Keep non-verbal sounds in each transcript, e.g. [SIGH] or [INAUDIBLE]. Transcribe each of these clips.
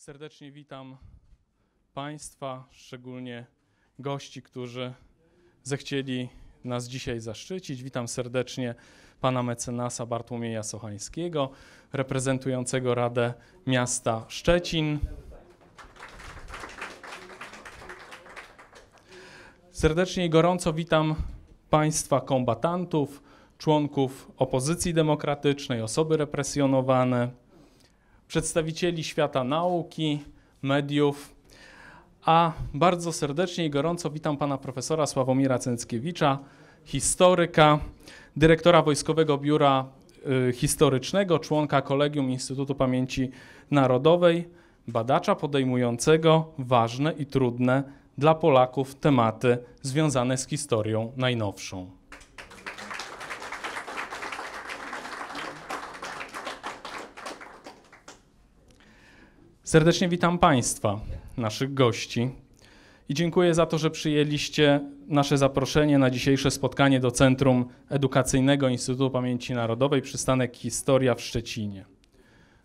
Serdecznie witam Państwa, szczególnie gości, którzy zechcieli nas dzisiaj zaszczycić. Witam serdecznie pana mecenasa Bartłomieja Sochańskiego, reprezentującego Radę Miasta Szczecin. Serdecznie i gorąco witam Państwa kombatantów, członków opozycji demokratycznej, osoby represjonowane przedstawicieli świata nauki, mediów. A bardzo serdecznie i gorąco witam pana profesora Sławomira Cęckiewicza, historyka, dyrektora Wojskowego Biura y, Historycznego, członka Kolegium Instytutu Pamięci Narodowej, badacza podejmującego ważne i trudne dla Polaków tematy związane z historią najnowszą. Serdecznie witam Państwa, naszych gości i dziękuję za to, że przyjęliście nasze zaproszenie na dzisiejsze spotkanie do Centrum Edukacyjnego Instytutu Pamięci Narodowej Przystanek Historia w Szczecinie.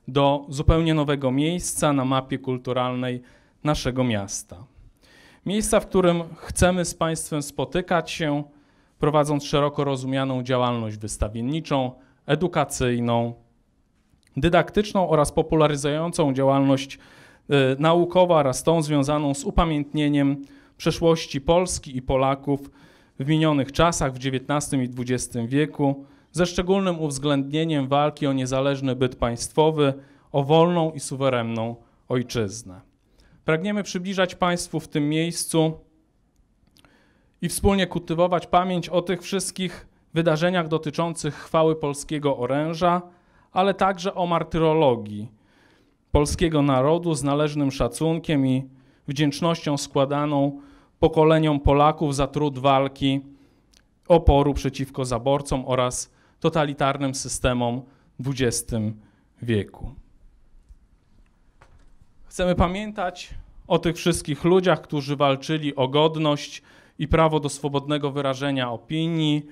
Do zupełnie nowego miejsca na mapie kulturalnej naszego miasta. Miejsca, w którym chcemy z Państwem spotykać się, prowadząc szeroko rozumianą działalność wystawienniczą, edukacyjną, dydaktyczną oraz popularyzującą działalność y, naukową oraz tą związaną z upamiętnieniem przeszłości Polski i Polaków w minionych czasach w XIX i XX wieku, ze szczególnym uwzględnieniem walki o niezależny byt państwowy, o wolną i suwerenną ojczyznę. Pragniemy przybliżać Państwu w tym miejscu i wspólnie kultywować pamięć o tych wszystkich wydarzeniach dotyczących chwały polskiego oręża, ale także o martyrologii polskiego narodu z należnym szacunkiem i wdzięcznością składaną pokoleniom Polaków za trud walki oporu przeciwko zaborcom oraz totalitarnym systemom w XX wieku. Chcemy pamiętać o tych wszystkich ludziach, którzy walczyli o godność i prawo do swobodnego wyrażenia opinii,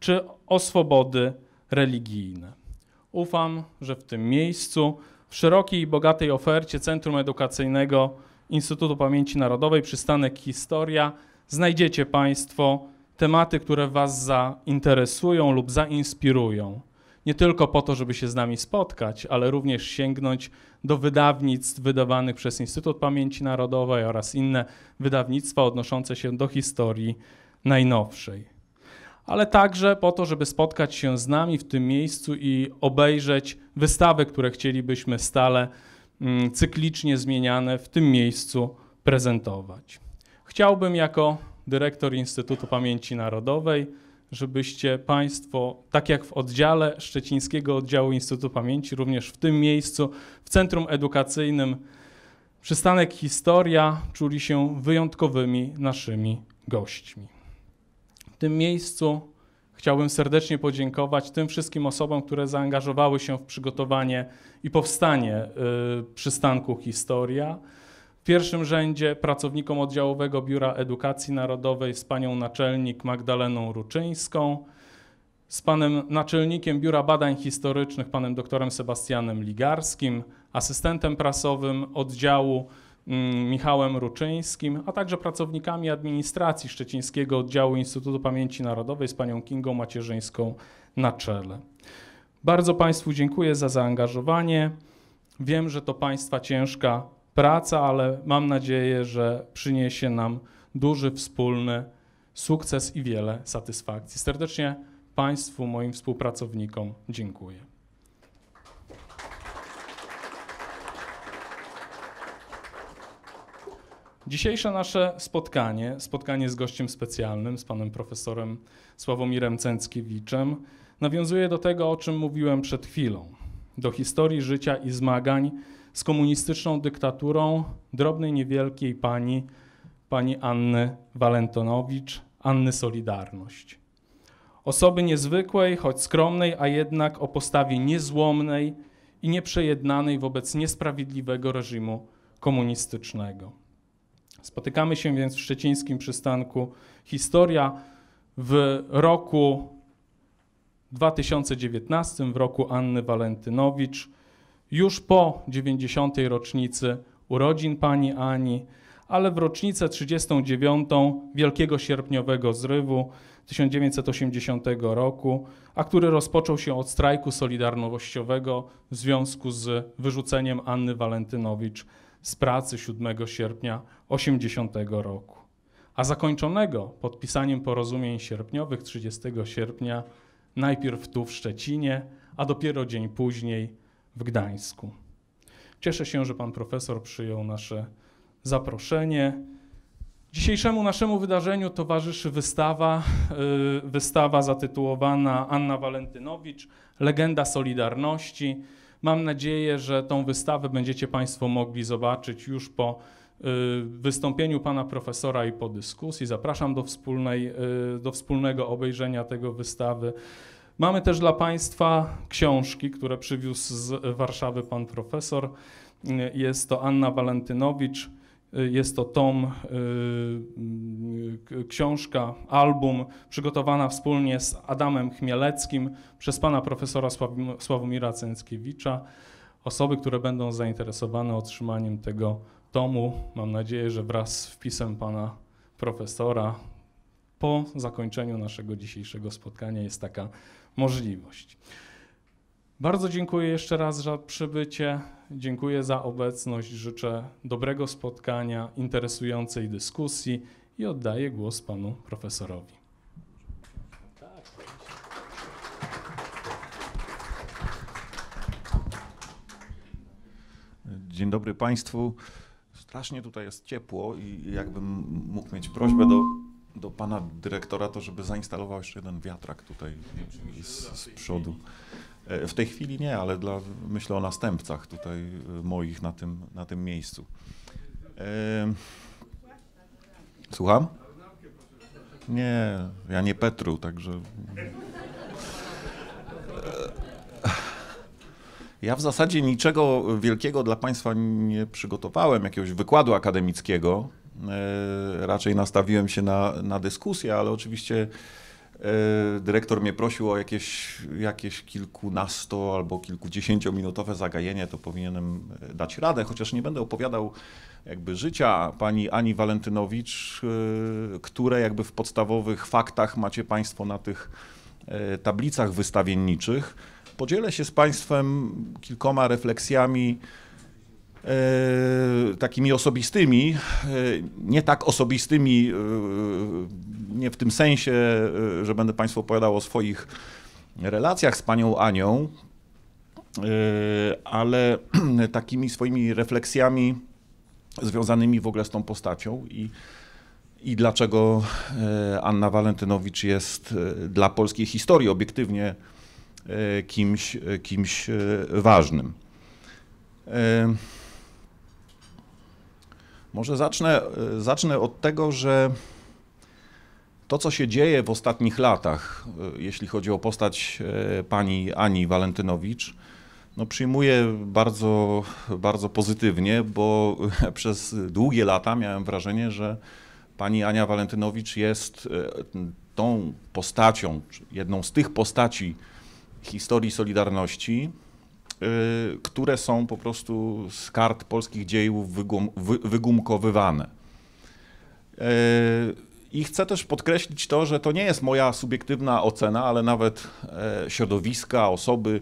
czy o swobody religijne. Ufam, że w tym miejscu, w szerokiej i bogatej ofercie Centrum Edukacyjnego Instytutu Pamięci Narodowej, przystanek Historia, znajdziecie Państwo tematy, które Was zainteresują lub zainspirują. Nie tylko po to, żeby się z nami spotkać, ale również sięgnąć do wydawnictw wydawanych przez Instytut Pamięci Narodowej oraz inne wydawnictwa odnoszące się do historii najnowszej ale także po to, żeby spotkać się z nami w tym miejscu i obejrzeć wystawy, które chcielibyśmy stale mm, cyklicznie zmieniane w tym miejscu prezentować. Chciałbym jako dyrektor Instytutu Pamięci Narodowej, żebyście Państwo, tak jak w oddziale szczecińskiego oddziału Instytutu Pamięci, również w tym miejscu, w Centrum Edukacyjnym Przystanek Historia, czuli się wyjątkowymi naszymi gośćmi tym miejscu chciałbym serdecznie podziękować tym wszystkim osobom, które zaangażowały się w przygotowanie i powstanie y, przystanku Historia. W pierwszym rzędzie pracownikom oddziałowego Biura Edukacji Narodowej z panią naczelnik Magdaleną Ruczyńską, z panem naczelnikiem Biura Badań Historycznych, panem doktorem Sebastianem Ligarskim, asystentem prasowym oddziału Mm, Michałem Ruczyńskim, a także pracownikami administracji Szczecińskiego Oddziału Instytutu Pamięci Narodowej z panią Kingą Macierzyńską na czele. Bardzo Państwu dziękuję za zaangażowanie. Wiem, że to Państwa ciężka praca, ale mam nadzieję, że przyniesie nam duży wspólny sukces i wiele satysfakcji. Serdecznie Państwu, moim współpracownikom dziękuję. Dzisiejsze nasze spotkanie, spotkanie z gościem specjalnym, z panem profesorem Sławomirem Cęckiewiczem, nawiązuje do tego, o czym mówiłem przed chwilą, do historii życia i zmagań z komunistyczną dyktaturą drobnej, niewielkiej pani, pani Anny Walentonowicz, Anny Solidarność. Osoby niezwykłej, choć skromnej, a jednak o postawie niezłomnej i nieprzejednanej wobec niesprawiedliwego reżimu komunistycznego. Spotykamy się więc w szczecińskim przystanku Historia w roku 2019, w roku Anny Walentynowicz, już po 90. rocznicy urodzin pani Ani, ale w rocznicę 39. Wielkiego Sierpniowego Zrywu 1980 roku, a który rozpoczął się od strajku solidarnościowego w związku z wyrzuceniem Anny Walentynowicz z pracy 7 sierpnia 80 roku, a zakończonego podpisaniem porozumień sierpniowych 30 sierpnia najpierw tu w Szczecinie, a dopiero dzień później w Gdańsku. Cieszę się, że pan profesor przyjął nasze zaproszenie. Dzisiejszemu naszemu wydarzeniu towarzyszy wystawa, y, wystawa zatytułowana Anna Walentynowicz Legenda Solidarności. Mam nadzieję, że tą wystawę będziecie Państwo mogli zobaczyć już po y, wystąpieniu pana profesora i po dyskusji. Zapraszam do, wspólnej, y, do wspólnego obejrzenia tego wystawy. Mamy też dla Państwa książki, które przywiózł z Warszawy pan profesor. Y, jest to Anna Walentynowicz, Y, jest to tom, y, y, książka, album przygotowana wspólnie z Adamem Chmieleckim przez pana profesora Sławomira Cęckiewicza. Osoby, które będą zainteresowane otrzymaniem tego tomu, mam nadzieję, że wraz z wpisem pana profesora po zakończeniu naszego dzisiejszego spotkania jest taka możliwość. Bardzo dziękuję jeszcze raz za przybycie. Dziękuję za obecność. Życzę dobrego spotkania, interesującej dyskusji i oddaję głos panu profesorowi. Dzień dobry Państwu. Strasznie tutaj jest ciepło i jakbym mógł mieć prośbę do, do Pana Dyrektora, to żeby zainstalował jeszcze jeden wiatrak tutaj z, z przodu. E, w tej chwili nie, ale dla, myślę o następcach tutaj e, moich na tym, na tym miejscu. E, słucham? Nie, ja nie Petru, także. Ja w zasadzie niczego wielkiego dla Państwa nie przygotowałem, jakiegoś wykładu akademickiego. Raczej nastawiłem się na, na dyskusję, ale oczywiście E, dyrektor mnie prosił o jakieś, jakieś kilkunasto albo kilkudziesięciominutowe zagajenie, to powinienem e, dać radę, chociaż nie będę opowiadał jakby życia pani Ani Walentynowicz, e, które jakby w podstawowych faktach macie Państwo na tych tablicach wystawienniczych. Podzielę się z Państwem kilkoma refleksjami E, takimi osobistymi, e, nie tak osobistymi, e, nie w tym sensie, że będę Państwu opowiadał o swoich relacjach z Panią Anią, ale [CLEARS THROAT] takimi swoimi refleksjami związanymi w ogóle z tą postacią i, i dlaczego Anna Walentynowicz jest dla polskiej historii obiektywnie kimś, kimś ważnym. Może zacznę, e, zacznę od tego, że to, co się dzieje w ostatnich latach, e, jeśli chodzi o postać e, pani Ani Walentynowicz, no przyjmuję bardzo, bardzo pozytywnie, bo [LAUGHS] przez długie lata miałem wrażenie, że pani Ania Walentynowicz jest tą postacią, jedną z tych postaci historii Solidarności, Y, które są po prostu z kart polskich dziejów wygum, wy, wygumkowywane. Y, I chcę też podkreślić to, że to nie jest moja subiektywna ocena, ale nawet e, środowiska, osoby,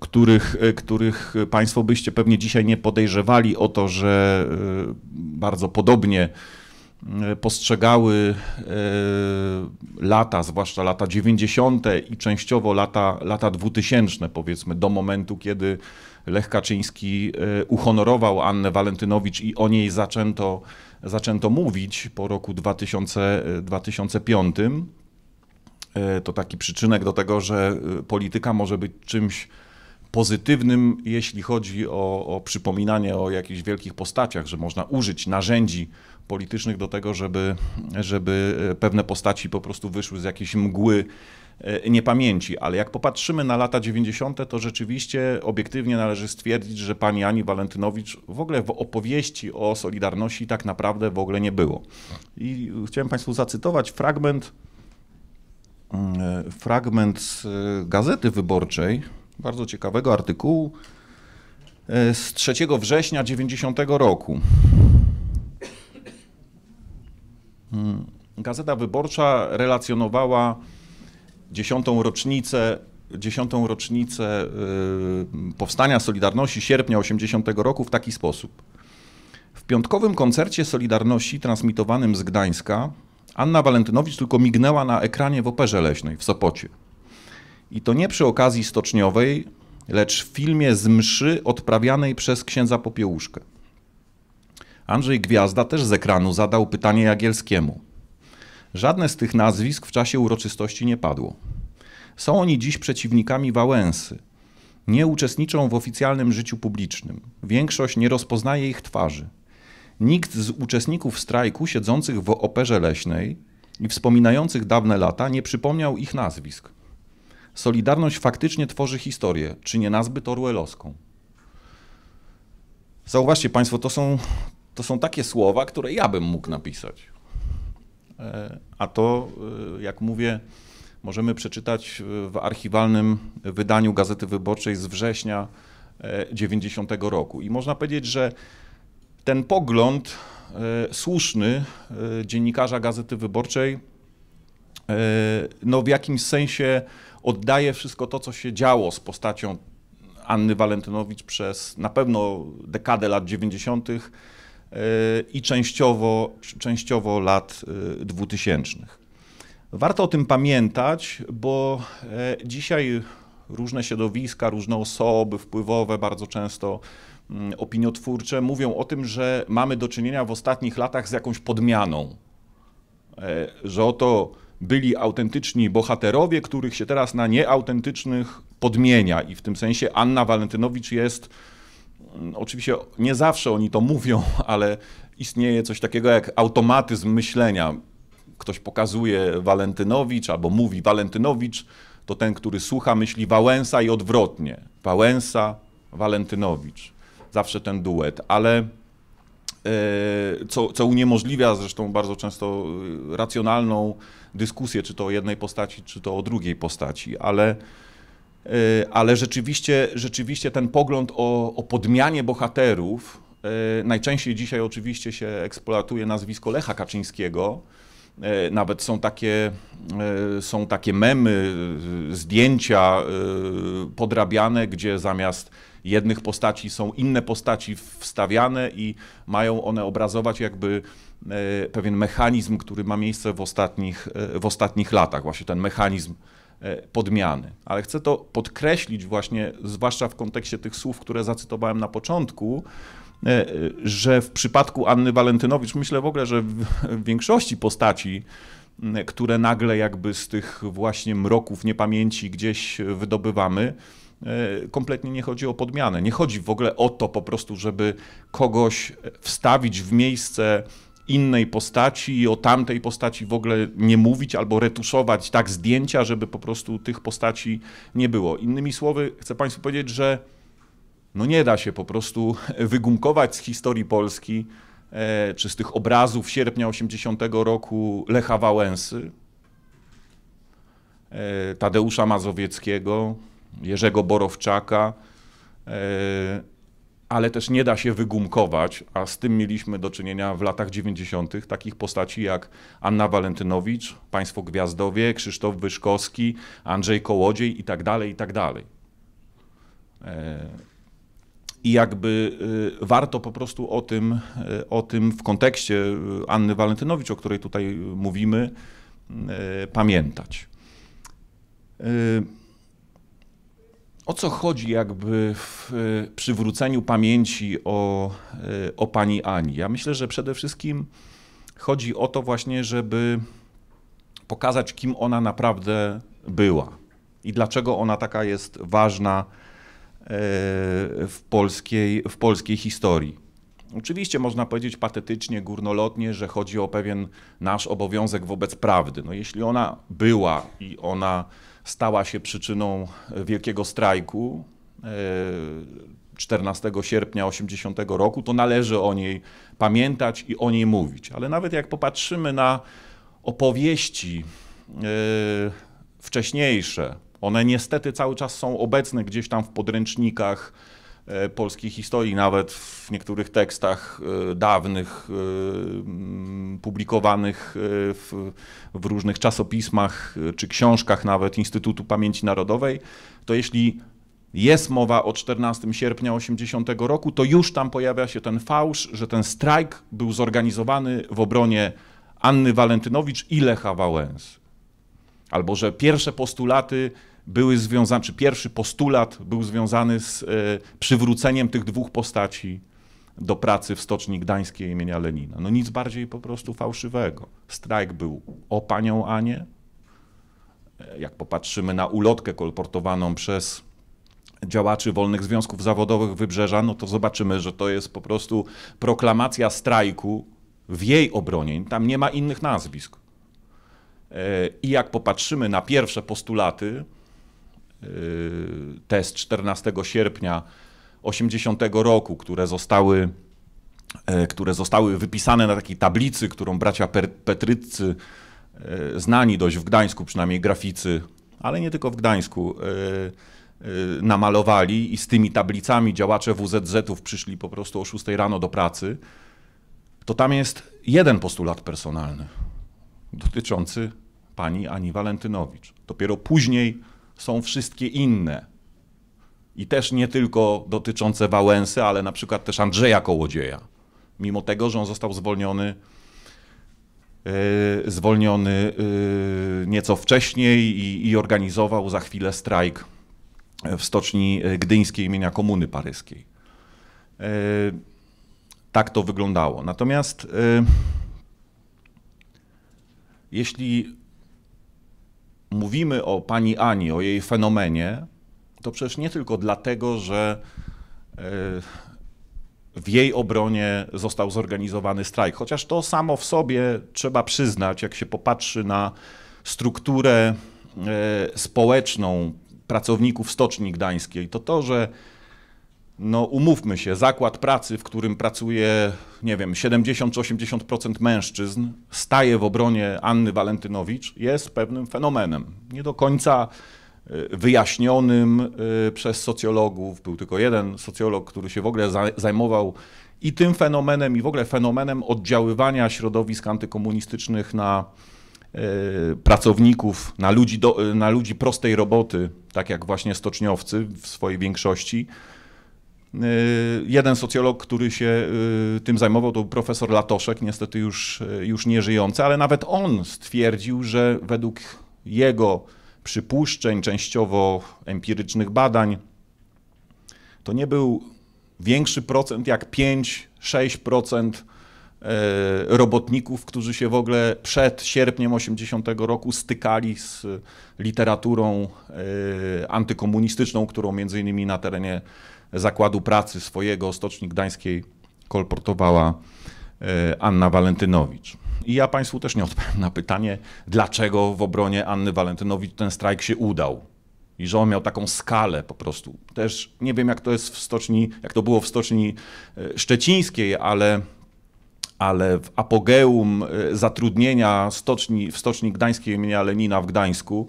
których, e, których Państwo byście pewnie dzisiaj nie podejrzewali o to, że e, bardzo podobnie E, postrzegały e, lata, zwłaszcza lata 90. i częściowo lata, lata 2000, powiedzmy, do momentu, kiedy Lech Kaczyński e, uhonorował Annę Walentynowicz i o niej zaczęto, zaczęto mówić po roku 2000, 2005. To taki przyczynek do tego, że polityka może być czymś pozytywnym, jeśli chodzi o, o, przypominanie o jakichś wielkich postaciach, że można użyć narzędzi politycznych do tego, żeby, żeby e, pewne postaci po prostu wyszły z jakiejś mgły e, niepamięci. Ale jak popatrzymy na lata 90., to rzeczywiście obiektywnie należy stwierdzić, że pani Ani Walentynowicz w ogóle w opowieści o Solidarności tak naprawdę w ogóle nie było. I chciałem Państwu zacytować fragment, mm, e, fragment z gazety wyborczej, bardzo ciekawego artykułu e, z 3 września 90 roku. Hmm. Gazeta Wyborcza relacjonowała dziesiątą rocznicę, dziesiątą rocznicę y, powstania Solidarności sierpnia 80 roku w taki sposób. W piątkowym koncercie Solidarności transmitowanym z Gdańska Anna Walentynowicz tylko mignęła na ekranie w Operze Leśnej w Sopocie. I to nie przy okazji stoczniowej, lecz w filmie z mszy odprawianej przez księdza Popiełuszkę. Andrzej Gwiazda też z ekranu zadał pytanie Jagielskiemu. Żadne z tych nazwisk w czasie uroczystości nie padło. Są oni dziś przeciwnikami Wałęsy. Nie uczestniczą w oficjalnym życiu publicznym. Większość nie rozpoznaje ich twarzy. Nikt z uczestników strajku siedzących w operze leśnej i wspominających dawne lata nie przypomniał ich nazwisk. Solidarność faktycznie tworzy historię, czy nie nazbyt orwellowską. Zauważcie Państwo, to są, to są takie słowa, które ja bym mógł napisać. E, a to, e, jak mówię, możemy przeczytać w archiwalnym wydaniu Gazety Wyborczej z września 90 e, roku. I można powiedzieć, że ten pogląd słuszny dziennikarza Gazety Wyborczej no w jakimś sensie oddaje wszystko to, co się działo z postacią Anny Walentynowicz przez na pewno dekadę lat 90. E, i częściowo, częściowo lat 2000. E, Warto o tym pamiętać, bo e, dzisiaj różne środowiska, różne osoby wpływowe, bardzo często mm, opiniotwórcze, mówią o tym, że mamy do czynienia w ostatnich latach z jakąś podmianą. Że oto byli autentyczni bohaterowie, których się teraz na nieautentycznych podmienia. I w tym sensie Anna Walentynowicz jest, mm, oczywiście nie zawsze oni to mówią, [LAUGHS] ale istnieje coś takiego jak automatyzm myślenia. Ktoś pokazuje Walentynowicz albo mówi Walentynowicz, to ten, który słucha, myśli Wałęsa i odwrotnie. Wałęsa, Walentynowicz. Zawsze ten duet, ale e, co, co uniemożliwia zresztą bardzo często e, racjonalną dyskusję, czy to o jednej postaci, czy to o drugiej postaci, ale, y, ale rzeczywiście, rzeczywiście ten pogląd o, o podmianie bohaterów, y, najczęściej dzisiaj oczywiście się eksploatuje nazwisko Lecha Kaczyńskiego, y, nawet są takie, są takie memy, zdjęcia podrabiane, gdzie zamiast jednych postaci są inne postaci wstawiane i mają one obrazować jakby E, pewien mechanizm, który ma miejsce w ostatnich, e, w ostatnich latach, właśnie ten mechanizm e, podmiany. Ale chcę to podkreślić właśnie, zwłaszcza w kontekście tych słów, które zacytowałem na początku, że w przypadku Anny Walentynowicz, myślę w ogóle, że w większości postaci, które nagle jakby z tych właśnie mroków niepamięci gdzieś wydobywamy, kompletnie nie chodzi o podmianę. Nie chodzi w ogóle o to po prostu, żeby kogoś wstawić w miejsce innej postaci i o tamtej postaci w ogóle nie mówić albo retuszować tak zdjęcia, żeby po prostu tych postaci nie było. Innymi słowy, chcę Państwu powiedzieć, że no nie da się po prostu [LAUGHS] wygumkować z historii Polski e, czy z tych obrazów sierpnia 80 roku Lecha Wałęsy, e, Tadeusza Mazowieckiego, Jerzego Borowczaka e, ale też nie da się wygumkować, a z tym mieliśmy do czynienia w latach 90., takich postaci jak Anna Walentynowicz, Państwo Gwiazdowie, Krzysztof Wyszkowski, Andrzej Kołodziej i tak dalej, i tak dalej. E, I jakby e, warto po prostu o tym, e, o tym w kontekście Anny Walentynowicz, o której tutaj mówimy, pamiętać. O co chodzi jakby w y, przywróceniu pamięci o, y, o pani Ani? Ja myślę, że przede wszystkim chodzi o to właśnie, żeby pokazać, kim ona naprawdę była i dlaczego ona taka jest ważna y, w polskiej, w polskiej historii. Oczywiście można powiedzieć patetycznie, górnolotnie, że chodzi o pewien nasz obowiązek wobec prawdy. No, jeśli ona była i ona stała się przyczyną wielkiego strajku 14 e, sierpnia 80 roku, to należy o niej pamiętać i o niej mówić. Ale nawet jak popatrzymy na opowieści e, wcześniejsze, one niestety cały czas są obecne gdzieś tam w podręcznikach E, polskiej historii, nawet w niektórych tekstach e, dawnych, e, publikowanych w, w, różnych czasopismach czy książkach nawet Instytutu Pamięci Narodowej, to jeśli jest mowa o 14 sierpnia 80 roku, to już tam pojawia się ten fałsz, że ten strajk był zorganizowany w obronie Anny Walentynowicz i Lecha Wałęs. Albo że pierwsze postulaty były związane, czy pierwszy postulat był związany z e, przywróceniem tych dwóch postaci do pracy w Stoczni Gdańskiej imienia Lenina. No nic bardziej po prostu fałszywego. Strajk był o panią Anię. E, jak popatrzymy na ulotkę kolportowaną przez działaczy wolnych związków zawodowych Wybrzeża, no to zobaczymy, że to jest po prostu proklamacja strajku w jej obronie. Tam nie ma innych nazwisk. E, I jak popatrzymy na pierwsze postulaty, Y, test 14 sierpnia 80 roku, które zostały, e, które zostały wypisane na takiej tablicy, którą bracia Petryccy, e, znani dość w Gdańsku, przynajmniej graficy, ale nie tylko w Gdańsku, e, namalowali i z tymi tablicami działacze WZZ-ów przyszli po prostu o 6 rano do pracy, to tam jest jeden postulat personalny dotyczący pani Ani Walentynowicz. Dopiero później są wszystkie inne. I też nie tylko dotyczące Wałęsy, ale na przykład też Andrzeja Kołodzieja. Mimo tego, że on został zwolniony, yy, zwolniony yy, nieco wcześniej i, i organizował za chwilę strajk w stoczni yy, gdyńskiej imienia Komuny Paryskiej. Yy, tak to wyglądało. Natomiast yy, jeśli mówimy o pani Ani, o jej fenomenie, to przecież nie tylko dlatego, że e, w jej obronie został zorganizowany strajk. Chociaż to samo w sobie trzeba przyznać, jak się popatrzy na strukturę e, społeczną pracowników Stoczni Gdańskiej, to to, że no umówmy się, zakład pracy, w którym pracuje, nie wiem, 70 80% mężczyzn, staje w obronie Anny Walentynowicz, jest pewnym fenomenem. Nie do końca e, wyjaśnionym e, przez socjologów. Był tylko jeden socjolog, który się w ogóle zajmował i tym fenomenem, i w ogóle fenomenem oddziaływania środowisk antykomunistycznych na e, pracowników, na ludzi, do, na ludzi prostej roboty, tak jak właśnie stoczniowcy w swojej większości. Y, jeden socjolog, który się y, tym zajmował, to profesor Latoszek, niestety już, y, już nie żyjący, ale nawet on stwierdził, że według jego przypuszczeń, częściowo empirycznych badań, to nie był większy procent jak 5-6% robotników, którzy się w ogóle przed sierpniem 80 roku stykali z literaturą antykomunistyczną, którą między innymi na terenie zakładu pracy swojego Stoczni Gdańskiej kolportowała e, Anna Walentynowicz. I ja Państwu też nie odpowiem na pytanie, dlaczego w obronie Anny Walentynowicz ten strajk się udał. I że on miał taką skalę po prostu. Też nie wiem, jak to jest w stoczni, jak to było w stoczni e, szczecińskiej, ale, ale w apogeum e, zatrudnienia stoczni, w stoczni gdańskiej imienia Lenina w Gdańsku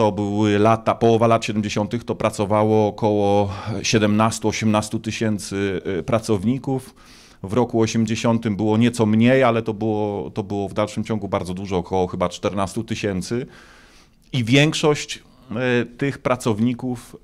to były lata, połowa lat 70., to pracowało około 17-18 tysięcy y, pracowników. W roku 80 było nieco mniej, ale to było, to było w dalszym ciągu bardzo dużo, około chyba 14 tysięcy. I większość y, tych pracowników,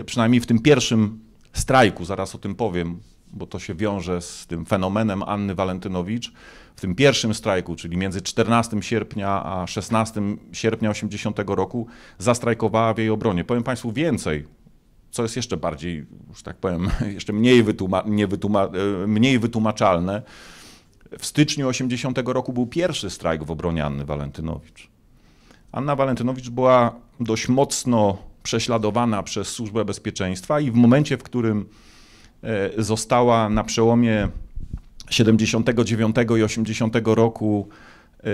y, przynajmniej w tym pierwszym strajku, zaraz o tym powiem, bo to się wiąże z tym fenomenem Anny Walentynowicz, w tym pierwszym strajku, czyli między 14 sierpnia a 16 sierpnia 80 roku, zastrajkowała w jej obronie. Powiem Państwu więcej, co jest jeszcze bardziej, już tak powiem, [LAUGHS] jeszcze mniej, wytuma- wytuma e, mniej wytłumaczalne. W styczniu 80 roku był pierwszy strajk w obronie Anny Walentynowicz. Anna Walentynowicz była dość mocno prześladowana przez Służbę Bezpieczeństwa i w momencie, w którym E, została na przełomie 79 i 80 roku e,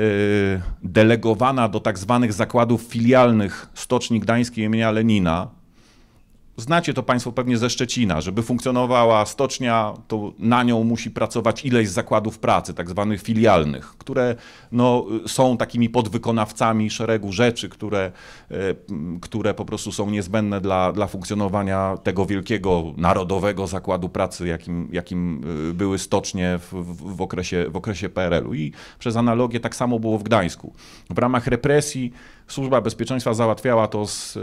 delegowana do tak zwanych zakładów filialnych Stoczni Gdańskiej imienia Lenina, Znacie to Państwo pewnie ze Szczecina. Żeby funkcjonowała stocznia, to na nią musi pracować ileś zakładów pracy, tak zwanych filialnych, które no, są takimi podwykonawcami szeregu rzeczy, które, e, które po prostu są niezbędne dla, dla funkcjonowania tego wielkiego narodowego zakładu pracy, jakim, jakim e, były stocznie w, w okresie, w okresie PRL-u. I przez analogię tak samo było w Gdańsku. W ramach represji Służba Bezpieczeństwa załatwiała to z, e,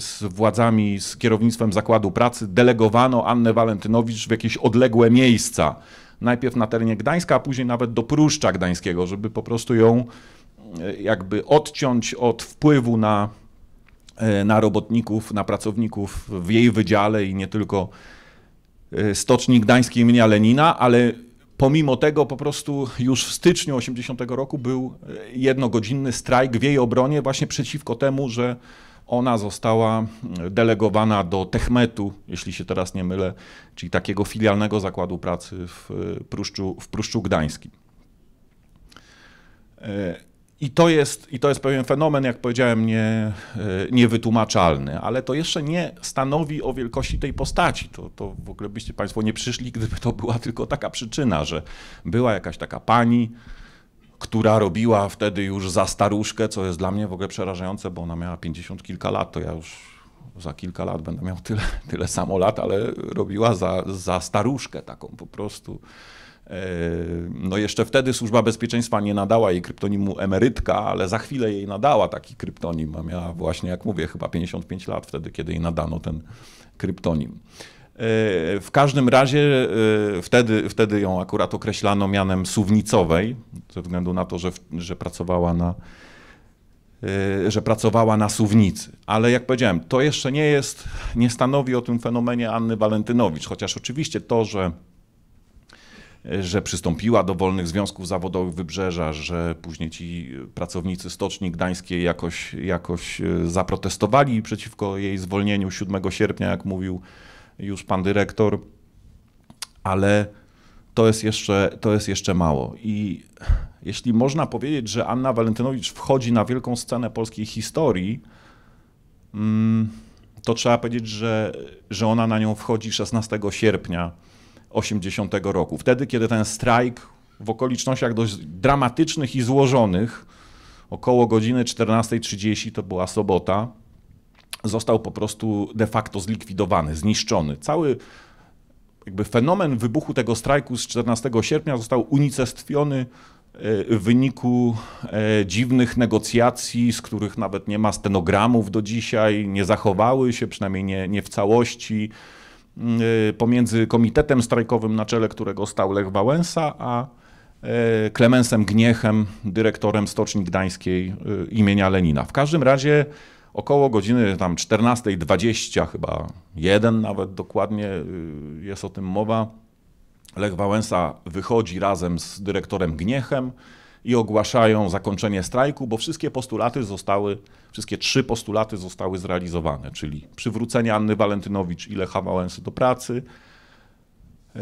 z, władzami, z kierownictwem zakładu pracy. Delegowano Annę Walentynowicz w jakieś odległe miejsca. Najpierw na terenie Gdańska, a później nawet do Pruszcza Gdańskiego, żeby po prostu ją e, jakby odciąć od wpływu na, e, na robotników, na pracowników w jej wydziale i nie tylko Stoczni Gdańskiej imienia Lenina, ale Pomimo tego po prostu już w styczniu 80 roku był e, jednogodzinny strajk w jej obronie właśnie przeciwko temu, że ona została delegowana do Techmetu, jeśli się teraz nie mylę, czyli takiego filialnego zakładu pracy w e, Pruszczu, w Pruszczu Gdańskim. E, i to, jest, I to jest pewien fenomen, jak powiedziałem, nie, e, niewytłumaczalny, ale to jeszcze nie stanowi o wielkości tej postaci. To, to w ogóle byście Państwo nie przyszli, gdyby to była [LAUGHS] tylko taka przyczyna, że była jakaś taka pani, która robiła wtedy już za staruszkę, co jest dla mnie w ogóle przerażające, bo ona miała 50 kilka lat, to ja już za kilka lat będę miał tyle, tyle samo lat, ale robiła za, za staruszkę taką po prostu no jeszcze wtedy Służba Bezpieczeństwa nie nadała jej kryptonimu emerytka, ale za chwilę jej nadała taki kryptonim, a miała właśnie, jak mówię, chyba 55 lat wtedy, kiedy jej nadano ten kryptonim. E, w każdym razie e, wtedy, wtedy ją akurat określano mianem suwnicowej, ze względu na to, że, że pracowała na e, że pracowała na suwnicy. Ale jak powiedziałem, to jeszcze nie jest, nie stanowi o tym fenomenie Anny Walentynowicz, chociaż oczywiście to, że że przystąpiła do wolnych związków zawodowych Wybrzeża, że później ci pracownicy Stoczni Gdańskiej jakoś, jakoś e, zaprotestowali przeciwko jej zwolnieniu 7 sierpnia, jak mówił już pan dyrektor, ale to jest jeszcze, to jest jeszcze mało. I jeśli można powiedzieć, że Anna Walentynowicz wchodzi na wielką scenę polskiej historii, mm, to trzeba powiedzieć, że, że ona na nią wchodzi 16 sierpnia 80 roku. Wtedy, kiedy ten strajk w okolicznościach dość dramatycznych i złożonych, około godziny 14.30, to była sobota, został po prostu de facto zlikwidowany, zniszczony. Cały jakby fenomen wybuchu tego strajku z 14 sierpnia został unicestwiony e, w wyniku e, dziwnych negocjacji, z których nawet nie ma stenogramów do dzisiaj, nie zachowały się, przynajmniej nie, nie w całości. Y, pomiędzy komitetem strajkowym, na czele którego stał Lech Wałęsa, a y, Klemensem Gniechem, dyrektorem Stoczni Gdańskiej y, imienia Lenina. W każdym razie około godziny tam 14.20, chyba jeden nawet dokładnie jest o tym mowa, Lech Wałęsa wychodzi razem z dyrektorem Gniechem, i ogłaszają zakończenie strajku, bo wszystkie postulaty zostały, wszystkie trzy postulaty zostały zrealizowane, czyli przywrócenie Anny Walentynowicz i Lecha Wałęsy do pracy, yy,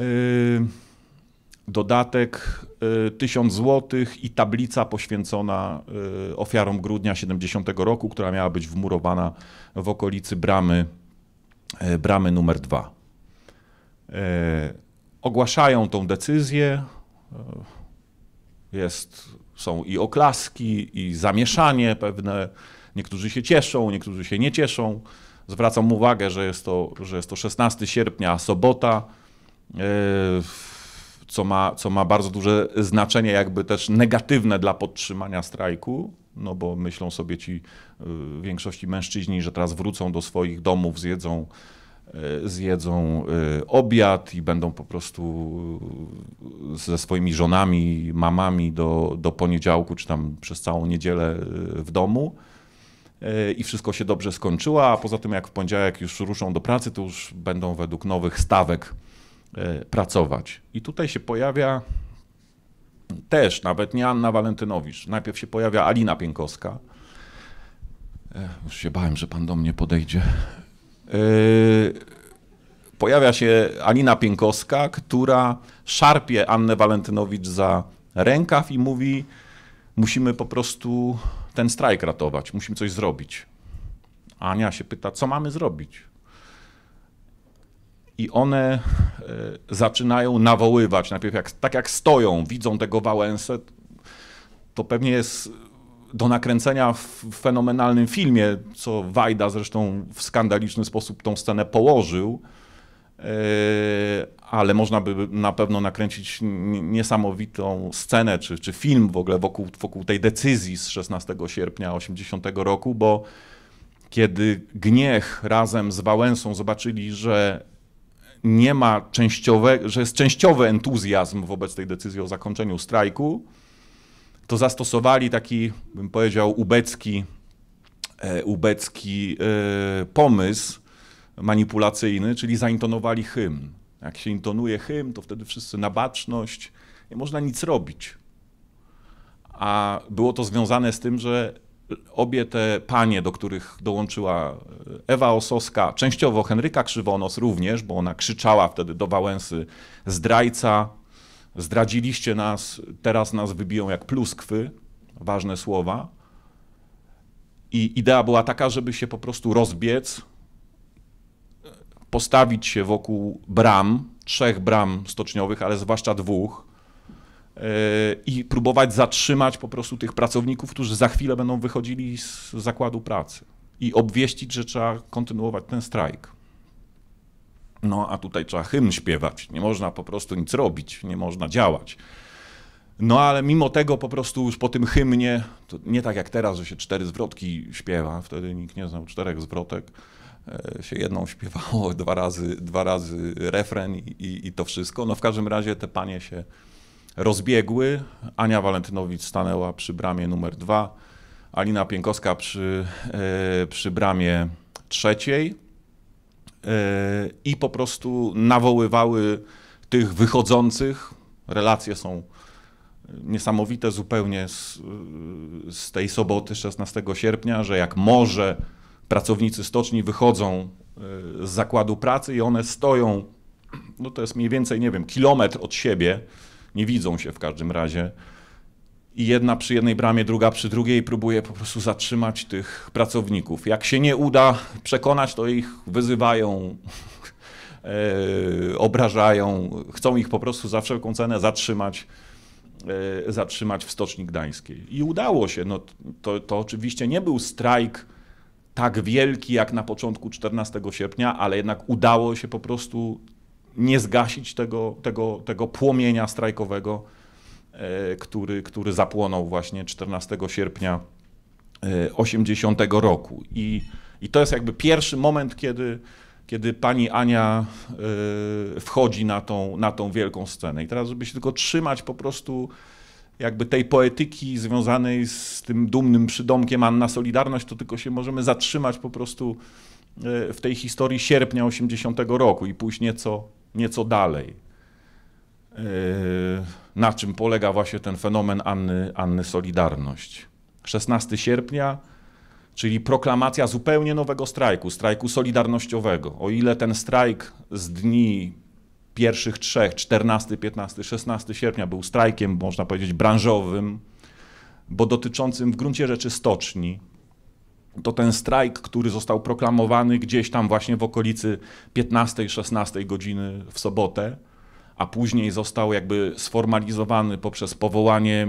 dodatek yy, tysiąc 1000 zł i tablica poświęcona yy, ofiarom grudnia 70 roku, która miała być wmurowana w okolicy bramy, bramy numer 2. Ogłaszają tą decyzję jest, są i oklaski, i zamieszanie pewne. Niektórzy się cieszą, niektórzy się nie cieszą. Zwracam uwagę, że jest to, że jest to 16 sierpnia, sobota, e, co ma, co ma bardzo duże znaczenie, jakby też negatywne dla podtrzymania strajku, no bo myślą sobie ci w y, większości mężczyźni, że teraz wrócą do swoich domów, zjedzą Y, zjedzą y, obiad i będą po prostu y, ze swoimi żonami, mamami do, do poniedziałku, czy tam przez całą niedzielę w domu. I wszystko się dobrze skończyło, a poza tym, jak w poniedziałek już ruszą do pracy, to już będą według nowych stawek pracować. I tutaj się pojawia też, nawet nie Anna Walentynowicz, najpierw się pojawia Alina Pienkowska. E, już się bałem, że pan do mnie podejdzie Yy, pojawia się Alina Pienkowska, która szarpie Annę Walentynowicz za rękaw i mówi: Musimy po prostu ten strajk ratować, musimy coś zrobić. Ania się pyta: Co mamy zrobić? I one e, zaczynają nawoływać. Najpierw, jak, tak jak stoją, widzą tego Wałęsę, to pewnie jest do nakręcenia w fenomenalnym filmie, co Wajda zresztą w skandaliczny sposób tą scenę położył, e, ale można by na pewno nakręcić niesamowitą scenę, czy, czy film w ogóle wokół, wokół tej decyzji z 16 sierpnia 80 roku, bo kiedy Gniech razem z Wałęsą zobaczyli, że nie ma częściowe, że jest częściowy entuzjazm wobec tej decyzji o zakończeniu strajku, to zastosowali taki, bym powiedział, ubecki, e, ubecki e, pomysł manipulacyjny, czyli zaintonowali hymn. Jak się intonuje hymn, to wtedy wszyscy na baczność, nie można nic robić. A było to związane z tym, że obie te panie, do których dołączyła e, Ewa Osowska, częściowo Henryka Krzywonos również, bo ona krzyczała wtedy do Wałęsy zdrajca, Zdradziliście nas, teraz nas wybiją jak pluskwy, ważne słowa. I idea była taka, żeby się po prostu rozbiec, postawić się wokół bram, trzech bram stoczniowych, ale zwłaszcza dwóch, e, i próbować zatrzymać po prostu tych pracowników, którzy za chwilę będą wychodzili z zakładu pracy i obwieścić, że trzeba kontynuować ten strajk. No a tutaj trzeba hymn śpiewać, nie można po prostu nic robić, nie można działać. No ale mimo tego po prostu już po tym hymnie, nie tak jak teraz, że się cztery zwrotki śpiewa, wtedy nikt nie znał czterech zwrotek, e, się jedną śpiewało, [LAUGHS] dwa razy, dwa razy refren i, i, i to wszystko. No w każdym razie te panie się rozbiegły. Ania Walentynowicz stanęła przy bramie numer dwa, Alina Pienkowska przy, e, przy bramie trzeciej i po prostu nawoływały tych wychodzących. Relacje są niesamowite zupełnie z, z tej soboty 16 sierpnia, że jak może pracownicy stoczni wychodzą e, z zakładu pracy i one stoją, no to jest mniej więcej, nie wiem, kilometr od siebie, nie widzą się w każdym razie i jedna przy jednej bramie, druga przy drugiej próbuje po prostu zatrzymać tych pracowników. Jak się nie uda przekonać, to ich wyzywają, [LAUGHS] e, obrażają, chcą ich po prostu za wszelką cenę zatrzymać e, zatrzymać w Stoczni Gdańskiej. I udało się. No, to, to oczywiście nie był strajk tak wielki jak na początku 14 sierpnia, ale jednak udało się po prostu nie zgasić tego, tego, tego płomienia strajkowego, E, który, który zapłonął właśnie 14 sierpnia 80 e, roku. I, i to jest jakby pierwszy moment, kiedy, kiedy pani Ania e, wchodzi na tą, na tą wielką scenę. I teraz, żeby się tylko trzymać po prostu jakby tej poetyki związanej z tym dumnym przydomkiem Anna Solidarność, to tylko się możemy zatrzymać po prostu w tej historii sierpnia 80 roku i pójść nieco, nieco dalej. Yy na czym polega właśnie ten fenomen Anny, Anny Solidarność. 16 sierpnia, czyli proklamacja zupełnie nowego strajku, strajku solidarnościowego. O ile ten strajk z dni pierwszych trzech, 14, 15, 16 sierpnia był strajkiem, można powiedzieć, branżowym, bo dotyczącym w gruncie rzeczy stoczni, to ten strajk, który został proklamowany gdzieś tam właśnie w okolicy 15-16 godziny w sobotę, a później został jakby sformalizowany poprzez powołanie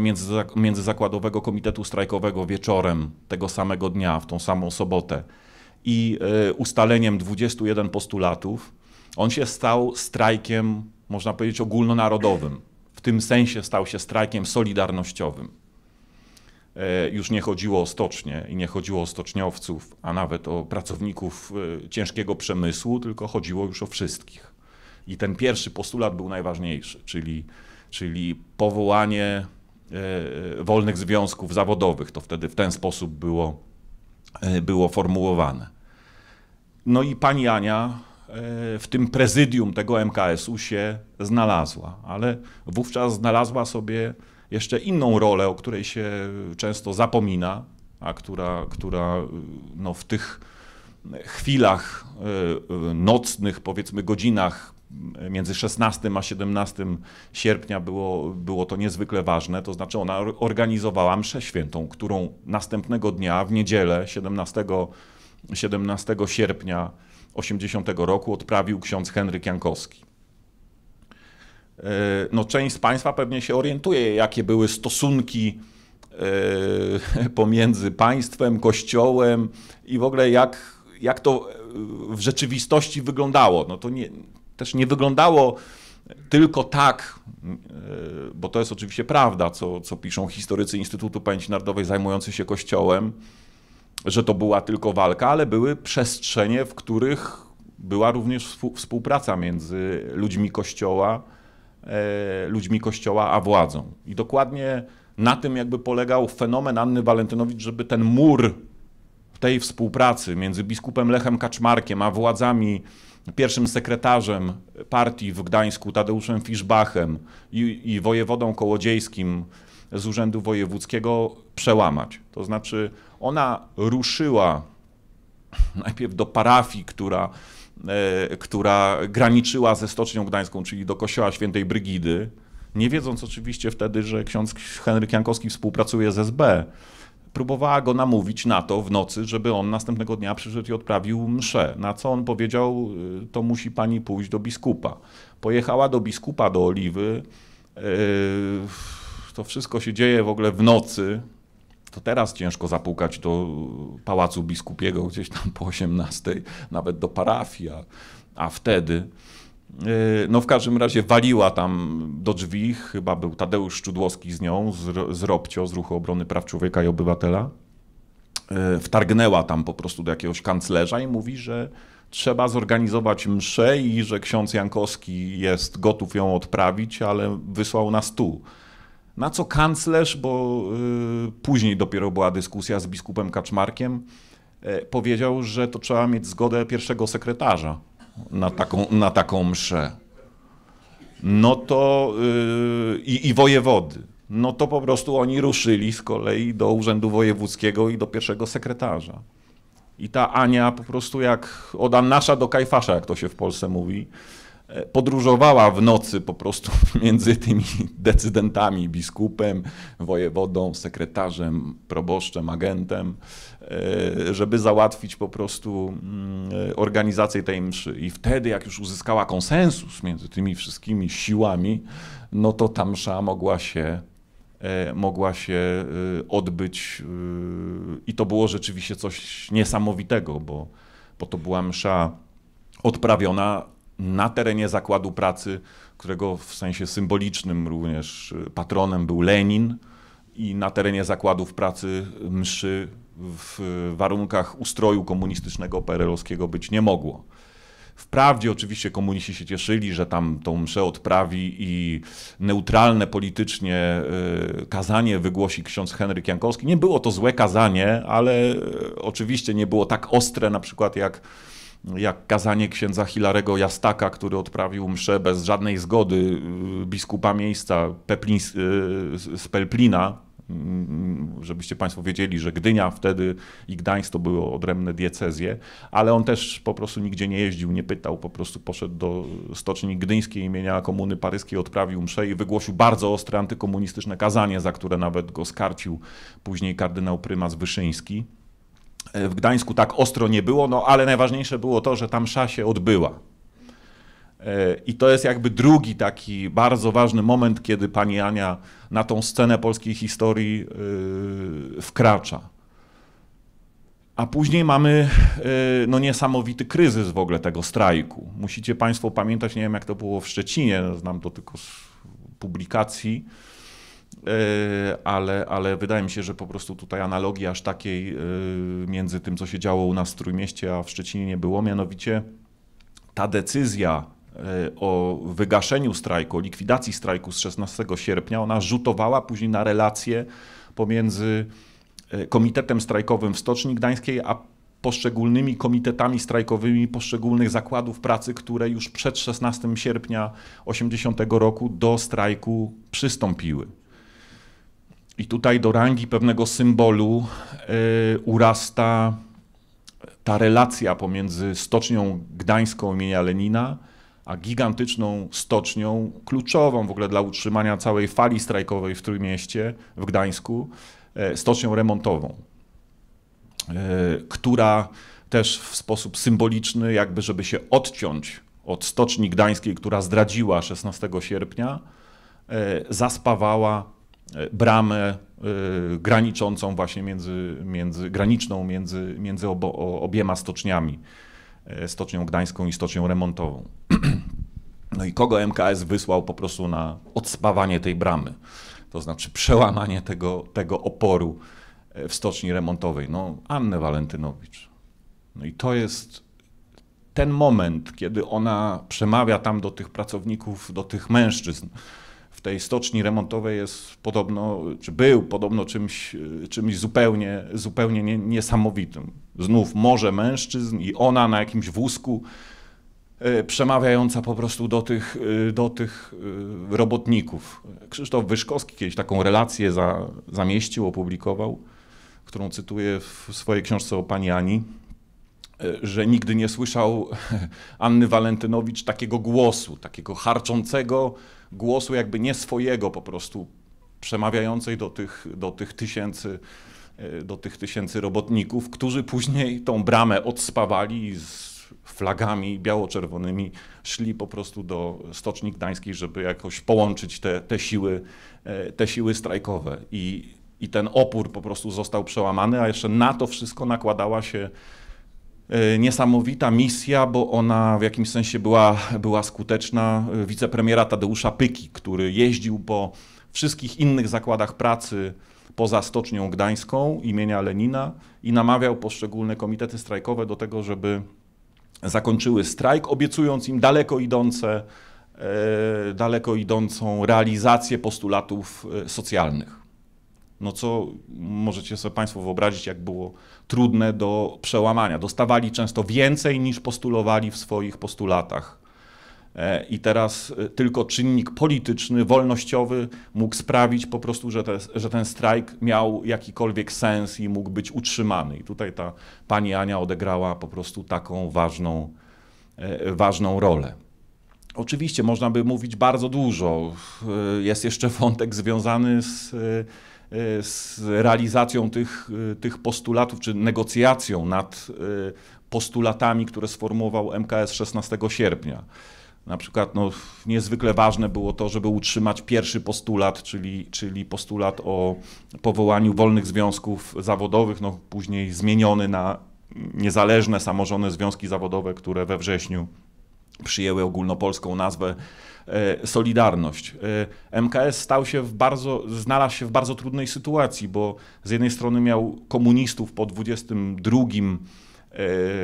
Międzyzakładowego Komitetu Strajkowego wieczorem tego samego dnia, w tą samą sobotę i e, ustaleniem 21 postulatów, on się stał strajkiem, można powiedzieć, ogólnonarodowym. W tym sensie stał się strajkiem solidarnościowym. E, już nie chodziło o stocznie i nie chodziło o stoczniowców, a nawet o pracowników e, ciężkiego przemysłu, tylko chodziło już o wszystkich. I ten pierwszy postulat był najważniejszy, czyli, czyli powołanie e, e, wolnych związków zawodowych. To wtedy w ten sposób było, e, było formułowane. No i pani Ania w tym prezydium tego MKS-u się znalazła, ale wówczas znalazła sobie jeszcze inną rolę, o której się często zapomina, a która, która no w tych chwilach nocnych, powiedzmy godzinach między 16 a 17 sierpnia było, było to niezwykle ważne. To znaczy, ona organizowała mszę świętą, którą następnego dnia, w niedzielę 17, 17 sierpnia 80 roku, odprawił ksiądz Henryk Jankowski. E, no, część z Państwa pewnie się orientuje, jakie były stosunki e, [LAUGHS] pomiędzy państwem, kościołem i w ogóle jak, jak to w rzeczywistości wyglądało. No to nie, też nie wyglądało tylko tak, e, bo to jest oczywiście prawda, co, co piszą historycy Instytutu Pamięci Narodowej zajmujący się Kościołem, że to była tylko walka, ale były przestrzenie, w których była również współpraca między ludźmi Kościoła, e, ludźmi Kościoła a władzą. I dokładnie na tym jakby polegał fenomen Anny Walentynowicz, żeby ten mur tej współpracy między biskupem Lechem Kaczmarkiem a władzami pierwszym sekretarzem partii w Gdańsku Tadeuszem Fiszbachem i, i wojewodą kołodziejskim z Urzędu Wojewódzkiego przełamać. To znaczy ona ruszyła najpierw do parafii, która, e, która graniczyła ze Stocznią Gdańską, czyli do kościoła świętej Brygidy, nie wiedząc oczywiście wtedy, że ksiądz Henryk Jankowski współpracuje z SB próbowała go namówić na to w nocy, żeby on następnego dnia przyszedł i odprawił mszę. Na co on powiedział, y, to musi pani pójść do biskupa. Pojechała do biskupa, do Oliwy. Y, to wszystko się dzieje w ogóle w nocy. To teraz ciężko zapukać do pałacu biskupiego gdzieś tam po 18, nawet do parafii, a wtedy. Yy, no w każdym razie waliła tam do drzwi, chyba był Tadeusz Szczudłowski z nią, z, z Robcio, z Ruchu Obrony Praw Człowieka i Obywatela. Yy, wtargnęła tam po prostu do jakiegoś kanclerza i mówi, że trzeba zorganizować mszę i że ksiądz Jankowski jest gotów ją odprawić, ale wysłał na stół. Na co kanclerz, bo yy, później dopiero była dyskusja z biskupem Kaczmarkiem, powiedział, że to trzeba mieć zgodę pierwszego sekretarza na taką, na taką mszę, no to yy, i, i wojewody, no to po prostu oni ruszyli z kolei do Urzędu Wojewódzkiego i do pierwszego sekretarza. I ta Ania po prostu jak od nasza do Kajfasza, jak to się w Polsce mówi, podróżowała w nocy po prostu [LAUGHS] między tymi decydentami, biskupem, wojewodą, sekretarzem, proboszczem, agentem, e, żeby załatwić po prostu mm, organizację tej mszy. I wtedy, jak już uzyskała konsensus między tymi wszystkimi siłami, no to ta msza mogła się e, mogła się e, odbyć i to było rzeczywiście coś niesamowitego, bo, bo to była msza odprawiona na terenie zakładu pracy, którego w sensie symbolicznym również y, patronem był Lenin, i na terenie zakładów pracy mszy w warunkach ustroju komunistycznego perelowskiego być nie mogło. Wprawdzie oczywiście komuniści się cieszyli, że tam tą mszę odprawi i neutralne politycznie y, kazanie wygłosi ksiądz Henryk Jankowski. Nie było to złe kazanie, ale y, oczywiście nie było tak ostre na przykład jak jak kazanie księdza Hilarego Jastaka, który odprawił mszę bez żadnej zgody y, biskupa miejsca Peplin, y, z Pelplina, mm, mm, żebyście Państwo wiedzieli, że Gdynia wtedy i Gdańsk to były odrębne diecezje, ale on też po prostu nigdzie nie jeździł, nie pytał, po prostu poszedł do Stoczni Gdyńskiej imienia Komuny Paryskiej, odprawił mszę i wygłosił bardzo ostre antykomunistyczne kazanie, za które nawet go skarcił później kardynał prymas Wyszyński. W Gdańsku tak ostro nie było, no ale najważniejsze było to, że tam msza się odbyła. E, I to jest jakby drugi taki bardzo ważny moment, kiedy pani Ania na tą scenę polskiej historii e, wkracza. A później mamy e, no, niesamowity kryzys w ogóle tego strajku. Musicie Państwo pamiętać, nie wiem jak to było w Szczecinie, znam to tylko z publikacji, E, ale, ale wydaje mi się, że po prostu tutaj analogii aż takiej e, między tym, co się działo u nas w Trójmieście, a w Szczecinie nie było. Mianowicie ta decyzja e, o wygaszeniu strajku, o likwidacji strajku z 16 sierpnia, ona rzutowała później na relacje pomiędzy Komitetem Strajkowym w Stoczni Gdańskiej, a poszczególnymi komitetami strajkowymi poszczególnych zakładów pracy, które już przed 16 sierpnia 80 roku do strajku przystąpiły. I tutaj do rangi pewnego symbolu y, urasta ta relacja pomiędzy stocznią gdańską imienia Lenina, a gigantyczną stocznią, kluczową w ogóle dla utrzymania całej fali strajkowej w Trójmieście, w Gdańsku, y, stocznią remontową, y, która też w sposób symboliczny, jakby żeby się odciąć od stoczni gdańskiej, która zdradziła 16 sierpnia, zaspawała E, bramę e, graniczącą właśnie między, między graniczną między, między obo, obiema stoczniami, e, stocznią gdańską i stocznią remontową. [CLEARS THROAT] No i kogo MKS wysłał po prostu na odspawanie tej bramy, to znaczy przełamanie tego, tego oporu w stoczni remontowej? No, Annę Walentynowicz. No i to jest ten moment, kiedy ona przemawia tam do tych pracowników, do tych mężczyzn, tej stoczni remontowej jest podobno, czy był podobno czymś, czymś zupełnie, zupełnie niesamowitym. Znów morze mężczyzn i ona na jakimś wózku e, przemawiająca po prostu do tych, e, do tych e, robotników. Krzysztof Wyszkowski kiedyś taką relację za, zamieścił, opublikował, którą cytuję w swojej książce o pani Ani, że nigdy nie słyszał [LAUGHS] Anny Walentynowicz takiego głosu, takiego harczącego, głosu jakby nie swojego po prostu, przemawiającej do tych, do tych tysięcy e, do tych tysięcy robotników, którzy później tą bramę odspawali z flagami biało-czerwonymi, szli po prostu do Stoczni Gdańskiej, żeby jakoś połączyć te, te, siły, e, te siły strajkowe. I, I ten opór po prostu został przełamany, a jeszcze na to wszystko nakładała się E, niesamowita misja, bo ona w jakimś sensie była, była skuteczna. E, wicepremiera Tadeusza Pyki, który jeździł po wszystkich innych zakładach pracy poza Stocznią Gdańską imienia Lenina i namawiał poszczególne komitety strajkowe do tego, żeby zakończyły strajk, obiecując im daleko idące, e, daleko idącą realizację postulatów socjalnych. No co możecie sobie Państwo wyobrazić, jak było trudne do przełamania. Dostawali często więcej niż postulowali w swoich postulatach. E, I teraz e, tylko czynnik polityczny, wolnościowy mógł sprawić po prostu, że, te, że, ten strajk miał jakikolwiek sens i mógł być utrzymany. I tutaj ta pani Ania odegrała po prostu taką ważną, e, ważną rolę. Oczywiście można by mówić bardzo dużo. Jest jeszcze wątek związany z E, z realizacją tych, e, tych postulatów, czy negocjacją nad e, postulatami, które sformułował MKS 16 sierpnia. Na przykład no, niezwykle ważne było to, żeby utrzymać pierwszy postulat, czyli, czyli postulat o powołaniu wolnych związków zawodowych, no, później zmieniony na niezależne, samorządne związki zawodowe, które we wrześniu przyjęły ogólnopolską nazwę e, Solidarność. E, MKS stał się w bardzo, znalazł się w bardzo trudnej sytuacji, bo z jednej strony miał komunistów po 22 e,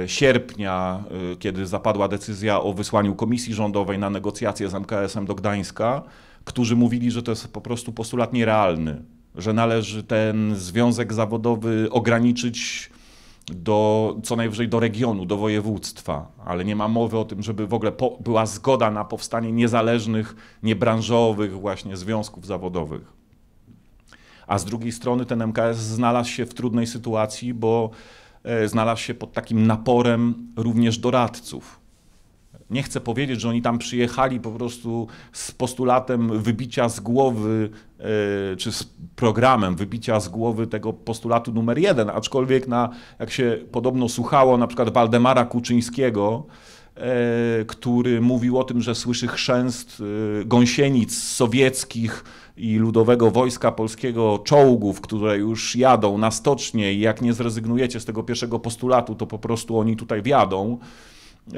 sierpnia, kiedy zapadła decyzja o wysłaniu komisji rządowej na negocjacje z MKS-em do Gdańska, którzy mówili, że to jest po prostu postulat nierealny, że należy ten związek zawodowy ograniczyć do, co najwyżej do regionu, do województwa, ale nie ma mowy o tym, żeby w ogóle po, była zgoda na powstanie niezależnych, niebranżowych właśnie związków zawodowych. A z drugiej strony ten MKS znalazł się w trudnej sytuacji, bo e, znalazł się pod takim naporem również doradców nie chcę powiedzieć, że oni tam przyjechali po prostu z postulatem wybicia z głowy, e, czy z programem wybicia z głowy tego postulatu numer jeden, aczkolwiek na, jak się podobno słuchało na przykład Waldemara Kuczyńskiego, e, który mówił o tym, że słyszy chrzęst e, gąsienic sowieckich i Ludowego Wojska Polskiego czołgów, które już jadą na stocznie i jak nie zrezygnujecie z tego pierwszego postulatu, to po prostu oni tutaj wjadą. E,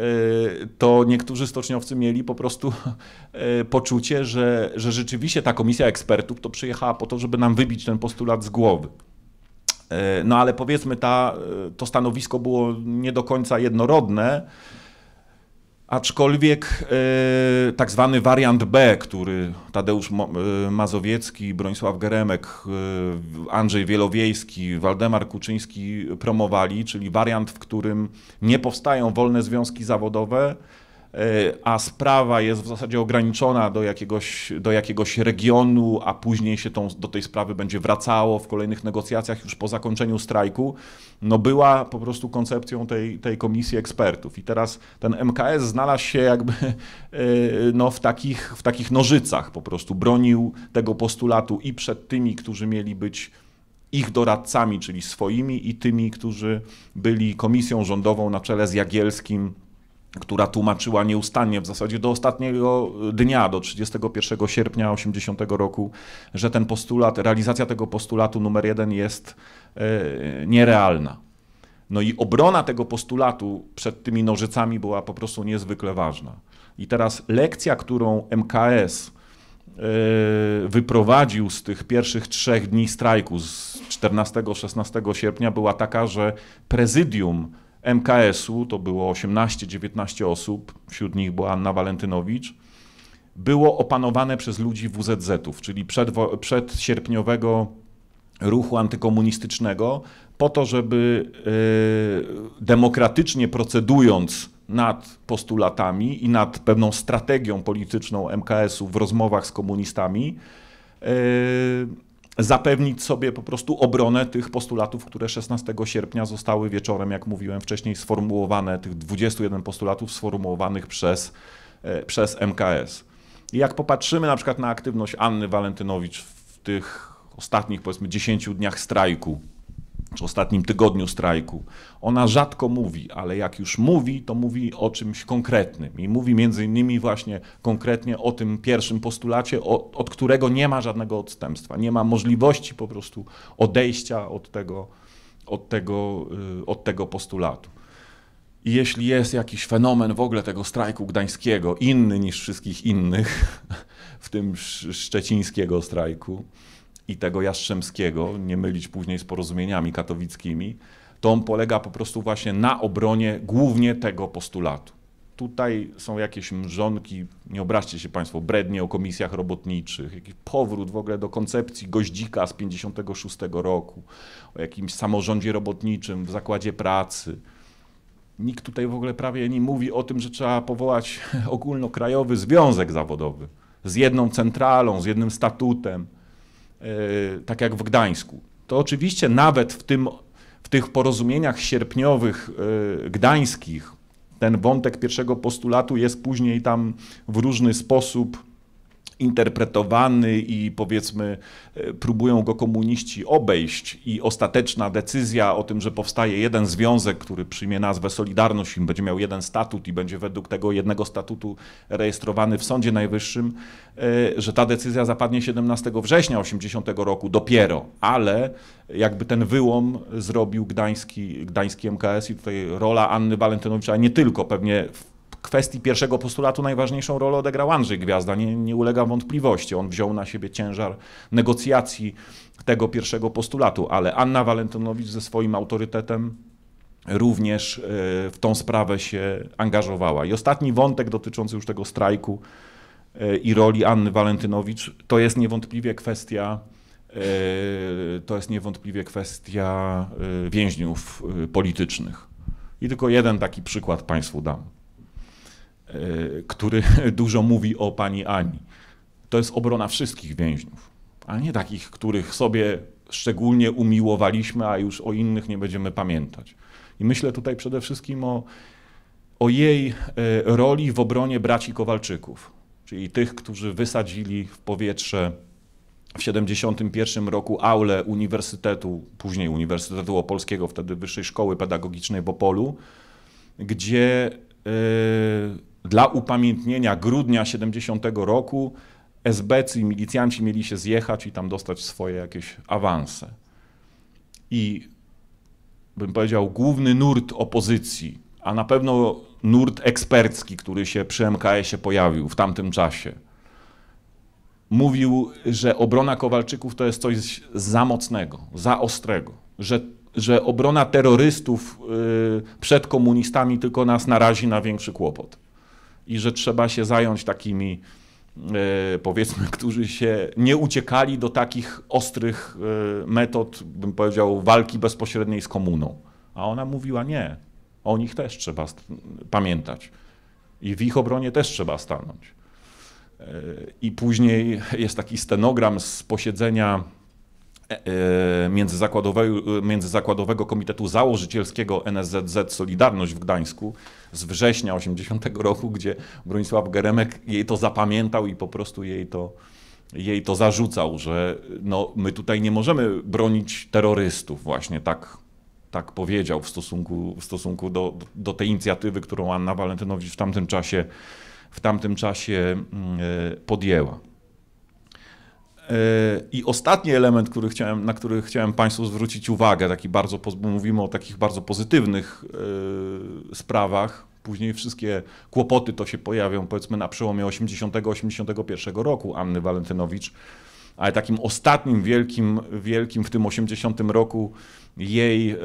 to niektórzy stoczniowcy mieli po prostu [LAUGHS] e, poczucie, że, że rzeczywiście ta komisja ekspertów to przyjechała po to, żeby nam wybić ten postulat z głowy. E, no ale powiedzmy, ta, to stanowisko było nie do końca jednorodne. Aczkolwiek e, tak zwany wariant B, który Tadeusz e, Mazowiecki, Bronisław Geremek, e, Andrzej Wielowiejski, Waldemar Kuczyński promowali, czyli wariant, w którym nie powstają wolne związki zawodowe, a sprawa jest w zasadzie ograniczona do jakiegoś, do jakiegoś regionu, a później się tą, do tej sprawy będzie wracało w kolejnych negocjacjach już po zakończeniu strajku, no była po prostu koncepcją tej, tej komisji ekspertów. I teraz ten MKS znalazł się jakby [LAUGHS] e, no, w, takich, w takich nożycach po prostu, bronił tego postulatu i przed tymi, którzy mieli być ich doradcami, czyli swoimi, i tymi, którzy byli komisją rządową na czele z Jagielskim, która tłumaczyła nieustannie w zasadzie do ostatniego dnia, do 31 sierpnia 80 roku, że ten postulat, realizacja tego postulatu numer jeden jest e, nierealna. No i obrona tego postulatu przed tymi nożycami była po prostu niezwykle ważna. I teraz lekcja, którą MKS e, wyprowadził z tych pierwszych trzech dni strajku z 14-16 sierpnia była taka, że prezydium MKS-u, to było 18-19 osób, wśród nich była Anna Walentynowicz, było opanowane przez ludzi WZZ-ów, czyli przed sierpniowego ruchu antykomunistycznego, po to, żeby e, demokratycznie procedując nad postulatami i nad pewną strategią polityczną MKS-u w rozmowach z komunistami, e, zapewnić sobie po prostu obronę tych postulatów, które 16 sierpnia zostały wieczorem, jak mówiłem wcześniej, sformułowane, tych 21 postulatów sformułowanych przez, e, przez MKS. I jak popatrzymy na przykład na aktywność Anny Walentynowicz w tych ostatnich, powiedzmy, 10 dniach strajku, czy ostatnim tygodniu strajku, ona rzadko mówi, ale jak już mówi, to mówi o czymś konkretnym. I mówi między innymi właśnie konkretnie o tym pierwszym postulacie, od, od którego nie ma żadnego odstępstwa. Nie ma możliwości po prostu odejścia od tego, od tego, y, od tego postulatu. I jeśli jest jakiś fenomen w ogóle tego strajku gdańskiego, inny niż wszystkich innych, [LAUGHS] w tym szczecińskiego strajku, i tego Jastrzębskiego, nie mylić później z porozumieniami katowickimi, to on polega po prostu właśnie na obronie głównie tego postulatu. Tutaj są jakieś mrzonki, nie obraźcie się Państwo, brednie o komisjach robotniczych, jakiś powrót w ogóle do koncepcji goździka z 56 roku, o jakimś samorządzie robotniczym w zakładzie pracy. Nikt tutaj w ogóle prawie nie mówi o tym, że trzeba powołać [LAUGHS] ogólnokrajowy związek zawodowy z jedną centralą, z jednym statutem. E, tak jak w Gdańsku. To oczywiście nawet w, tym, w tych porozumieniach sierpniowych e, gdańskich ten wątek pierwszego postulatu jest później tam w różny sposób interpretowany i powiedzmy e, próbują go komuniści obejść i ostateczna decyzja o tym, że powstaje jeden związek, który przyjmie nazwę Solidarność i będzie miał jeden statut i będzie według tego jednego statutu rejestrowany w Sądzie Najwyższym, e, że ta decyzja zapadnie 17 września 80 roku dopiero, ale jakby ten wyłom zrobił gdański, gdański MKS i tutaj rola Anny Walentynowicza, nie tylko, pewnie w kwestii pierwszego postulatu najważniejszą rolę odegrał Andrzej Gwiazda, nie, nie ulega wątpliwości. On wziął na siebie ciężar negocjacji tego pierwszego postulatu, ale Anna Walentynowicz ze swoim autorytetem również e, w tą sprawę się angażowała. I ostatni wątek dotyczący już tego strajku e, i roli Anny Walentynowicz to jest niewątpliwie kwestia e, to jest niewątpliwie kwestia więźniów politycznych. I tylko jeden taki przykład Państwu dam. Y, który [LAUGHS] dużo mówi o pani Ani. To jest obrona wszystkich więźniów, a nie takich, których sobie szczególnie umiłowaliśmy, a już o innych nie będziemy pamiętać. I myślę tutaj przede wszystkim o, o jej y, roli w obronie braci Kowalczyków, czyli tych, którzy wysadzili w powietrze w 1971 roku aule Uniwersytetu, później Uniwersytetu Opolskiego, wtedy Wyższej Szkoły Pedagogicznej w Opolu, gdzie yy, dla upamiętnienia grudnia 70 roku SBC i milicjanci mieli się zjechać i tam dostać swoje jakieś awanse. I bym powiedział główny nurt opozycji, a na pewno nurt ekspercki, który się przy MKS-ie pojawił w tamtym czasie, mówił, że obrona Kowalczyków to jest coś za mocnego, za ostrego, że, że obrona terrorystów y, przed komunistami tylko nas narazi na większy kłopot i że trzeba się zająć takimi, e, powiedzmy, [LAUGHS] którzy się nie uciekali do takich ostrych e, metod, bym powiedział, walki bezpośredniej z komuną. A ona mówiła nie, o nich też trzeba pamiętać i w ich obronie też trzeba stanąć. E, I później [LAUGHS] jest taki stenogram z posiedzenia E, międzyzakładowego, Komitetu Założycielskiego NSZZ Solidarność w Gdańsku z września 80 roku, gdzie Bronisław Geremek jej to zapamiętał i po prostu jej to, jej to zarzucał, że no, my tutaj nie możemy bronić terrorystów właśnie tak tak powiedział w stosunku, w stosunku do, do tej inicjatywy, którą Anna Walentynowicz w tamtym czasie, w tamtym czasie mm, e, podjęła. E, I ostatni element, który chciałem, na który chciałem Państwu zwrócić uwagę, taki bardzo, bo mówimy o takich bardzo pozytywnych e, sprawach, później wszystkie kłopoty to się pojawią powiedzmy na przełomie 80-81 roku Anny Walentynowicz, ale takim ostatnim wielkim, wielkim w tym 80 roku jej e,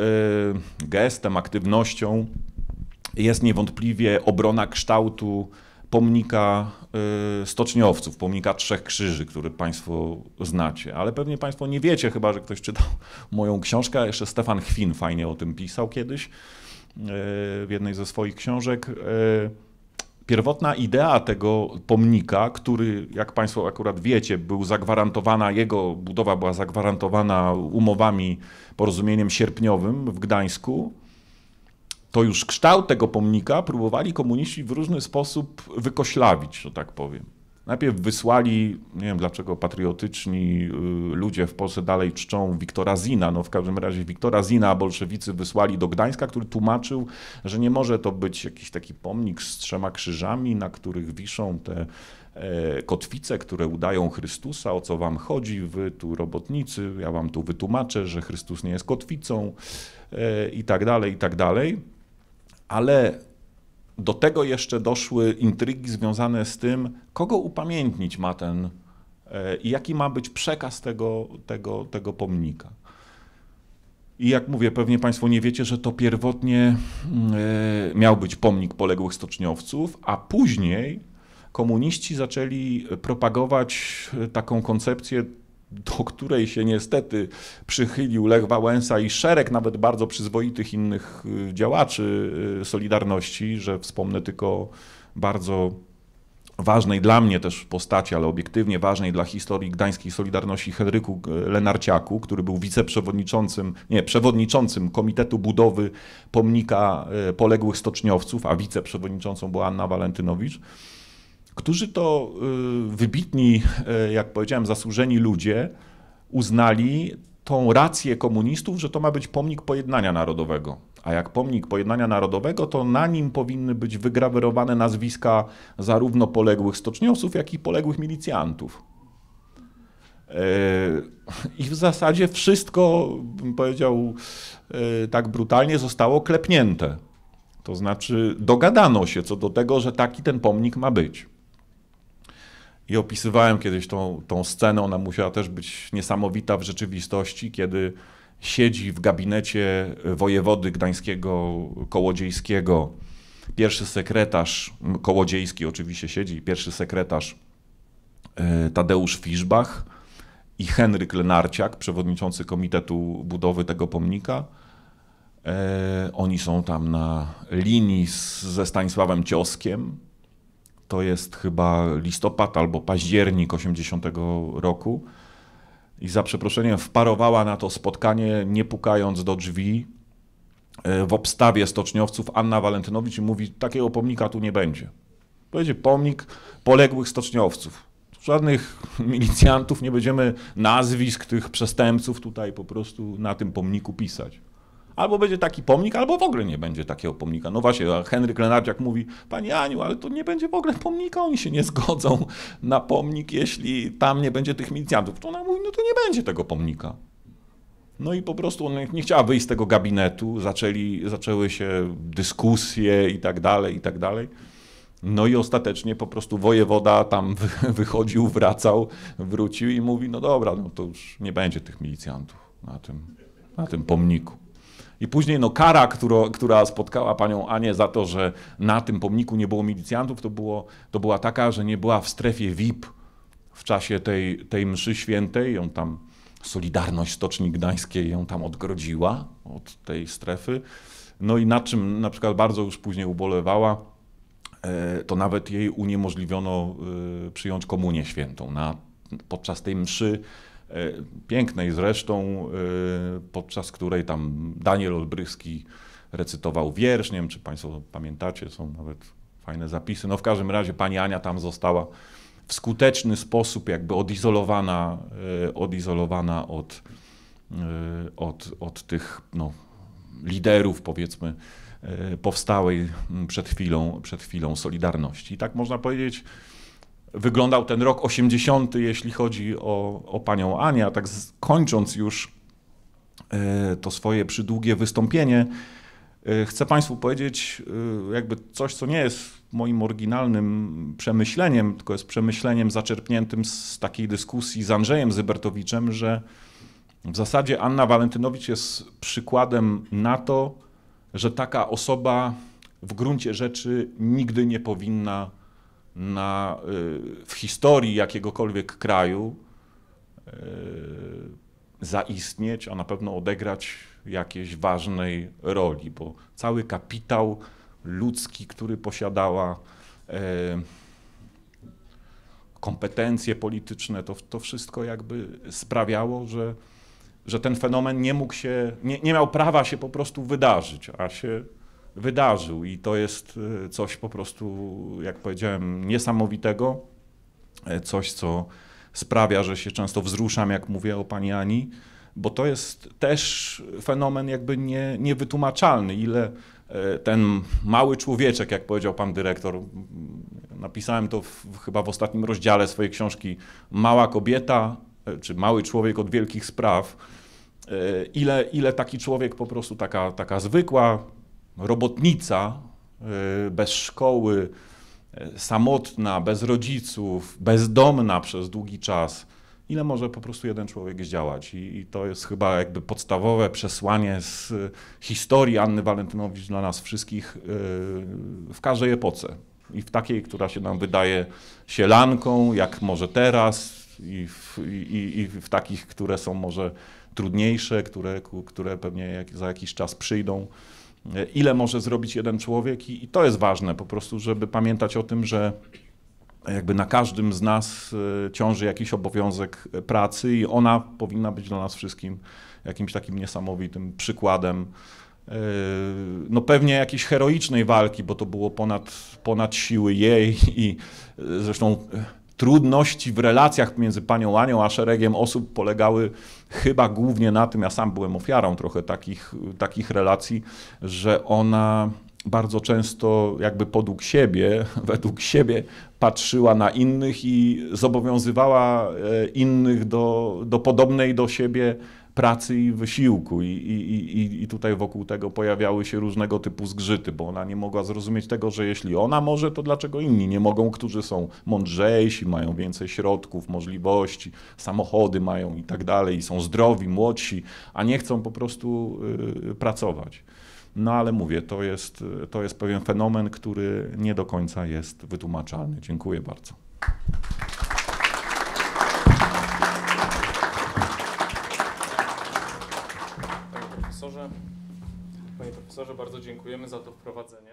gestem, aktywnością jest niewątpliwie obrona kształtu pomnika y, stoczniowców, pomnika Trzech Krzyży, który Państwo znacie. Ale pewnie Państwo nie wiecie, chyba że ktoś czytał [LAUGHS] moją książkę. Jeszcze Stefan Chwin fajnie o tym pisał kiedyś y, w jednej ze swoich książek. Y, pierwotna idea tego pomnika, który, jak Państwo akurat wiecie, był zagwarantowana, jego budowa była zagwarantowana umowami, porozumieniem sierpniowym w Gdańsku to już kształt tego pomnika próbowali komuniści w różny sposób wykoślawić, że tak powiem. Najpierw wysłali, nie wiem dlaczego patriotyczni y, ludzie w Polsce dalej czczą Wiktora Zina. No w każdym razie Wiktora Zina bolszewicy wysłali do Gdańska, który tłumaczył, że nie może to być jakiś taki pomnik z trzema krzyżami, na których wiszą te e, kotwice, które udają Chrystusa, o co wam chodzi, wy tu robotnicy, ja wam tu wytłumaczę, że Chrystus nie jest kotwicą e, i tak dalej, i tak dalej ale do tego jeszcze doszły intrygi związane z tym, kogo upamiętnić ma ten e, i jaki ma być przekaz tego, tego, tego pomnika. I jak mówię, pewnie Państwo nie wiecie, że to pierwotnie mm, e, miał być pomnik poległych stoczniowców, a później komuniści zaczęli propagować taką koncepcję do której się niestety przychylił Lech Wałęsa i szereg nawet bardzo przyzwoitych innych y, działaczy y, Solidarności, że wspomnę tylko bardzo ważnej dla mnie też postaci, ale obiektywnie ważnej dla historii gdańskiej Solidarności Henryku y, Lenarciaku, który był wiceprzewodniczącym, nie, przewodniczącym Komitetu Budowy Pomnika Poległych Stoczniowców, a wiceprzewodniczącą była Anna Walentynowicz którzy to y, wybitni, y, jak powiedziałem, zasłużeni ludzie uznali tą rację komunistów, że to ma być pomnik pojednania narodowego. A jak pomnik pojednania narodowego, to na nim powinny być wygrawerowane nazwiska zarówno poległych stoczniosów, jak i poległych milicjantów. Y, I w zasadzie wszystko, bym powiedział tak brutalnie, zostało klepnięte. To znaczy dogadano się co do tego, że taki ten pomnik ma być. I opisywałem kiedyś tą, tą scenę, ona musiała też być niesamowita w rzeczywistości, kiedy siedzi w gabinecie e, wojewody gdańskiego kołodziejskiego. Pierwszy sekretarz, kołodziejski oczywiście siedzi, pierwszy sekretarz e, Tadeusz Fiszbach i Henryk Lenarciak, przewodniczący Komitetu Budowy tego pomnika. E, oni są tam na linii ze Stanisławem Cioskiem, to jest chyba listopad albo październik 80 roku. I za przeproszeniem wparowała na to spotkanie, nie pukając do drzwi e, w obstawie stoczniowców Anna Walentynowicz i mówi, takiego pomnika tu nie będzie. Będzie pomnik poległych stoczniowców. Żadnych milicjantów, nie będziemy nazwisk tych przestępców tutaj po prostu na tym pomniku pisać. Albo będzie taki pomnik, albo w ogóle nie będzie takiego pomnika. No właśnie, Henryk Lenardziak mówi, panie Aniu, ale to nie będzie w ogóle pomnika, oni się nie zgodzą na pomnik, jeśli tam nie będzie tych milicjantów. To ona mówi, no to nie będzie tego pomnika. No i po prostu on nie chciała wyjść z tego gabinetu, zaczęli, zaczęły się dyskusje i tak dalej, i tak dalej. No i ostatecznie po prostu wojewoda tam [LAUGHS] wychodził, wracał, wrócił i mówi, no dobra, no to już nie będzie tych milicjantów na tym, na tym pomniku. I później no, kara, która, która spotkała panią Anię za to, że na tym pomniku nie było milicjantów, to, było, to była taka, że nie była w strefie VIP w czasie tej, tej mszy świętej. Ją tam Solidarność Stoczni Gdańskiej ją tam odgrodziła od tej strefy. No i na czym na przykład bardzo już później ubolewała, e, to nawet jej uniemożliwiono e, przyjąć komunię świętą. Na, podczas tej mszy E, pięknej zresztą, e, podczas której tam Daniel Olbryski recytował wiersz, nie wiem czy Państwo pamiętacie, są nawet fajne zapisy. No w każdym razie pani Ania tam została w skuteczny sposób jakby odizolowana, e, odizolowana od, od, od tych no, liderów powiedzmy powstałej przed chwilą, przed chwilą Solidarności. I tak można powiedzieć, wyglądał ten rok 80., jeśli chodzi o, o panią Anię. A tak z, kończąc już e, to swoje przydługie wystąpienie, e, chcę Państwu powiedzieć e, jakby coś, co nie jest moim oryginalnym przemyśleniem, tylko jest przemyśleniem zaczerpniętym z takiej dyskusji z Andrzejem Zybertowiczem, że w zasadzie Anna Walentynowicz jest przykładem na to, że taka osoba w gruncie rzeczy nigdy nie powinna na, y, w historii jakiegokolwiek kraju y, zaistnieć, a na pewno odegrać jakiejś ważnej roli, bo cały kapitał ludzki, który posiadała, y, kompetencje polityczne, to, to wszystko jakby sprawiało, że, że ten fenomen nie mógł się, nie, nie miał prawa się po prostu wydarzyć, a się wydarzył. I to jest e, coś po prostu, jak powiedziałem, niesamowitego. E, coś, co sprawia, że się często wzruszam, jak mówię o pani Ani, bo to jest też fenomen jakby nie, niewytłumaczalny, ile e, ten mały człowieczek, jak powiedział pan dyrektor, napisałem to w, chyba w ostatnim rozdziale swojej książki, mała kobieta czy mały człowiek od wielkich spraw, ile, ile taki człowiek po prostu, taka, taka zwykła, robotnica y, bez szkoły, y, samotna, bez rodziców, bezdomna przez długi czas, ile może po prostu jeden człowiek zdziałać. I, I, to jest chyba jakby podstawowe przesłanie z y, historii Anny Walentynowicz dla nas wszystkich w każdej epoce. I w takiej, która się nam wydaje sielanką, jak może teraz, i w, i, i w takich, które są może trudniejsze, które, które pewnie jak, za jakiś czas przyjdą. E, ile może zrobić jeden człowiek, i, i to jest ważne po prostu, żeby pamiętać o tym, że jakby na każdym z nas e, ciąży jakiś obowiązek e, pracy i ona powinna być dla nas wszystkim jakimś takim niesamowitym przykładem. No pewnie jakiejś heroicznej walki, bo to było ponad, ponad siły jej i zresztą trudności w relacjach między panią Anią a szeregiem osób polegały chyba głównie na tym, ja sam byłem ofiarą trochę takich, takich relacji, że ona bardzo często jakby podług siebie, [LAUGHS] według siebie patrzyła na innych i zobowiązywała e, innych do, do podobnej do siebie pracy i wysiłku. I, i, i, I tutaj wokół tego pojawiały się różnego typu zgrzyty, bo ona nie mogła zrozumieć tego, że jeśli ona może, to dlaczego inni nie mogą, którzy są mądrzejsi, mają więcej środków, możliwości, samochody mają i tak dalej, i są zdrowi, młodsi, a nie chcą po prostu yy, pracować. No ale mówię, to jest, to jest pewien fenomen, który nie do końca jest wytłumaczalny. Dziękuję bardzo. profesorze, bardzo dziękujemy za to wprowadzenie.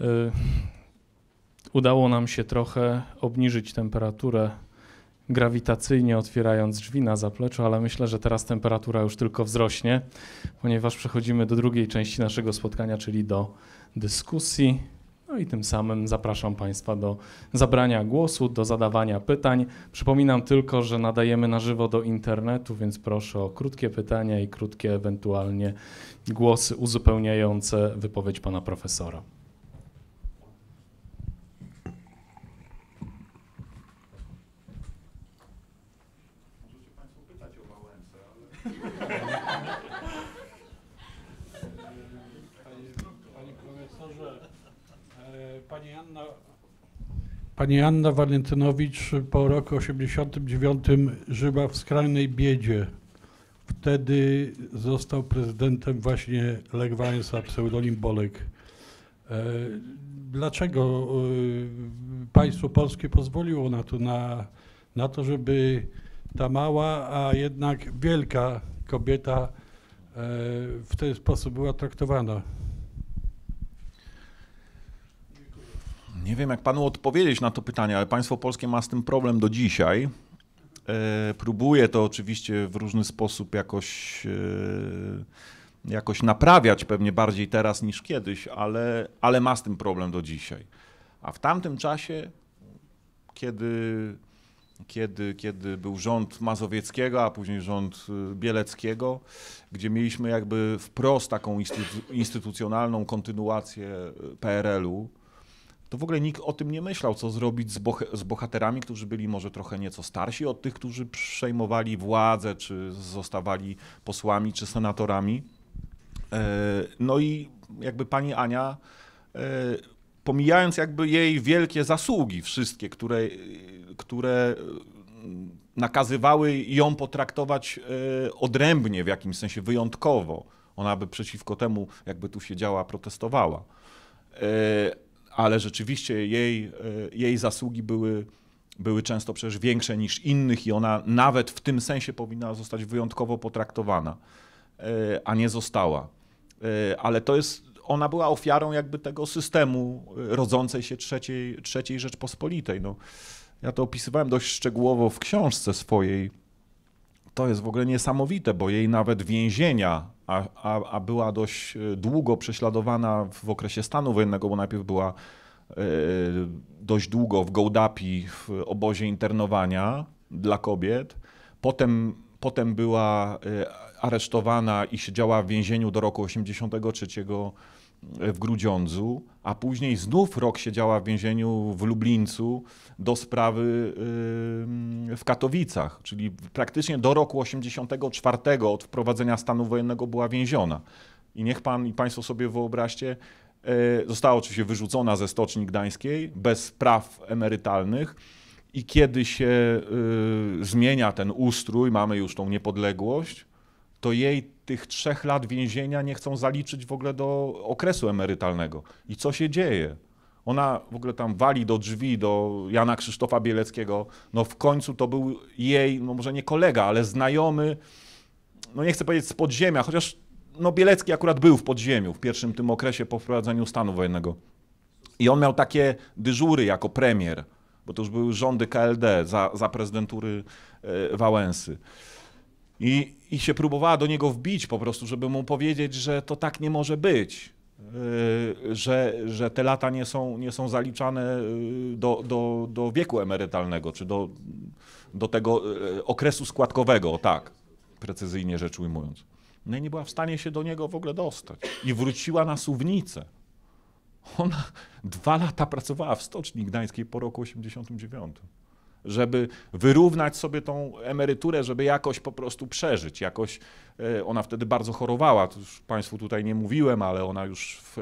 Y, udało nam się trochę obniżyć temperaturę grawitacyjnie otwierając drzwi na zapleczu, ale myślę, że teraz temperatura już tylko wzrośnie, ponieważ przechodzimy do drugiej części naszego spotkania, czyli do dyskusji. No i tym samym zapraszam Państwa do zabrania głosu, do zadawania pytań. Przypominam tylko, że nadajemy na żywo do internetu, więc proszę o krótkie pytania i krótkie ewentualnie głosy uzupełniające wypowiedź Pana Profesora. Pani Anna Walentynowicz po roku 89 żyła w skrajnej biedzie. Wtedy został prezydentem właśnie Lech Wałęsa, pseudonim Bolek. E, dlaczego e, państwo polskie pozwoliło na to, na, na to, żeby ta mała, a jednak wielka kobieta e, w ten sposób była traktowana? Nie wiem, jak panu odpowiedzieć na to pytanie, ale państwo polskie ma z tym problem do dzisiaj. E, próbuje to oczywiście w różny sposób jakoś, e, jakoś naprawiać, pewnie bardziej teraz niż kiedyś, ale, ale ma z tym problem do dzisiaj. A w tamtym czasie, kiedy, kiedy, kiedy był rząd Mazowieckiego, a później rząd e, Bieleckiego, gdzie mieliśmy jakby wprost taką instytucjonalną kontynuację PRL-u, to w ogóle nikt o tym nie myślał, co zrobić z, boh z, bohaterami, którzy byli może trochę nieco starsi od tych, którzy przejmowali władzę, czy zostawali posłami, czy senatorami. E, no i jakby pani Ania, e, pomijając jakby jej wielkie zasługi, wszystkie, które, które mm, nakazywały ją potraktować e, odrębnie, w jakimś sensie wyjątkowo, ona by przeciwko temu, jakby tu siedziała, protestowała ale rzeczywiście jej, e, jej zasługi były, były często przecież większe niż innych i ona nawet w tym sensie powinna zostać wyjątkowo potraktowana, e, a nie została. E, ale to jest, ona była ofiarą jakby tego systemu rodzącej się trzeciej, trzeciej Rzeczpospolitej. No, ja to opisywałem dość szczegółowo w książce swojej, to jest w ogóle niesamowite, bo jej nawet więzienia, a, a, a była dość e, długo prześladowana w okresie stanu wojennego, bo najpierw była e, dość długo w Gołdapi, w obozie internowania dla kobiet. Potem, potem była e, aresztowana i siedziała w więzieniu do roku 1983 w Grudziądzu, a później znów rok siedziała w więzieniu w Lublińcu do sprawy w Katowicach, czyli praktycznie do roku 84 od wprowadzenia stanu wojennego była więziona. I niech pan i państwo sobie wyobraźcie, e, została oczywiście wyrzucona ze Stoczni Gdańskiej bez praw emerytalnych. I kiedy się y, zmienia ten ustrój, mamy już tą niepodległość, to jej tych trzech lat więzienia nie chcą zaliczyć w ogóle do okresu emerytalnego. I co się dzieje? Ona w ogóle tam wali do drzwi do Jana Krzysztofa Bieleckiego. No w końcu to był jej, no może nie kolega, ale znajomy, no nie chcę powiedzieć z podziemia, chociaż no Bielecki akurat był w podziemiu w pierwszym tym okresie po wprowadzeniu stanu wojennego. I on miał takie dyżury jako premier, bo to już były rządy KLD za, za prezydentury e, Wałęsy. I, I się próbowała do niego wbić po prostu, żeby mu powiedzieć, że to tak nie może być, y, że, że te lata nie są, nie są zaliczane y, do, do, do wieku emerytalnego, czy do, do tego y, okresu składkowego, tak, precyzyjnie rzecz ujmując. No i nie była w stanie się do niego w ogóle dostać. I wróciła na suwnicę. Ona dwa lata pracowała w Stoczni Gdańskiej po roku 89 żeby wyrównać sobie tą emeryturę, żeby jakoś po prostu przeżyć. Jakoś e, ona wtedy bardzo chorowała, to już Państwu tutaj nie mówiłem, ale ona już w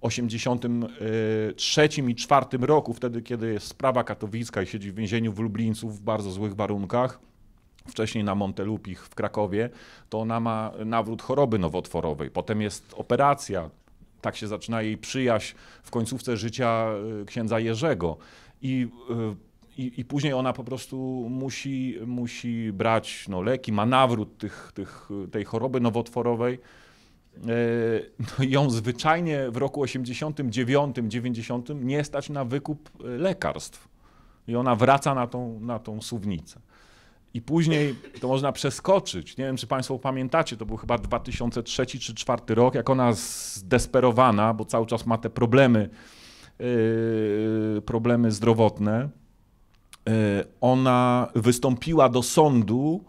83 e, e, i 4 roku, wtedy kiedy jest sprawa katowicka i siedzi w więzieniu w Lublińcu w bardzo złych warunkach, wcześniej na Montelupich w Krakowie, to ona ma nawrót choroby nowotworowej. Potem jest operacja, tak się zaczyna jej przyjaźń w końcówce życia księdza Jerzego. I i, i później ona po prostu musi, musi brać no, leki, ma nawrót tych, tych, tej choroby nowotworowej. E, no, ją zwyczajnie w roku 89, 90 nie stać na wykup lekarstw. I ona wraca na tą, na tą suwnicę. I później to można przeskoczyć. Nie wiem, czy Państwo pamiętacie, to był chyba 2003 czy 2004 rok, jak ona zdesperowana, bo cały czas ma te problemy, yy, problemy zdrowotne E, ona wystąpiła do sądu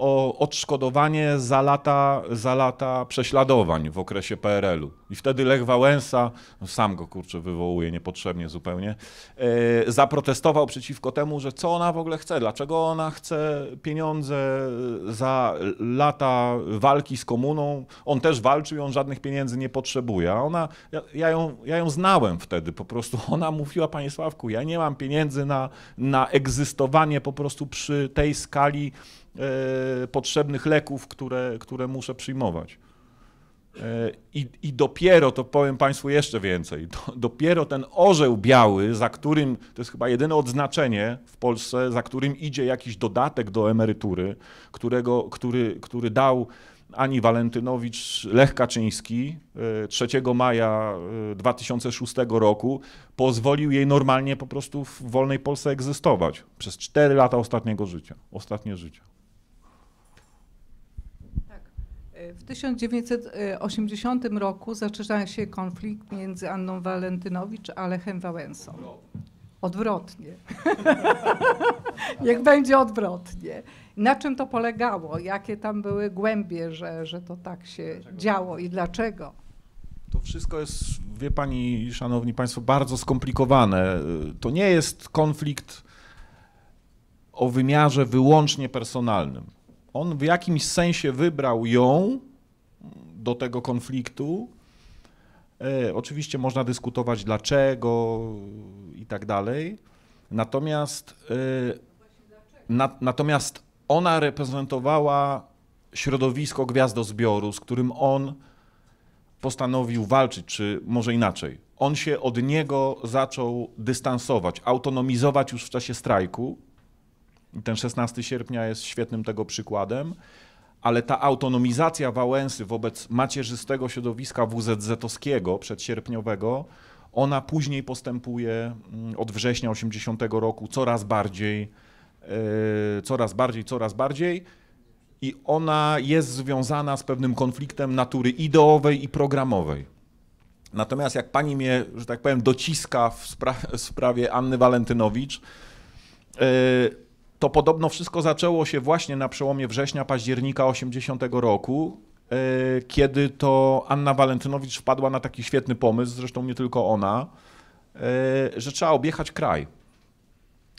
o odszkodowanie za lata, za lata prześladowań w okresie PRL-u. I wtedy Lech Wałęsa, no sam go kurczę wywołuje niepotrzebnie zupełnie, e, zaprotestował przeciwko temu, że co ona w ogóle chce, dlaczego ona chce pieniądze za lata walki z komuną. On też walczył i on żadnych pieniędzy nie potrzebuje. A ona, ja, ja, ją, ja ją znałem wtedy po prostu. [LAUGHS] Ona mówiła, panie Sławku, ja nie mam pieniędzy na, na egzystowanie po prostu przy tej skali E, potrzebnych leków, które, które muszę przyjmować. E, I, I, dopiero, to powiem Państwu jeszcze więcej, do, dopiero ten orzeł biały, za którym, to jest chyba jedyne odznaczenie w Polsce, za którym idzie jakiś dodatek do emerytury, którego, który, który dał Ani Walentynowicz, Lech Kaczyński 3 e, maja 2006 roku, pozwolił jej normalnie po prostu w wolnej Polsce egzystować przez 4 lata ostatniego życia, ostatnie życie. W 1980 roku zaczyna się konflikt między Anną Walentynowicz a Lechem Wałęsą. Odwrotnie. [LAUGHS] Niech będzie odwrotnie. Na czym to polegało? Jakie tam były głębie, że, że to tak się dlaczego? działo i dlaczego? To wszystko jest, wie pani, szanowni państwo, bardzo skomplikowane. To nie jest konflikt o wymiarze wyłącznie personalnym on w jakimś sensie wybrał ją do tego konfliktu. E, oczywiście można dyskutować dlaczego i tak dalej. Natomiast, e, na, natomiast ona reprezentowała środowisko gwiazdozbioru, z którym on postanowił walczyć, czy może inaczej. On się od niego zaczął dystansować, autonomizować już w czasie strajku i ten 16 sierpnia jest świetnym tego przykładem, ale ta autonomizacja Wałęsy wobec macierzystego środowiska WZZ-owskiego, przedsierpniowego, ona później postępuje mm, od września 80 roku coraz bardziej, e, coraz bardziej, coraz bardziej. I ona jest związana z pewnym konfliktem natury ideowej i programowej. Natomiast jak pani mnie, że tak powiem, dociska w, spra w sprawie Anny Walentynowicz, yy, to podobno wszystko zaczęło się właśnie na przełomie września, października 80 roku, e, kiedy to Anna Walentynowicz wpadła na taki świetny pomysł, zresztą nie tylko ona, e, że trzeba objechać kraj.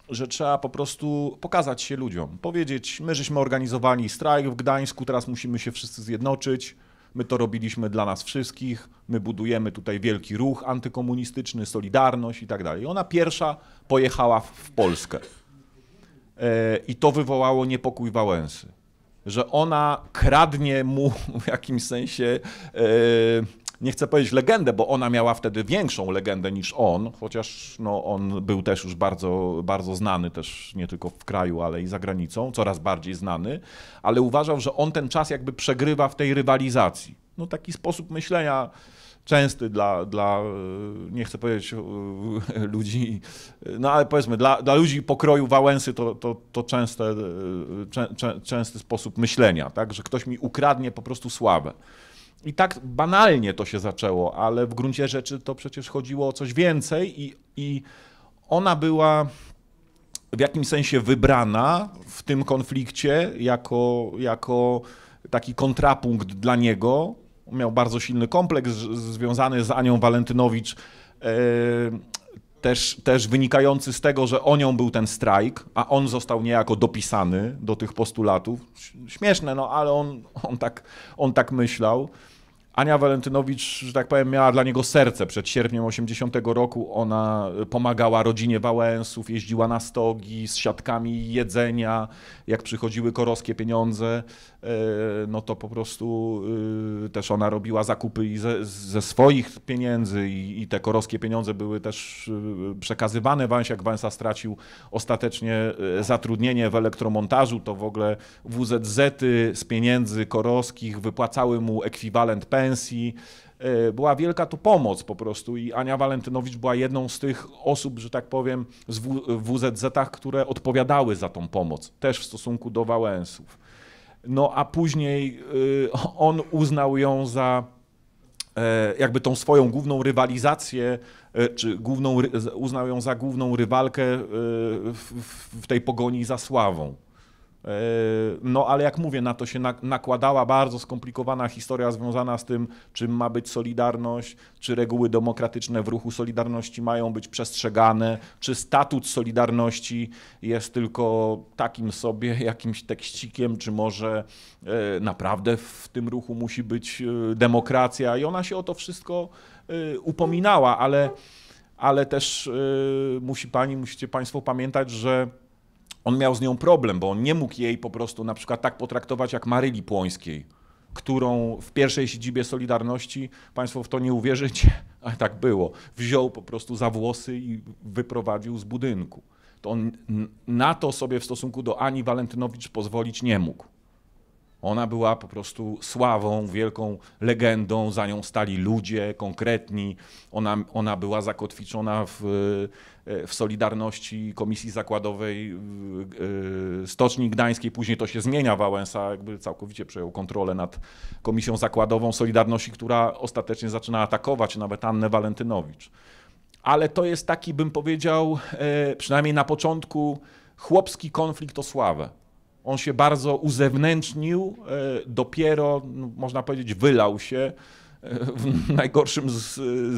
Że trzeba po prostu pokazać się ludziom, powiedzieć: My żeśmy organizowali strajk w Gdańsku, teraz musimy się wszyscy zjednoczyć. My to robiliśmy dla nas wszystkich, my budujemy tutaj wielki ruch antykomunistyczny, Solidarność i tak dalej. Ona pierwsza pojechała w Polskę. E, i to wywołało niepokój Wałęsy. Że ona kradnie mu [LAUGHS] w jakimś sensie e, nie chcę powiedzieć legendę, bo ona miała wtedy większą legendę niż on, chociaż no, on był też już bardzo, bardzo znany, też nie tylko w kraju, ale i za granicą, coraz bardziej znany, ale uważał, że on ten czas jakby przegrywa w tej rywalizacji. No taki sposób myślenia częsty dla, dla e, nie chcę powiedzieć e, [LAUGHS] ludzi, no ale powiedzmy, dla, dla ludzi pokroju Wałęsy to, to, to częste, czę, e, czę, częsty sposób myślenia, tak, że ktoś mi ukradnie po prostu sławę. I tak banalnie to się zaczęło, ale w gruncie rzeczy to przecież chodziło o coś więcej i, i ona była w jakimś sensie wybrana w tym konflikcie jako, jako taki kontrapunkt dla niego, miał bardzo silny kompleks związany z Anią Walentynowicz, e, też, też wynikający z tego, że o nią był ten strajk, a on został niejako dopisany do tych postulatów. Śmieszne, no ale on, on, tak, on tak myślał. Ania Walentynowicz, że tak powiem, miała dla niego serce. Przed sierpniem 80 roku ona e, pomagała rodzinie Wałęsów, jeździła na stogi z siatkami jedzenia. Jak przychodziły koroskie pieniądze, e, no to po prostu e, też ona robiła zakupy i ze, ze swoich pieniędzy i, te koroskie pieniądze były też przekazywane jak Wałęsa stracił ostatecznie zatrudnienie w elektromontażu, to w ogóle WZZ -y z pieniędzy koroskich wypłacały mu ekwiwalent pensji pensji. E, była wielka tu pomoc po prostu i Ania Walentynowicz była jedną z tych osób, że tak powiem, z WZZ-ach, które odpowiadały za tą pomoc, też w stosunku do Wałęsów. No a później e, on uznał ją za e, jakby tą swoją główną rywalizację, czy główną, uznał ją za główną rywalkę w tej pogoni za sławą. Yy, no ale jak mówię, na to się nakładała bardzo skomplikowana historia związana z tym, czym ma być Solidarność, czy reguły demokratyczne w ruchu Solidarności mają być przestrzegane, czy statut Solidarności jest tylko takim sobie [LAUGHS] jakimś tekścikiem, czy może yy, naprawdę w tym ruchu musi być yy, demokracja. I ona się o to wszystko upominała, ale, ale też musi pani, musicie państwo pamiętać, że on miał z nią problem, bo on nie mógł jej po prostu na przykład tak potraktować jak Maryli Płońskiej, którą w pierwszej siedzibie Solidarności, państwo w to nie uwierzycie, [LAUGHS] ale tak było, wziął po prostu za włosy i wyprowadził z budynku. To on na to sobie w stosunku do Ani Walentynowicz pozwolić nie mógł. Ona była po prostu sławą, wielką legendą, za nią stali ludzie konkretni. Ona, ona była zakotwiczona w E, w Solidarności Komisji Zakładowej e, Stoczni Gdańskiej. Później to się zmienia. Wałęsa jakby całkowicie przejął kontrolę nad Komisją Zakładową Solidarności, która ostatecznie zaczyna atakować nawet Annę Walentynowicz. Ale to jest taki, bym powiedział, e, przynajmniej na początku, chłopski konflikt o sławę. On się bardzo uzewnętrznił, dopiero, no, można powiedzieć, wylał się w najgorszym z,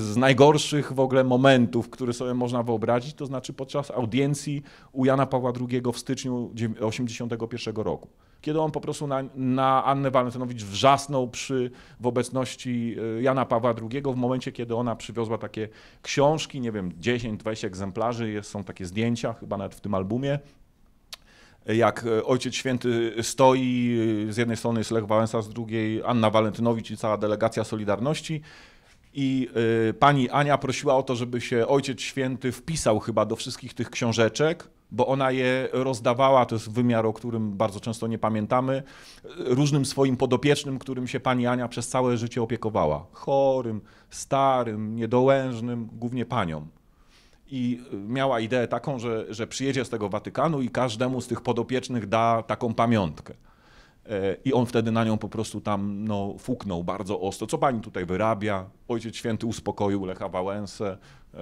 z, najgorszych w ogóle momentów, które sobie można wyobrazić, to znaczy podczas audiencji u Jana Pawła II w styczniu 1981 roku. Kiedy on po prostu na, na Annę Walentynowicz wrzasnął przy, w obecności e, Jana Pawła II, w momencie, kiedy ona przywiozła takie książki, nie wiem, 10-20 egzemplarzy, jest, są takie zdjęcia chyba nawet w tym albumie, jak e, Ojciec Święty stoi, e, z jednej strony jest Lech Wałęsa, z drugiej Anna Walentynowicz i cała delegacja Solidarności. I y, pani Ania prosiła o to, żeby się Ojciec Święty wpisał chyba do wszystkich tych książeczek, bo ona je rozdawała, to jest wymiar, o którym bardzo często nie pamiętamy, różnym swoim podopiecznym, którym się pani Ania przez całe życie opiekowała. Chorym, starym, niedołężnym, głównie paniom i miała ideę taką, że, że przyjedzie z tego Watykanu i każdemu z tych podopiecznych da taką pamiątkę. E, I on wtedy na nią po prostu tam no, fuknął bardzo ostro. Co pani tutaj wyrabia? Ojciec Święty uspokoił Lecha Wałęsę e,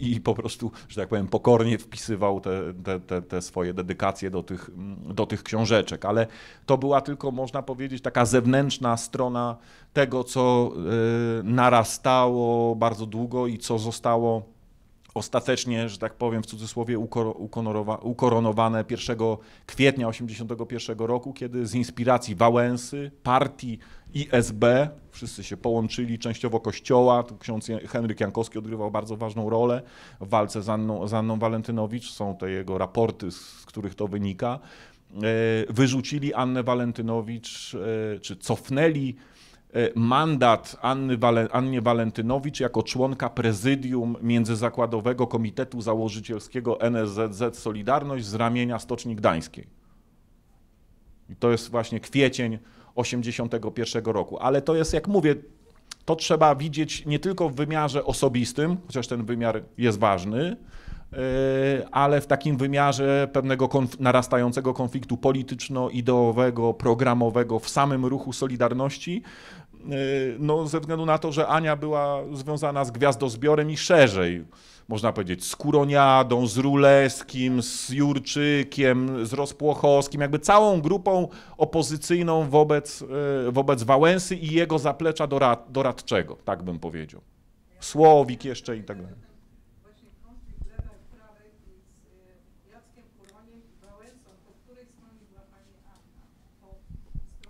i po prostu, że tak powiem, pokornie wpisywał te, te, te, te swoje dedykacje do tych, do tych książeczek. Ale to była tylko, można powiedzieć, taka zewnętrzna strona tego, co e, narastało bardzo długo i co zostało ostatecznie, że tak powiem, w cudzysłowie ukoronowane 1 kwietnia 1981 roku, kiedy z inspiracji Wałęsy, partii ISB, wszyscy się połączyli, częściowo kościoła, tu ksiądz Henryk Jankowski odgrywał bardzo ważną rolę w walce z Anną, z Anną Walentynowicz, są te jego raporty, z których to wynika, e, wyrzucili Annę Walentynowicz, e, czy cofnęli E, mandat Anny Wale, Annie Walentynowicz jako członka prezydium Międzyzakładowego Komitetu Założycielskiego NSZZ Solidarność z ramienia Stoczni Gdańskiej. I to jest właśnie kwiecień 81 roku. Ale to jest, jak mówię, to trzeba widzieć nie tylko w wymiarze osobistym, chociaż ten wymiar jest ważny, e, ale w takim wymiarze pewnego konf narastającego konfliktu polityczno-ideowego, programowego w samym ruchu Solidarności, E, no, ze względu na to, że Ania była związana z gwiazdozbiorem i szerzej, można powiedzieć, z Kuroniadą, z Ruleskim, z Jurczykiem, z Rozpłochowskim, jakby całą grupą opozycyjną wobec, e, wobec Wałęsy i jego zaplecza dorad, doradczego, tak bym powiedział. Słowik jeszcze i tak dalej.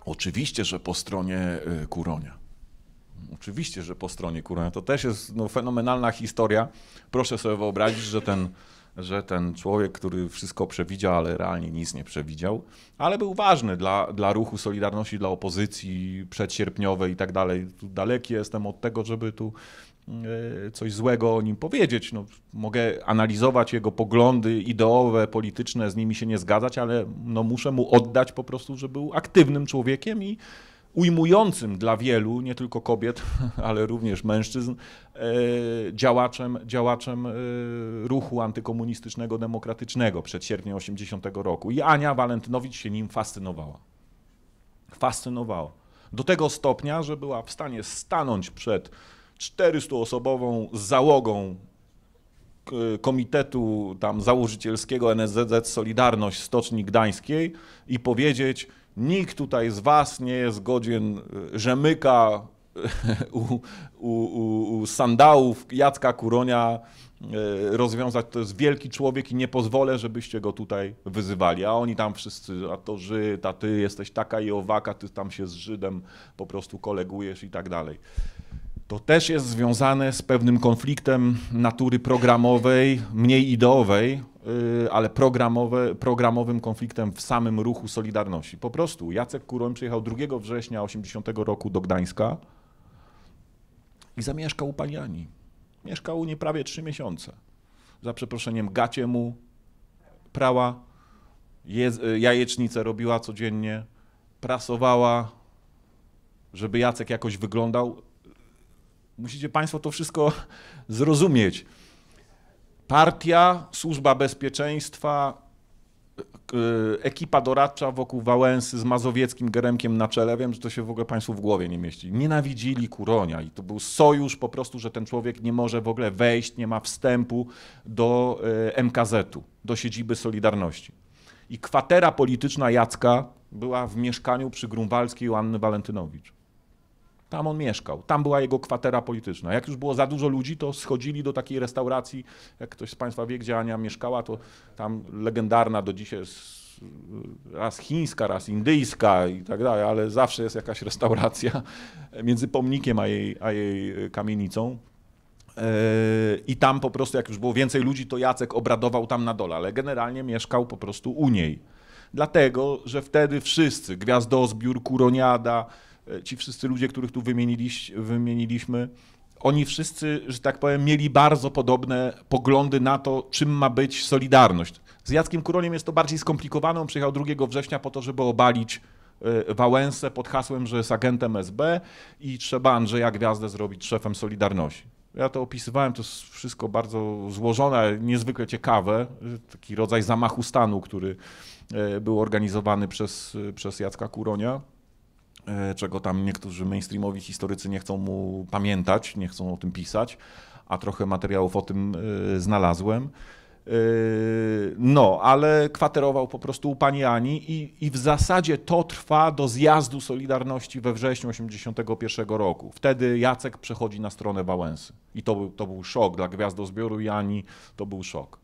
Oczywiście, że po stronie y, Kuronia. Oczywiście, że po stronie Kuronia. To też jest no, fenomenalna historia. Proszę sobie wyobrazić, że ten że ten człowiek, który wszystko przewidział, ale realnie nic nie przewidział, ale był ważny dla, dla ruchu Solidarności, dla opozycji przedsierpniowej i tak dalej. daleki jestem od tego, żeby tu e, coś złego o nim powiedzieć. No, mogę analizować jego poglądy ideowe, polityczne, z nimi się nie zgadzać, ale no, muszę mu oddać po prostu, że był aktywnym człowiekiem i ujmującym dla wielu, nie tylko kobiet, [LAUGHS] ale również mężczyzn, e, działaczem, działaczem e, ruchu antykomunistycznego, demokratycznego przed sierpniem 80 roku. I Ania Walentynowicz się nim fascynowała. Fascynowała. Do tego stopnia, że była w stanie stanąć przed 400-osobową załogą e, komitetu tam założycielskiego NSZZ Solidarność Stoczni Gdańskiej i powiedzieć – Nikt tutaj z Was nie jest godzien rzemyka e, [LAUGHS] u, u, u, u sandałów Jacka Kuronia e, rozwiązać. To jest wielki człowiek i nie pozwolę, żebyście go tutaj wyzywali. A oni tam wszyscy, a to Żyd, a ty jesteś taka i owaka, ty tam się z Żydem po prostu kolegujesz i tak dalej to też jest związane z pewnym konfliktem natury programowej, mniej ideowej, y, ale programowe, programowym konfliktem w samym ruchu Solidarności. Po prostu Jacek Kuroń przyjechał 2 września 80 roku do Gdańska i zamieszkał u pani Ani. Mieszkał u niej prawie 3 miesiące. Za przeproszeniem gacie mu prała, y, jajecznicę robiła codziennie, prasowała, żeby Jacek jakoś wyglądał Musicie Państwo to wszystko [LAUGHS] zrozumieć. Partia, służba bezpieczeństwa, e, ekipa doradcza wokół Wałęsy z Mazowieckim Geremkiem na czele, wiem, że to się w ogóle Państwu w głowie nie mieści. Nienawidzili Kuronia i to był sojusz po prostu, że ten człowiek nie może w ogóle wejść, nie ma wstępu do e, MKZ-u, do siedziby Solidarności. I kwatera polityczna Jacka była w mieszkaniu przy Grunwaldzkiej u Anny Walentynowicz. Tam on mieszkał, tam była jego kwatera polityczna. Jak już było za dużo ludzi, to schodzili do takiej restauracji. Jak ktoś z Państwa wie, gdzie Ania mieszkała, to tam legendarna do dzisiaj jest y, raz chińska, raz indyjska i tak dalej, ale zawsze jest jakaś restauracja między pomnikiem a jej, a jej y, kamienicą. E, I tam po prostu, jak już było więcej ludzi, to Jacek obradował tam na dole, ale generalnie mieszkał po prostu u niej. Dlatego, że wtedy wszyscy, Gwiazdozbiór, Kuroniada, E, ci wszyscy ludzie, których tu wymieniliś, wymieniliśmy, oni wszyscy, że tak powiem, mieli bardzo podobne poglądy na to, czym ma być Solidarność. Z Jackiem Kuroniem jest to bardziej skomplikowane. On przyjechał 2 września po to, żeby obalić e, Wałęsę pod hasłem, że jest agentem SB i trzeba Andrzeja Gwiazdę zrobić szefem Solidarności. Ja to opisywałem, to jest wszystko bardzo złożone, niezwykle ciekawe. Taki rodzaj zamachu stanu, który e, był organizowany przez, przez Jacka Kuronia. E, czego tam niektórzy mainstreamowi historycy nie chcą mu pamiętać, nie chcą o tym pisać, a trochę materiałów o tym e, znalazłem. E, no, ale kwaterował po prostu u pani Ani i, i w zasadzie to trwa do zjazdu Solidarności we wrześniu 1981 roku. Wtedy Jacek przechodzi na stronę Wałęsy. I to był, to był szok dla Gwiazdozbioru i Ani, to był szok.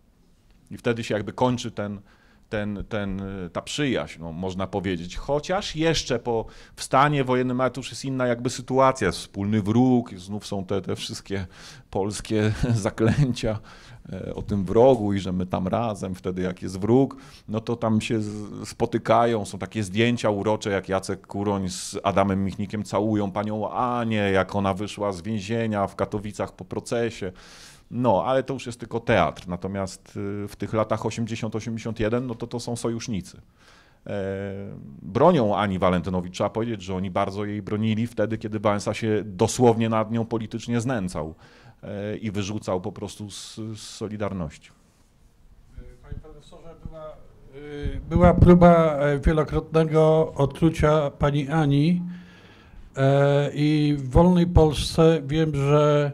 I wtedy się jakby kończy ten, ten, ten, e, ta przyjaźń, no, można powiedzieć. Chociaż jeszcze po wstanie wojennym, ale to już jest inna jakby sytuacja, jest wspólny wróg, znów są te, te wszystkie polskie [LAUGHS] zaklęcia e, o tym wrogu i że my tam razem, wtedy jak jest wróg, no to tam się spotykają, są takie zdjęcia urocze, jak Jacek Kuroń z Adamem Michnikiem całują panią Anię, jak ona wyszła z więzienia w Katowicach po procesie. No, ale to już jest tylko teatr. Natomiast y, w tych latach 80-81, no to to są sojusznicy. E, bronią Ani Walentynowicz. Trzeba powiedzieć, że oni bardzo jej bronili wtedy, kiedy Wałęsa się dosłownie nad nią politycznie znęcał e, i wyrzucał po prostu z, z Solidarności. E, panie profesorze, była, y, była próba wielokrotnego otrucia pani Ani i w Wolnej Polsce wiem, że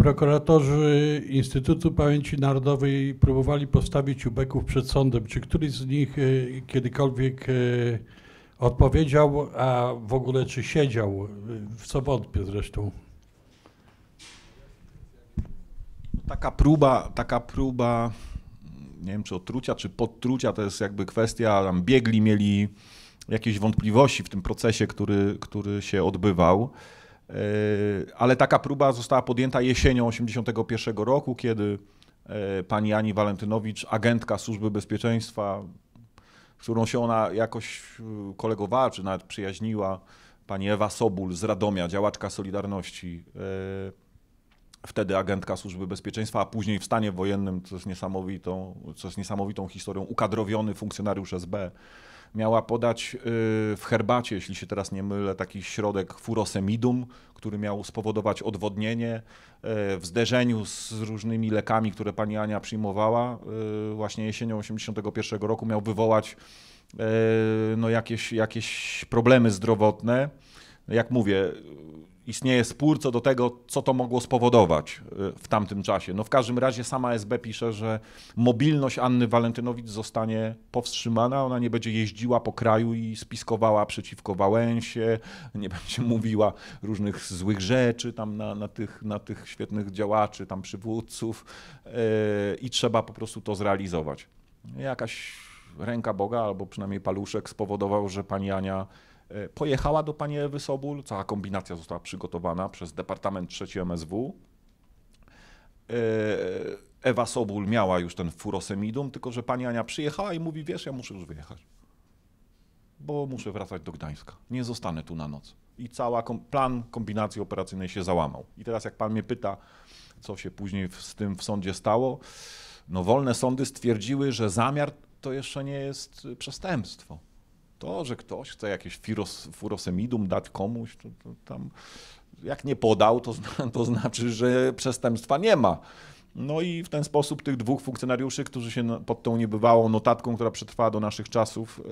Prokuratorzy Instytutu Pamięci Narodowej próbowali postawić ubeków przed sądem. Czy któryś z nich e, kiedykolwiek e, odpowiedział, a w ogóle czy siedział? E, w co wątpię zresztą. Taka próba, taka próba, nie wiem czy otrucia, czy podtrucia, to jest jakby kwestia, tam biegli mieli jakieś wątpliwości w tym procesie, który, który się odbywał. E, ale taka próba została podjęta jesienią 1981 roku, kiedy e, pani Ani Walentynowicz, agentka Służby Bezpieczeństwa, z którą się ona jakoś e, kolegowała, czy nawet przyjaźniła, pani Ewa Sobul z Radomia, działaczka Solidarności, wtedy agentka Służby Bezpieczeństwa, a później w stanie wojennym, co jest niesamowitą, co jest niesamowitą historią, ukadrowiony funkcjonariusz SB, miała podać y, w herbacie, jeśli się teraz nie mylę, taki środek furosemidum, który miał spowodować odwodnienie. Y, w zderzeniu z różnymi lekami, które pani Ania przyjmowała y, właśnie jesienią 1981 roku miał wywołać no, jakieś, jakieś problemy zdrowotne. Jak mówię, istnieje spór co do tego, co to mogło spowodować y, w tamtym czasie. No w każdym razie sama SB pisze, że mobilność Anny Walentynowicz zostanie powstrzymana, ona nie będzie jeździła po kraju i spiskowała przeciwko Wałęsie, nie będzie [LAUGHS] mówiła różnych złych rzeczy tam na, na, tych, na tych świetnych działaczy, tam przywódców y, i trzeba po prostu to zrealizować. Jakaś ręka Boga, albo przynajmniej paluszek spowodował, że pani Ania E, pojechała do pani Ewy Sobul, cała kombinacja została przygotowana przez Departament III MSW. E, Ewa Sobul miała już ten furosemidum, tylko że pani Ania przyjechała i mówi, wiesz, ja muszę już wyjechać, bo muszę wracać do Gdańska, nie zostanę tu na noc. I cały kom plan kombinacji operacyjnej się załamał. I teraz jak pan mnie pyta, co się później z tym w sądzie stało, no wolne sądy stwierdziły, że zamiar to jeszcze nie jest przestępstwo. To, że ktoś chce jakieś firos, furosemidum dać komuś, to, to tam jak nie podał, to, [LAUGHS] to znaczy, że przestępstwa nie ma. No i w ten sposób tych dwóch funkcjonariuszy, którzy się pod tą niebywałą notatką, która przetrwała do naszych czasów,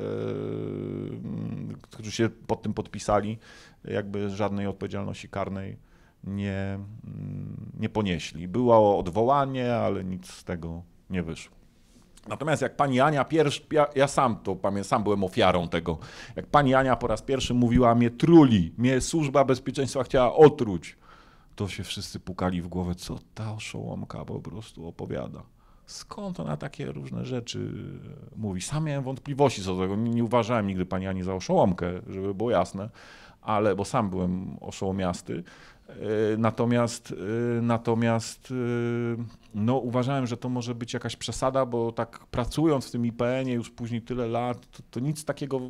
yy, którzy się pod tym podpisali, jakby żadnej odpowiedzialności karnej nie, yy, nie ponieśli. Było odwołanie, ale nic z tego nie wyszło. Natomiast jak pani Ania pierwszy, ja, ja, sam to pamiętam, sam byłem ofiarą tego. Jak pani Ania po raz pierwszy mówiła, mnie truli, mnie służba bezpieczeństwa chciała otruć, to się wszyscy pukali w głowę, co ta oszołomka po prostu opowiada. Skąd ona takie różne rzeczy mówi? Sam miałem wątpliwości co do tego. Nie, nie uważałem nigdy pani Ani za oszołomkę, żeby było jasne, ale bo sam byłem oszołomiasty, E, natomiast, e, natomiast e, no, uważałem, że to może być jakaś przesada, bo tak pracując w tym IPN-ie już później tyle lat, to, to, nic takiego,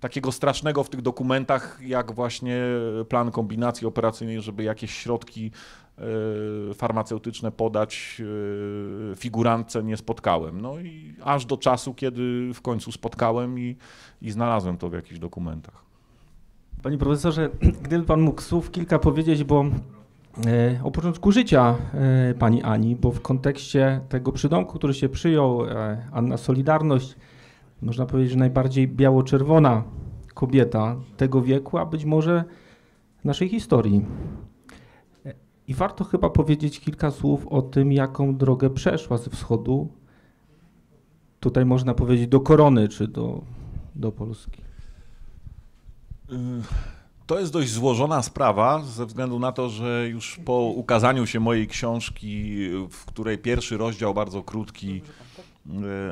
takiego strasznego w tych dokumentach, jak właśnie plan kombinacji operacyjnej, żeby jakieś środki farmaceutyczne podać figurantce nie spotkałem. No i aż do czasu, kiedy w końcu spotkałem i, i znalazłem to w jakichś dokumentach. Panie profesorze, [CLEARS THROAT] gdyby pan mógł słów kilka powiedzieć, bo e, o początku życia e, pani Ani, bo w kontekście tego przydomku, który się przyjął, e, Anna Solidarność, można powiedzieć, że najbardziej biało-czerwona kobieta tego wieku, a być może naszej historii. I warto chyba powiedzieć kilka słów o tym, jaką drogę przeszła ze wschodu. Tutaj można powiedzieć do korony czy do, do Polski. To jest dość złożona sprawa, ze względu na to, że już po ukazaniu się mojej książki, w której pierwszy rozdział bardzo krótki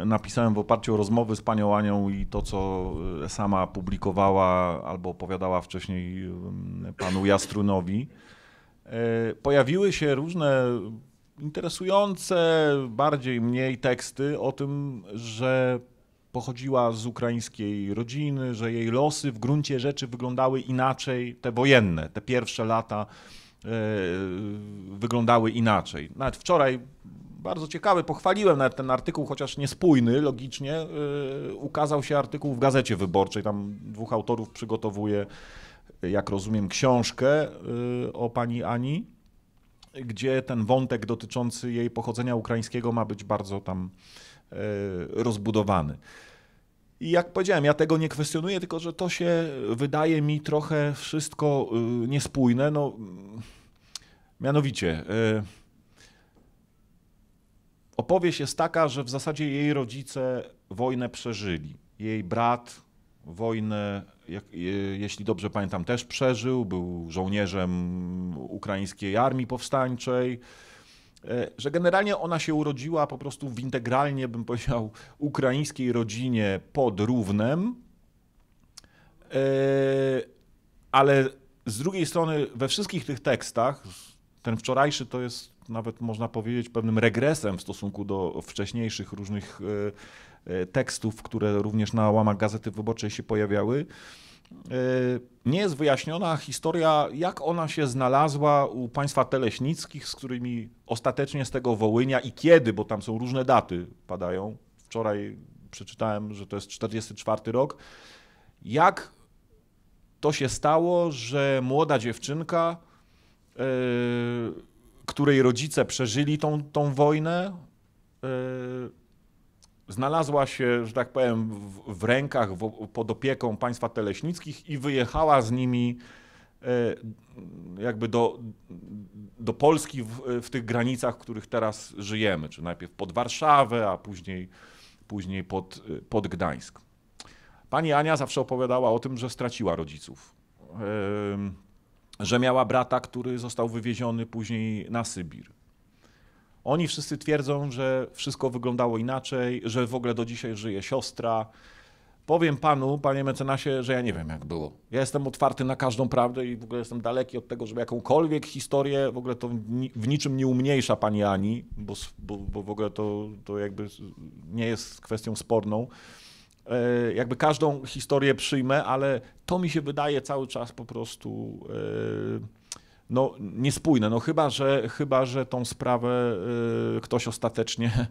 e, napisałem w oparciu o rozmowy z panią Anią i to, co e, sama publikowała albo opowiadała wcześniej e, panu Jastrunowi, pojawiły się różne interesujące, bardziej mniej teksty o tym, że pochodziła z ukraińskiej rodziny, że jej losy w gruncie rzeczy wyglądały inaczej, te wojenne, te pierwsze lata e, wyglądały inaczej. Nawet wczoraj bardzo ciekawy, pochwaliłem nawet ten artykuł, chociaż niespójny logicznie, e, ukazał się artykuł w Gazecie Wyborczej, tam dwóch autorów przygotowuje, jak rozumiem, książkę e, o pani Ani, gdzie ten wątek dotyczący jej pochodzenia ukraińskiego ma być bardzo tam rozbudowany. I jak powiedziałem, ja tego nie kwestionuję, tylko że to się wydaje mi trochę wszystko y, niespójne. No, mm, mianowicie, y, opowieść jest taka, że w zasadzie jej rodzice wojnę przeżyli. Jej brat wojnę, jak, y, jeśli dobrze pamiętam, też przeżył. Był żołnierzem ukraińskiej armii powstańczej E, że generalnie ona się urodziła po prostu w integralnie, bym powiedział, ukraińskiej rodzinie pod równem, e, ale z drugiej strony we wszystkich tych tekstach, ten wczorajszy to jest nawet można powiedzieć pewnym regresem w stosunku do wcześniejszych różnych e, tekstów, które również na łamach Gazety Wyborczej się pojawiały nie jest wyjaśniona historia, jak ona się znalazła u państwa teleśnickich, z którymi ostatecznie z tego Wołynia i kiedy, bo tam są różne daty padają. Wczoraj przeczytałem, że to jest 44 rok. Jak to się stało, że młoda dziewczynka, e, której rodzice przeżyli tą, tą wojnę, e, znalazła się, że tak powiem, w, w rękach, w, pod opieką państwa teleśnickich i wyjechała z nimi e, jakby do, do Polski w, w, tych granicach, w których teraz żyjemy, czy najpierw pod Warszawę, a później, później pod, pod Gdańsk. Pani Ania zawsze opowiadała o tym, że straciła rodziców, e, że miała brata, który został wywieziony później na Sybir oni wszyscy twierdzą, że wszystko wyglądało inaczej, że w ogóle do dzisiaj żyje siostra. Powiem panu, panie mecenasie, że ja nie wiem, jak było. Ja jestem otwarty na każdą prawdę i w ogóle jestem daleki od tego, żeby jakąkolwiek historię, w ogóle to w niczym nie umniejsza pani Ani, bo, bo, bo w ogóle to, to jakby nie jest kwestią sporną. E, jakby każdą historię przyjmę, ale to mi się wydaje cały czas po prostu e, no, niespójne. No, chyba, że, chyba, że tą sprawę y, ktoś ostatecznie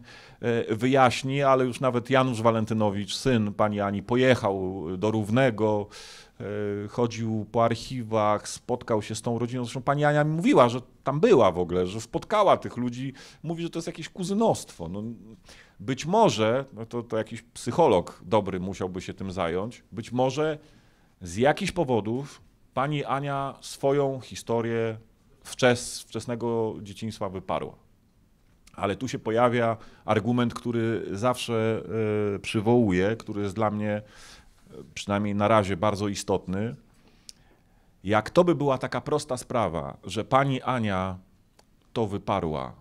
y, wyjaśni, ale już nawet Janusz Walentynowicz, syn pani Ani, pojechał do Równego, y, chodził po archiwach, spotkał się z tą rodziną. Zresztą pani Ania mówiła, że tam była w ogóle, że spotkała tych ludzi. Mówi, że to jest jakieś kuzynostwo. No, być może, no to, to jakiś psycholog dobry musiałby się tym zająć, być może z jakichś powodów pani Ania swoją historię wczes, wczesnego dzieciństwa wyparła. Ale tu się pojawia argument, który zawsze e, przywołuję, który jest dla mnie e, przynajmniej na razie bardzo istotny. Jak to by była taka prosta sprawa, że pani Ania to wyparła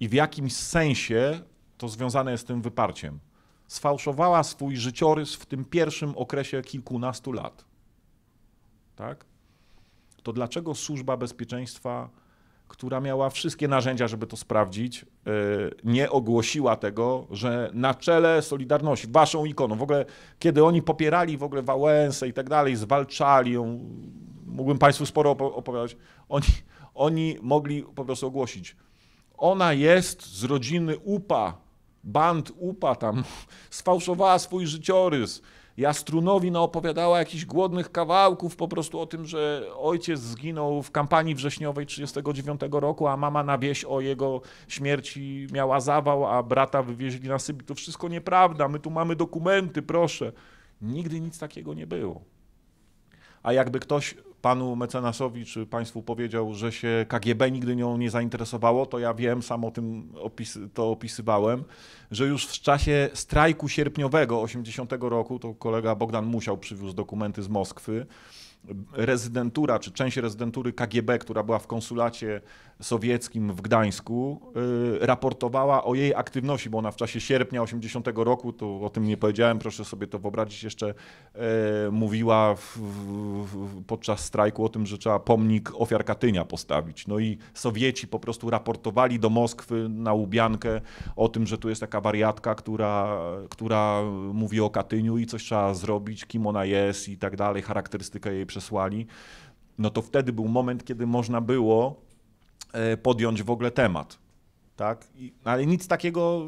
i w jakimś sensie to związane jest z tym wyparciem, sfałszowała swój życiorys w tym pierwszym okresie kilkunastu lat. Tak? to dlaczego służba bezpieczeństwa, która miała wszystkie narzędzia, żeby to sprawdzić, e, nie ogłosiła tego, że na czele Solidarności, waszą ikoną, w ogóle kiedy oni popierali w ogóle Wałęsę i tak dalej, zwalczali ją, mógłbym Państwu sporo opowiadać, oni, oni mogli po prostu ogłosić. Ona jest z rodziny UPA, band UPA tam, [LAUGHS] sfałszowała swój życiorys, Jastrunowi opowiadała jakichś głodnych kawałków po prostu o tym, że ojciec zginął w kampanii wrześniowej 1939 roku, a mama na wieś o jego śmierci miała zawał, a brata wywieźli na Sybir. To wszystko nieprawda, my tu mamy dokumenty, proszę. Nigdy nic takiego nie było. A jakby ktoś panu mecenasowi czy państwu powiedział, że się KGB nigdy nią nie zainteresowało, to ja wiem, sam o tym opis, to opisywałem, że już w czasie strajku sierpniowego 80 roku, to kolega Bogdan Musiał przywiózł dokumenty z Moskwy, rezydentura, czy część rezydentury KGB, która była w konsulacie sowieckim w Gdańsku y, raportowała o jej aktywności, bo ona w czasie sierpnia 80 roku, tu o tym nie powiedziałem, proszę sobie to wyobrazić, jeszcze y, mówiła w, w, podczas strajku o tym, że trzeba pomnik ofiar Katynia postawić. No i Sowieci po prostu raportowali do Moskwy na Łubiankę o tym, że tu jest taka wariatka, która, która mówi o Katyniu i coś trzeba zrobić, kim ona jest i tak dalej, charakterystykę jej przesłali. No to wtedy był moment, kiedy można było E, podjąć w ogóle temat. Tak? I, ale nic takiego,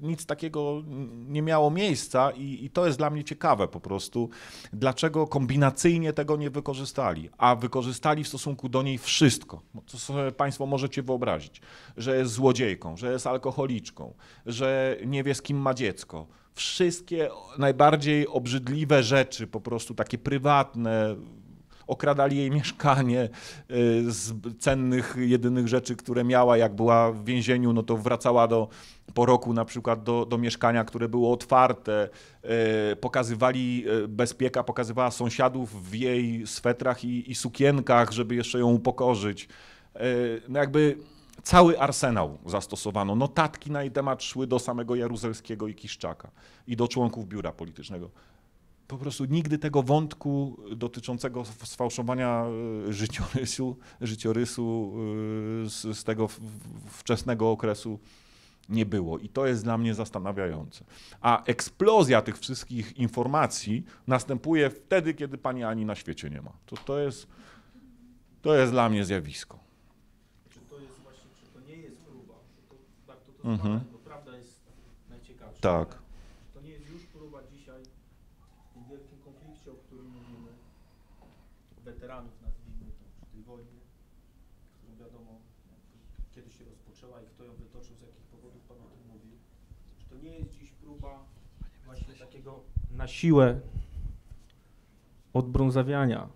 nic takiego nie miało miejsca i, i, to jest dla mnie ciekawe po prostu, dlaczego kombinacyjnie tego nie wykorzystali, a wykorzystali w stosunku do niej wszystko, co sobie Państwo możecie wyobrazić, że jest złodziejką, że jest alkoholiczką, że nie wie z kim ma dziecko. Wszystkie najbardziej obrzydliwe rzeczy, po prostu takie prywatne, okradali jej mieszkanie y, z cennych, jedynych rzeczy, które miała. Jak była w więzieniu, no to wracała do, po roku na przykład do, do mieszkania, które było otwarte. Y, pokazywali, y, bezpieka pokazywała sąsiadów w jej swetrach i, i sukienkach, żeby jeszcze ją upokorzyć. No jakby cały arsenał zastosowano. Notatki na jej temat szły do samego Jaruzelskiego i Kiszczaka i do członków biura politycznego po prostu nigdy tego wątku dotyczącego sfałszowania e, życiorysu, życiorysu e, z, z tego wczesnego okresu nie było. I to jest dla mnie zastanawiające. A eksplozja tych wszystkich informacji następuje wtedy, kiedy pani Ani na świecie nie ma. To, to, jest, to jest dla mnie zjawisko. Czy to jest właśnie, czy to nie jest próba? Tak, to to mhm. bo prawda jest najciekawsza. Tak. To nie jest już próba dzisiaj tym wielkim konflikcie, o którym mówimy, weteranów nazwijmy to, przy tej wojnie, którą wiadomo kiedy się rozpoczęła i kto ją wytoczył, z jakich powodów Pan o tym mówił. Czy to nie jest dziś próba właśnie takiego na siłę odbrązawiania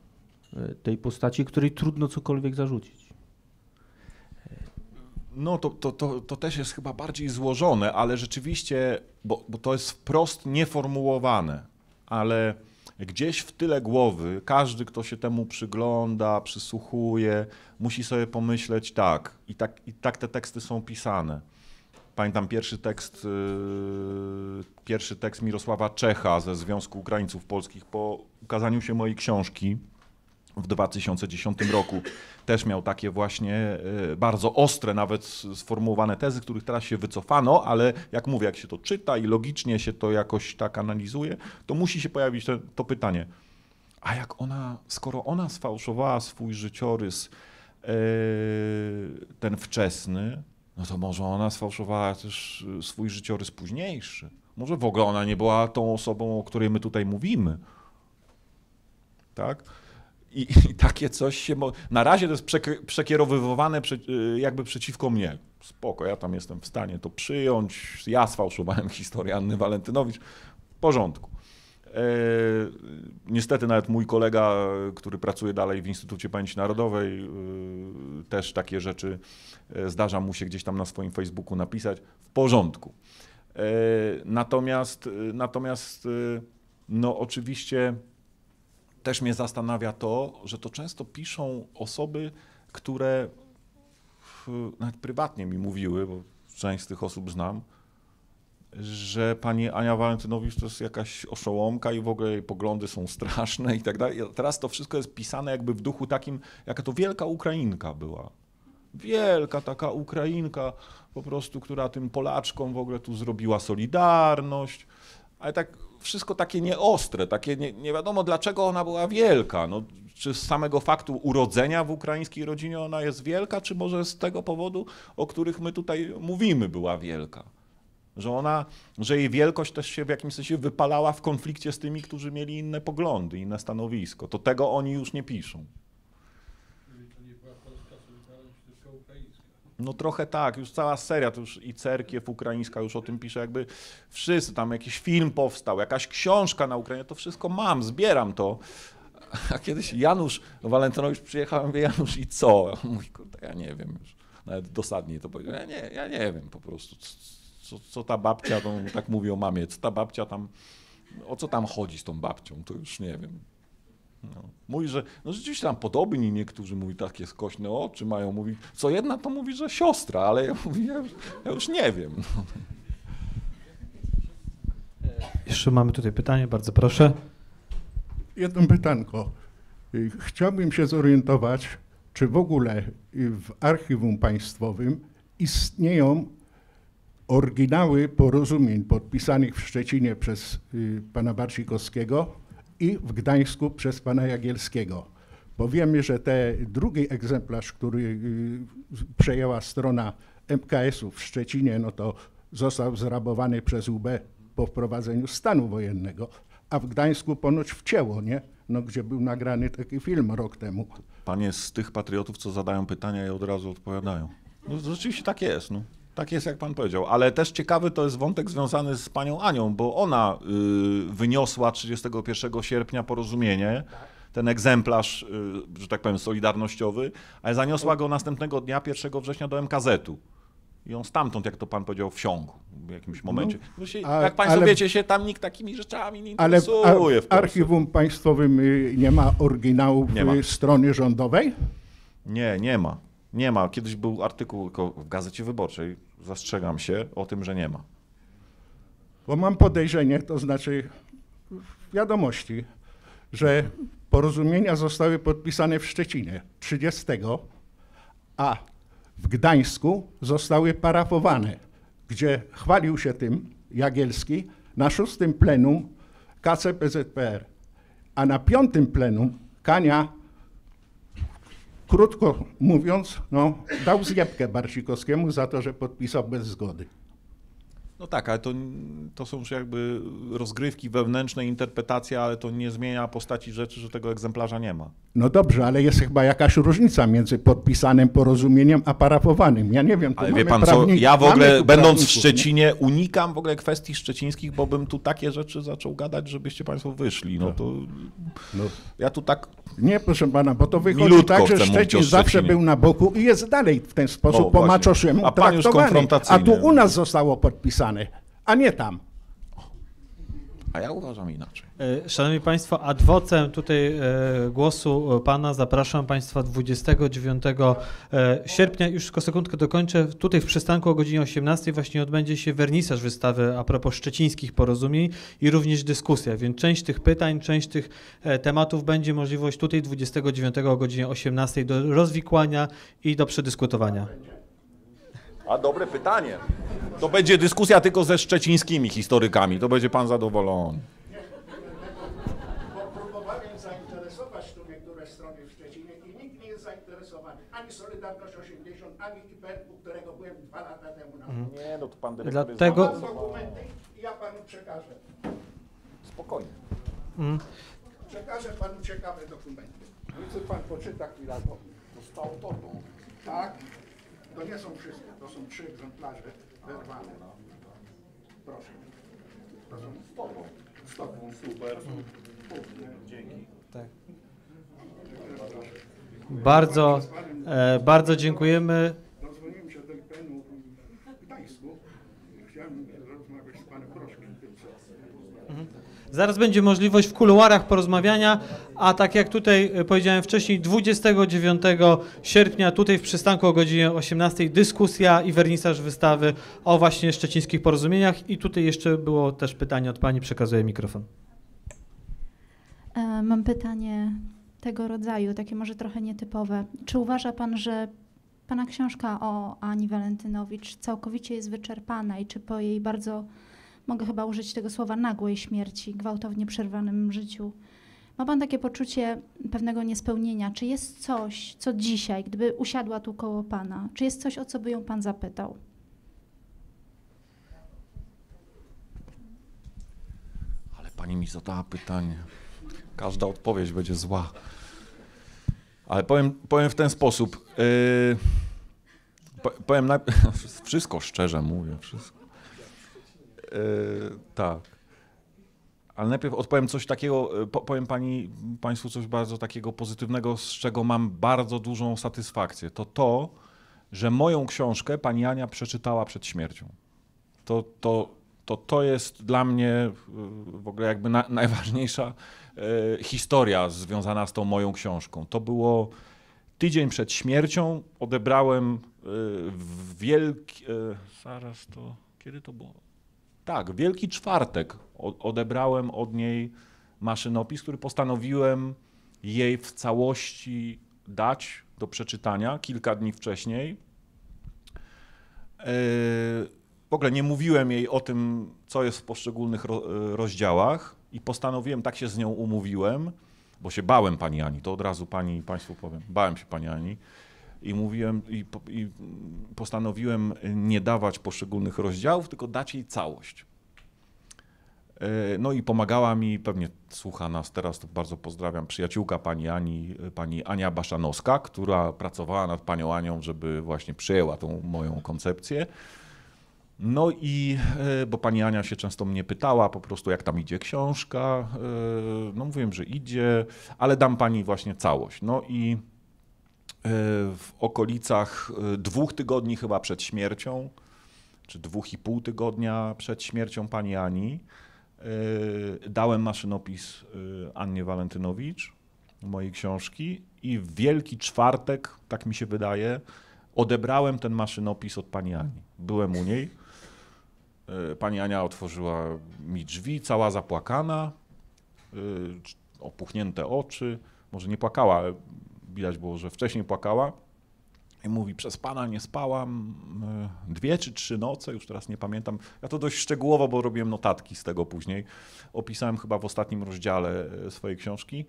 e, tej postaci, której trudno cokolwiek zarzucić? No to, to, to, to też jest chyba bardziej złożone, ale rzeczywiście, bo, bo to jest wprost nieformułowane ale gdzieś w tyle głowy każdy, kto się temu przygląda, przysłuchuje, musi sobie pomyśleć tak i tak, i tak te teksty są pisane. Pamiętam pierwszy tekst, yy, pierwszy tekst Mirosława Czecha ze Związku Ukraińców Polskich po ukazaniu się mojej książki w 2010 roku też miał takie właśnie e, bardzo ostre, nawet sformułowane tezy, których teraz się wycofano, ale jak mówię, jak się to czyta i logicznie się to jakoś tak analizuje, to musi się pojawić to, to pytanie. A jak ona, skoro ona sfałszowała swój życiorys, e, ten wczesny, no to może ona sfałszowała też e, swój życiorys późniejszy. Może w ogóle ona nie była tą osobą, o której my tutaj mówimy. Tak? I, I, takie coś się. Mo... Na razie to jest przekierowywane prze, y, jakby przeciwko mnie. Spoko, ja tam jestem w stanie to przyjąć. Ja sfałszowałem historię Anny Walentynowicz. W porządku. E, niestety nawet mój kolega, który pracuje dalej w Instytucie Pamięci Narodowej, y, też takie rzeczy e, zdarza mu się gdzieś tam na swoim Facebooku napisać. W porządku. E, natomiast, y, natomiast no oczywiście też mnie zastanawia to, że to często piszą osoby, które nawet prywatnie mi mówiły, bo część z tych osób znam, że pani Ania Walentynowicz to jest jakaś oszołomka i w ogóle jej poglądy są straszne i tak dalej. Teraz to wszystko jest pisane jakby w duchu takim, jaka to wielka Ukrainka była. Wielka taka Ukrainka po prostu, która tym Polaczkom w ogóle tu zrobiła solidarność. Ale tak wszystko takie nieostre, takie nie, nie, wiadomo dlaczego ona była wielka. No, czy z samego faktu urodzenia w ukraińskiej rodzinie ona jest wielka, czy może z tego powodu, o których my tutaj mówimy, była wielka. Że, ona, że jej wielkość też się w jakimś sensie wypalała w konflikcie z tymi, którzy mieli inne poglądy, inne stanowisko. To tego oni już nie piszą. No trochę tak, już cała seria, to już i Cerkiew ukraińska już o tym pisze, jakby wszyscy, tam jakiś film powstał, jakaś książka na Ukrainie, to wszystko mam, zbieram to. A kiedyś Janusz Walentynowicz przyjechał, mówię, Janusz i co? On mówi, kurde, ja nie wiem już, nawet dosadnie to powiedział, ja nie, ja nie wiem po prostu, co, co ta babcia, tą, tak mówi o mamie, co ta babcia tam, o co tam chodzi z tą babcią, to już nie wiem. No. Mówi, że no rzeczywiście tam podobni niektórzy mówi takie skośne oczy mają, mówi, co jedna to mówi, że siostra, ale ja, ja, już, ja już nie wiem. [LAUGHS] Jeszcze mamy tutaj pytanie, bardzo proszę. Jedno pytanko. Y, chciałbym się zorientować, czy w ogóle y, w archiwum państwowym istnieją oryginały porozumień podpisanych w Szczecinie przez y, pana Barcikowskiego i w Gdańsku przez pana Jagielskiego. Powiemy, że ten drugi egzemplarz, który y, przejęła strona MKS-u w Szczecinie, no to został zrabowany przez UB po wprowadzeniu stanu wojennego, a w Gdańsku ponoć wcięło, nie? No, gdzie był nagrany taki film rok temu. Panie z tych patriotów, co zadają pytania i od razu odpowiadają. No, rzeczywiście tak jest. No. Tak jest, jak pan powiedział, ale też ciekawy to jest wątek związany z panią Anią, bo ona y, wyniosła 31 sierpnia porozumienie, ten egzemplarz, y, że tak powiem, solidarnościowy, ale zaniosła go następnego dnia, 1 września, do MKZ-u. I on stamtąd, jak to pan powiedział, wsiągł w jakimś momencie. No, no, się, a, jak państwo ale, wiecie, się tam nikt takimi rzeczami nie interesuje ale w, w archiwum państwowym y, nie ma oryginałów nie ma. strony rządowej? Nie, nie ma. Nie ma. Kiedyś był artykuł w Gazecie Wyborczej, zastrzegam się o tym, że nie ma. Bo mam podejrzenie, to znaczy wiadomości, że porozumienia zostały podpisane w Szczecinie 30, a w Gdańsku zostały parafowane, gdzie chwalił się tym Jagielski na szóstym plenum KCPZPR, a na piątym plenum Kania krótko mówiąc, no, dał zjebkę Barsikowskiemu za to, że podpisał bez zgody. No tak, ale to, to są już jakby rozgrywki wewnętrzne, interpretacja, ale to nie zmienia postaci rzeczy, że tego egzemplarza nie ma. No dobrze, ale jest chyba jakaś różnica między podpisanym porozumieniem a parafowanym. Ja nie wiem, tu ale wie pan prawnik, co, ja w ogóle będąc w Szczecinie nie? unikam w ogóle kwestii szczecińskich, bo bym tu takie rzeczy zaczął gadać, żebyście państwo wyszli. No to no. ja tu tak Nie, proszę pana, bo to wychodzi tak, że Szczecin zawsze był na boku i jest dalej w ten sposób o, po macoszemu a, a tu u nas zostało podpisane a nie tam. A ja uważam inaczej. E, szanowni Państwo, adwocem tutaj e, głosu e, Pana zapraszam Państwa 29 sierpnia. Już tylko sekundkę dokończę. Tutaj w przystanku o godzinie 18 właśnie odbędzie się wernisaż wystawy a propos szczecińskich porozumień i również dyskusja, więc część tych pytań, część tych tematów będzie możliwość tutaj 29 o godzinie 18 do rozwikłania i do przedyskutowania. A dobre pytanie. To będzie dyskusja tylko ze szczecińskimi historykami. To będzie pan zadowolony. Próbowałem zainteresować tu niektóre strony w Szczecinie i nikt nie jest zainteresowany. Ani Solidarność 80, ani Kiperku, którego byłem dwa lata temu na Mhm. Nie, no to pan dyrektor Dlatego- jest dokumenty i ja panu przekażę. Spokojnie. Mhm. Przekażę panu ciekawe dokumenty. Niech pan poczyta chwilę. bo- Został to, no. Tak. To nie są wszystkie, to są trzy egzemplarze wyrwane. Proszę. To są z tobą. Z tobą, super. Dzięki. Tak. Bardzo, e, bardzo dziękujemy. Rozwoniłem się do IPN-u w Gdańsku. Chciałem rozmawiać z panem Proszkiem. Mhm. Zaraz będzie możliwość w kuluarach porozmawiania a tak jak tutaj e, powiedziałem wcześniej, 29 sierpnia tutaj w przystanku o godzinie 18 dyskusja i wernisaż wystawy o właśnie szczecińskich porozumieniach i tutaj jeszcze było też pytanie od Pani, przekazuję mikrofon. E, mam pytanie tego rodzaju, takie może trochę nietypowe. Czy uważa Pan, że Pana książka o Ani Walentynowicz całkowicie jest wyczerpana i czy po jej bardzo, mogę chyba użyć tego słowa, nagłej śmierci, gwałtownie przerwanym życiu, ma Pan takie poczucie pewnego niespełnienia. Czy jest coś, co dzisiaj, gdyby usiadła tu koło Pana, czy jest coś, o co by ją Pan zapytał? Ale Pani mi zadała pytanie. Każda odpowiedź będzie zła. Ale powiem, powiem w ten sposób. Yy, powiem na... [LAUGHS] wszystko szczerze mówię. Wszystko. Yy, tak. Ale najpierw odpowiem coś takiego, e, powiem pani, Państwu coś bardzo takiego pozytywnego, z czego mam bardzo dużą satysfakcję. To to, że moją książkę pani Ania przeczytała przed śmiercią. To, to, to, to jest dla mnie e, w ogóle jakby na, [LAUGHS] najważniejsza e, historia związana z tą moją książką. To było tydzień przed śmiercią. Odebrałem wielki. Zaraz to. Kiedy to było? Tak, Wielki Czwartek odebrałem od niej maszynopis, który postanowiłem jej w całości dać do przeczytania kilka dni wcześniej. E, w ogóle nie mówiłem jej o tym, co jest w poszczególnych e, rozdziałach i postanowiłem, tak się z nią umówiłem, bo się bałem pani Ani, to od razu pani Państwu powiem, bałem się pani Ani, i mówiłem i, i postanowiłem nie dawać poszczególnych rozdziałów, tylko dać jej całość. E, no i pomagała mi, pewnie słucha nas teraz, to bardzo pozdrawiam, przyjaciółka pani Ani, pani Ania Baszanowska, która pracowała nad panią Anią, żeby właśnie przyjęła tą moją koncepcję. No i, e, bo pani Ania się często mnie pytała po prostu, jak tam idzie książka. E, no mówiłem, że idzie, ale dam pani właśnie całość. No i E, w okolicach e, dwóch tygodni chyba przed śmiercią, czy dwóch i pół tygodnia przed śmiercią pani Ani, e, dałem maszynopis Annie Walentynowicz mojej książki i w Wielki Czwartek, tak mi się wydaje, odebrałem ten maszynopis od pani Ani. Byłem u niej. Pani Ania otworzyła mi drzwi, cała zapłakana, opuchnięte oczy. Może nie płakała, ale widać było, że wcześniej płakała. I mówi, przez pana nie spałam y, dwie czy trzy noce, już teraz nie pamiętam. Ja to dość szczegółowo, bo robiłem notatki z tego później. Opisałem chyba w ostatnim rozdziale y, swojej książki.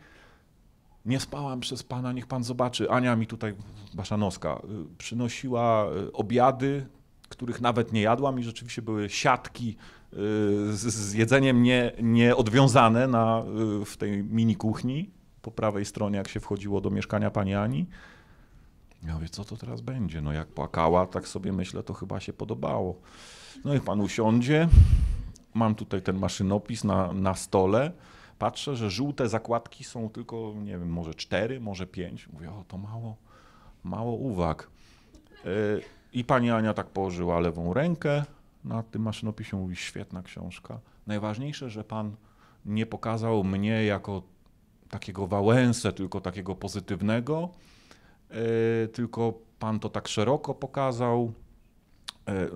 Nie spałam przez pana, niech pan zobaczy. Ania mi tutaj, Baszanowska, y, przynosiła obiady, których nawet nie jadłam i rzeczywiście były siatki z, z jedzeniem nie, nieodwiązane na, w tej mini kuchni po prawej stronie, jak się wchodziło do mieszkania pani Ani. Ja mówię, co to teraz będzie? No jak płakała, tak sobie myślę, to chyba się podobało. No i pan usiądzie, mam tutaj ten maszynopis na, na stole, patrzę, że żółte zakładki są tylko, nie wiem, może cztery, może pięć. Mówię, o to mało, mało uwag. Yy, I pani Ania tak położyła lewą rękę na tym maszynopisie, mówi, świetna książka. Najważniejsze, że pan nie pokazał mnie jako takiego Wałęsę, tylko takiego pozytywnego, e, tylko pan to tak szeroko pokazał. E,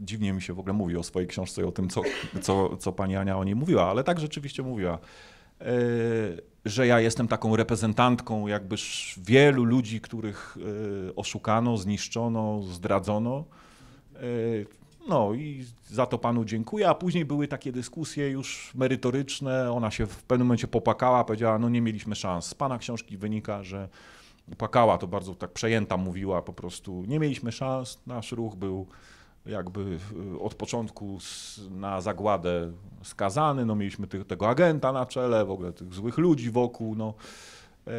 dziwnie mi się w ogóle mówi o swojej książce i o tym, co, co, co pani Ania o niej mówiła, ale tak rzeczywiście mówiła, e, że ja jestem taką reprezentantką jakby wielu ludzi, których oszukano, zniszczono, zdradzono no i za to panu dziękuję, a później były takie dyskusje już merytoryczne, ona się w pewnym momencie popakała, powiedziała, no nie mieliśmy szans. Z pana książki wynika, że płakała, to bardzo tak przejęta mówiła po prostu, nie mieliśmy szans, nasz ruch był jakby e, od początku na zagładę skazany, no mieliśmy tego agenta na czele, w ogóle tych złych ludzi wokół, no. E,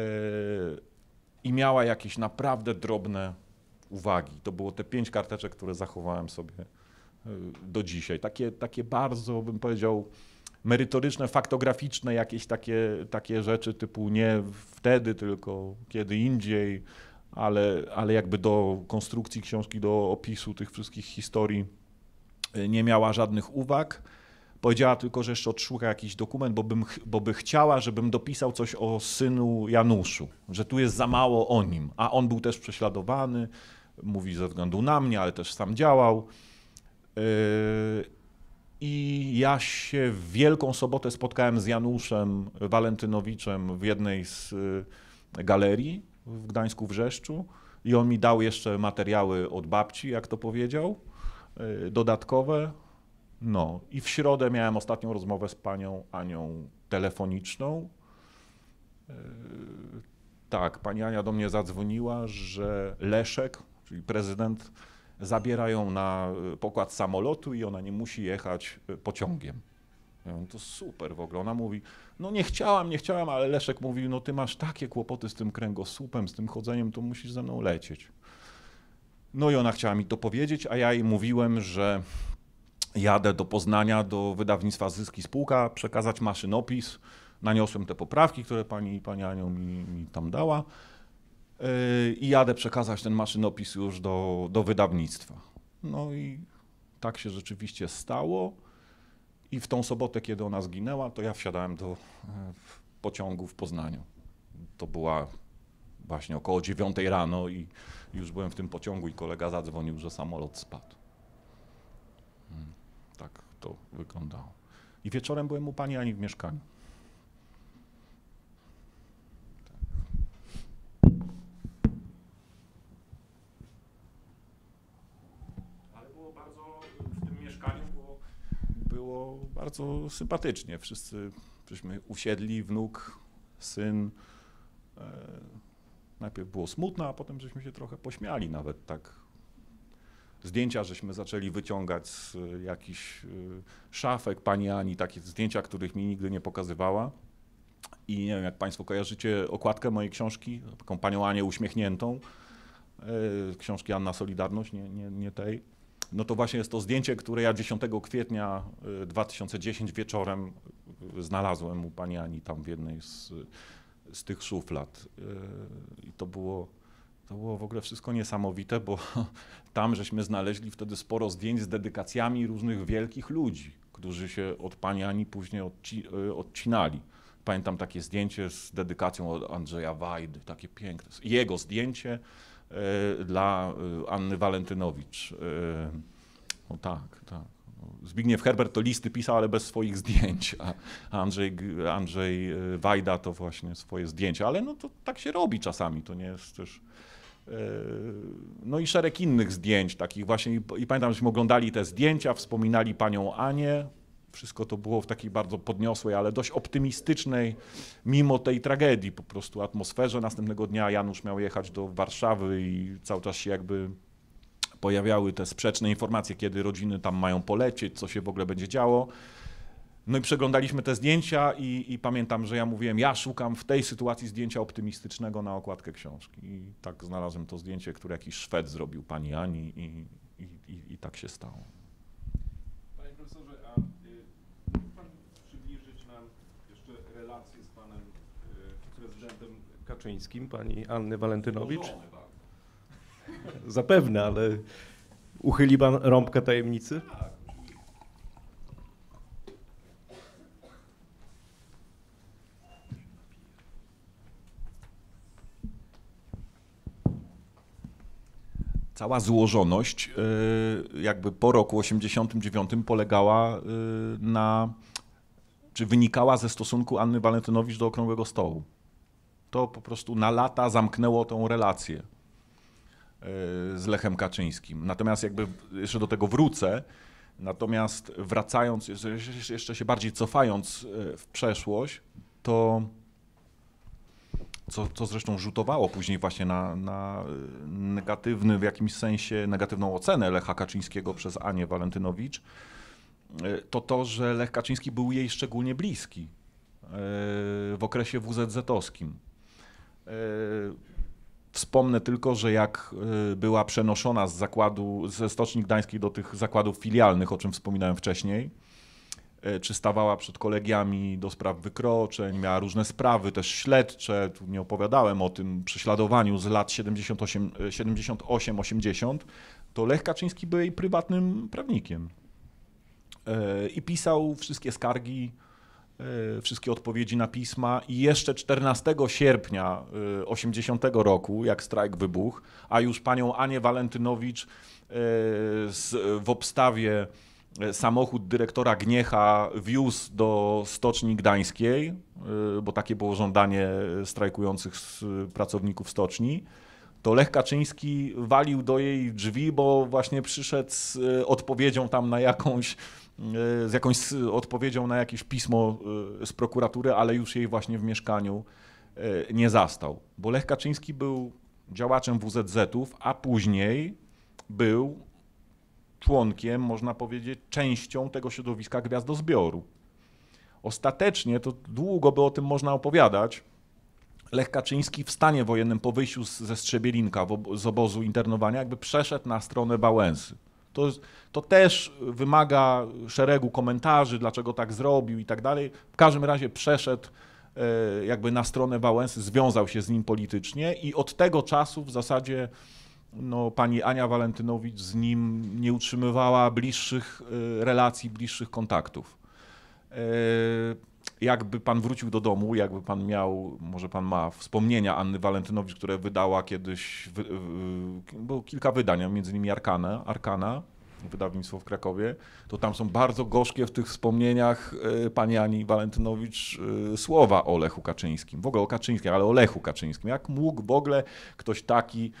I miała jakieś naprawdę drobne uwagi. To było te pięć karteczek, które zachowałem sobie do dzisiaj. Takie, takie bardzo, bym powiedział, merytoryczne, faktograficzne jakieś takie, takie rzeczy typu nie wtedy, tylko kiedy indziej, ale, ale jakby do konstrukcji książki, do opisu tych wszystkich historii e, nie miała żadnych uwag. Powiedziała tylko, że jeszcze odszuka jakiś dokument, bo, bym, bo by chciała, żebym dopisał coś o synu Januszu, że tu jest za mało o nim, a on był też prześladowany, mówi ze względu na mnie, ale też sam działał. Yy, I ja się w Wielką Sobotę spotkałem z Januszem Walentynowiczem w jednej z yy, galerii w Gdańsku Wrzeszczu i on mi dał jeszcze materiały od babci, jak to powiedział, yy, dodatkowe. No i w środę miałem ostatnią rozmowę z panią Anią telefoniczną. Tak, pani Ania do mnie zadzwoniła, że Leszek, czyli prezydent zabierają na e, pokład samolotu i ona nie musi jechać e, pociągiem. Ja mówię, to super w ogóle. Ona mówi, no nie chciałam, nie chciałam, ale Leszek mówi, no ty masz takie kłopoty z tym kręgosłupem, z tym chodzeniem, to musisz ze mną lecieć. No i ona chciała mi to powiedzieć, a ja jej mówiłem, że jadę do Poznania, do wydawnictwa Zyski Spółka, przekazać maszynopis. Naniosłem te poprawki, które pani, pani Aniu mi, mi tam dała. Yy, i jadę przekazać ten maszynopis już do, do wydawnictwa. No i tak się rzeczywiście stało. I w tą sobotę, kiedy ona zginęła, to ja wsiadałem do e, pociągu w Poznaniu. To była właśnie około 9 rano i już byłem w tym pociągu i kolega zadzwonił, że samolot spadł. Hmm, tak to wyglądało. I wieczorem byłem u pani Ani w mieszkaniu. bardzo sympatycznie. Wszyscy żeśmy usiedli, wnuk, syn. E, najpierw było smutno, a potem żeśmy się trochę pośmiali nawet tak. Zdjęcia żeśmy zaczęli wyciągać z e, jakichś e, szafek pani Ani, takie zdjęcia, których mi nigdy nie pokazywała. I nie wiem, jak Państwo kojarzycie okładkę mojej książki, taką panią Anię uśmiechniętą, książki Anna Solidarność, nie, nie, nie tej no to właśnie jest to zdjęcie, które ja 10 kwietnia 2010 y, wieczorem y, znalazłem u pani Ani tam w jednej z, z tych szuflad. Y, I to było, to było w ogóle wszystko niesamowite, bo [LAUGHS] tam żeśmy znaleźli wtedy sporo zdjęć z dedykacjami różnych wielkich ludzi, którzy się od pani Ani później odci, odcinali. Pamiętam takie zdjęcie z dedykacją od Andrzeja Wajdy, takie piękne. Jego zdjęcie, E, dla e, Anny Walentynowicz. E, no tak, tak. Zbigniew Herbert to listy pisał, ale bez swoich zdjęć, a Andrzej, Andrzej Wajda to właśnie swoje zdjęcia, ale no to tak się robi czasami, to nie jest też... No i szereg innych zdjęć takich właśnie i pamiętam, żeśmy oglądali te zdjęcia, wspominali panią Anię, wszystko to było w takiej bardzo podniosłej, ale dość optymistycznej, mimo tej tragedii, po prostu atmosferze. Następnego dnia Janusz miał jechać do Warszawy i cały czas się jakby pojawiały te sprzeczne informacje, kiedy rodziny tam mają polecieć, co się w ogóle będzie działo. No i przeglądaliśmy te zdjęcia i, i, pamiętam, że ja mówiłem, ja szukam w tej sytuacji zdjęcia optymistycznego na okładkę książki. I tak znalazłem to zdjęcie, które jakiś Szwed zrobił pani Ani i, i, i tak się stało. Kaczyńskim, pani Anny Walentynowicz? [LAUGHS] Zapewne, ale uchyli pan rąbkę tajemnicy? Tak, cała złożoność y, jakby po roku 89 polegała y, na, czy wynikała ze stosunku Anny Walentynowicz do Okrągłego Stołu to po prostu na lata zamknęło tą relację e, z Lechem Kaczyńskim. Natomiast jakby jeszcze do tego wrócę, natomiast wracając, jeszcze się bardziej cofając e, w przeszłość, to co, co zresztą rzutowało później właśnie na, na e, negatywny w jakimś sensie, negatywną ocenę Lecha Kaczyńskiego przez Anię Walentynowicz, to to, że Lech Kaczyński był jej szczególnie bliski w okresie WZZ-owskim. E, wspomnę tylko, że jak e, była przenoszona z zakładu, ze Stoczni Gdańskiej do tych zakładów filialnych, o czym wspominałem wcześniej, e, czy stawała przed kolegiami do spraw wykroczeń, miała różne sprawy, też śledcze, tu nie opowiadałem o tym prześladowaniu z lat 78-80, to Lech Kaczyński był jej prywatnym prawnikiem. I pisał wszystkie skargi E, wszystkie odpowiedzi na pisma i jeszcze 14 sierpnia 80 e, roku, jak strajk wybuchł, a już panią Anię Walentynowicz e, w obstawie samochód dyrektora Gniecha wiózł do Stoczni Gdańskiej, bo takie było żądanie strajkujących pracowników stoczni, to Lech Kaczyński walił do jej drzwi, bo właśnie przyszedł z odpowiedzią tam na jakąś E, z jakąś odpowiedzią na jakieś pismo e, z prokuratury, ale już jej właśnie w mieszkaniu e, nie zastał. Bo Lech Kaczyński był działaczem WZZ-ów, a później był członkiem, można powiedzieć, częścią tego środowiska gwiazdozbioru. Ostatecznie, to długo by o tym można opowiadać, Lech Kaczyński w stanie wojennym po wyjściu ze Strzebielinka, z obozu internowania, jakby przeszedł na stronę Wałęsy. To, to też wymaga szeregu komentarzy, dlaczego tak zrobił i tak dalej. W każdym razie przeszedł e, jakby na stronę Wałęsy, związał się z nim politycznie i od tego czasu w zasadzie no, pani Ania Walentynowicz z nim nie utrzymywała bliższych e, relacji, bliższych kontaktów. E, jakby pan wrócił do domu, jakby pan miał, może pan ma wspomnienia Anny Walentynowicz, które wydała kiedyś, było kilka wydań, między innymi Arkana, Arkana, wydawnictwo w Krakowie, to tam są bardzo gorzkie w tych wspomnieniach e, pani Ani Walentynowicz e, słowa o Lechu Kaczyńskim. W ogóle o Kaczyńskim, ale o Lechu Kaczyńskim. Jak mógł w ogóle ktoś taki,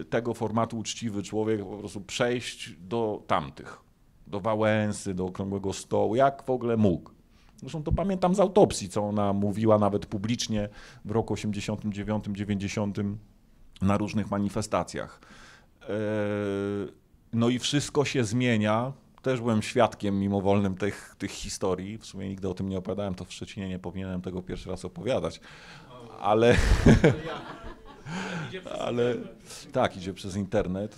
e, tego formatu uczciwy człowiek po prostu przejść do tamtych, do Wałęsy, do Okrągłego Stołu, jak w ogóle mógł? Zresztą to pamiętam z autopsji, co ona mówiła nawet publicznie w roku 89-90 na różnych manifestacjach. E, no i wszystko się zmienia. Też byłem świadkiem mimowolnym tych, tych historii. W sumie nigdy o tym nie opowiadałem, to w Szczecinie nie powinienem tego pierwszy raz opowiadać. Ale... Ale tak, idzie przez internet.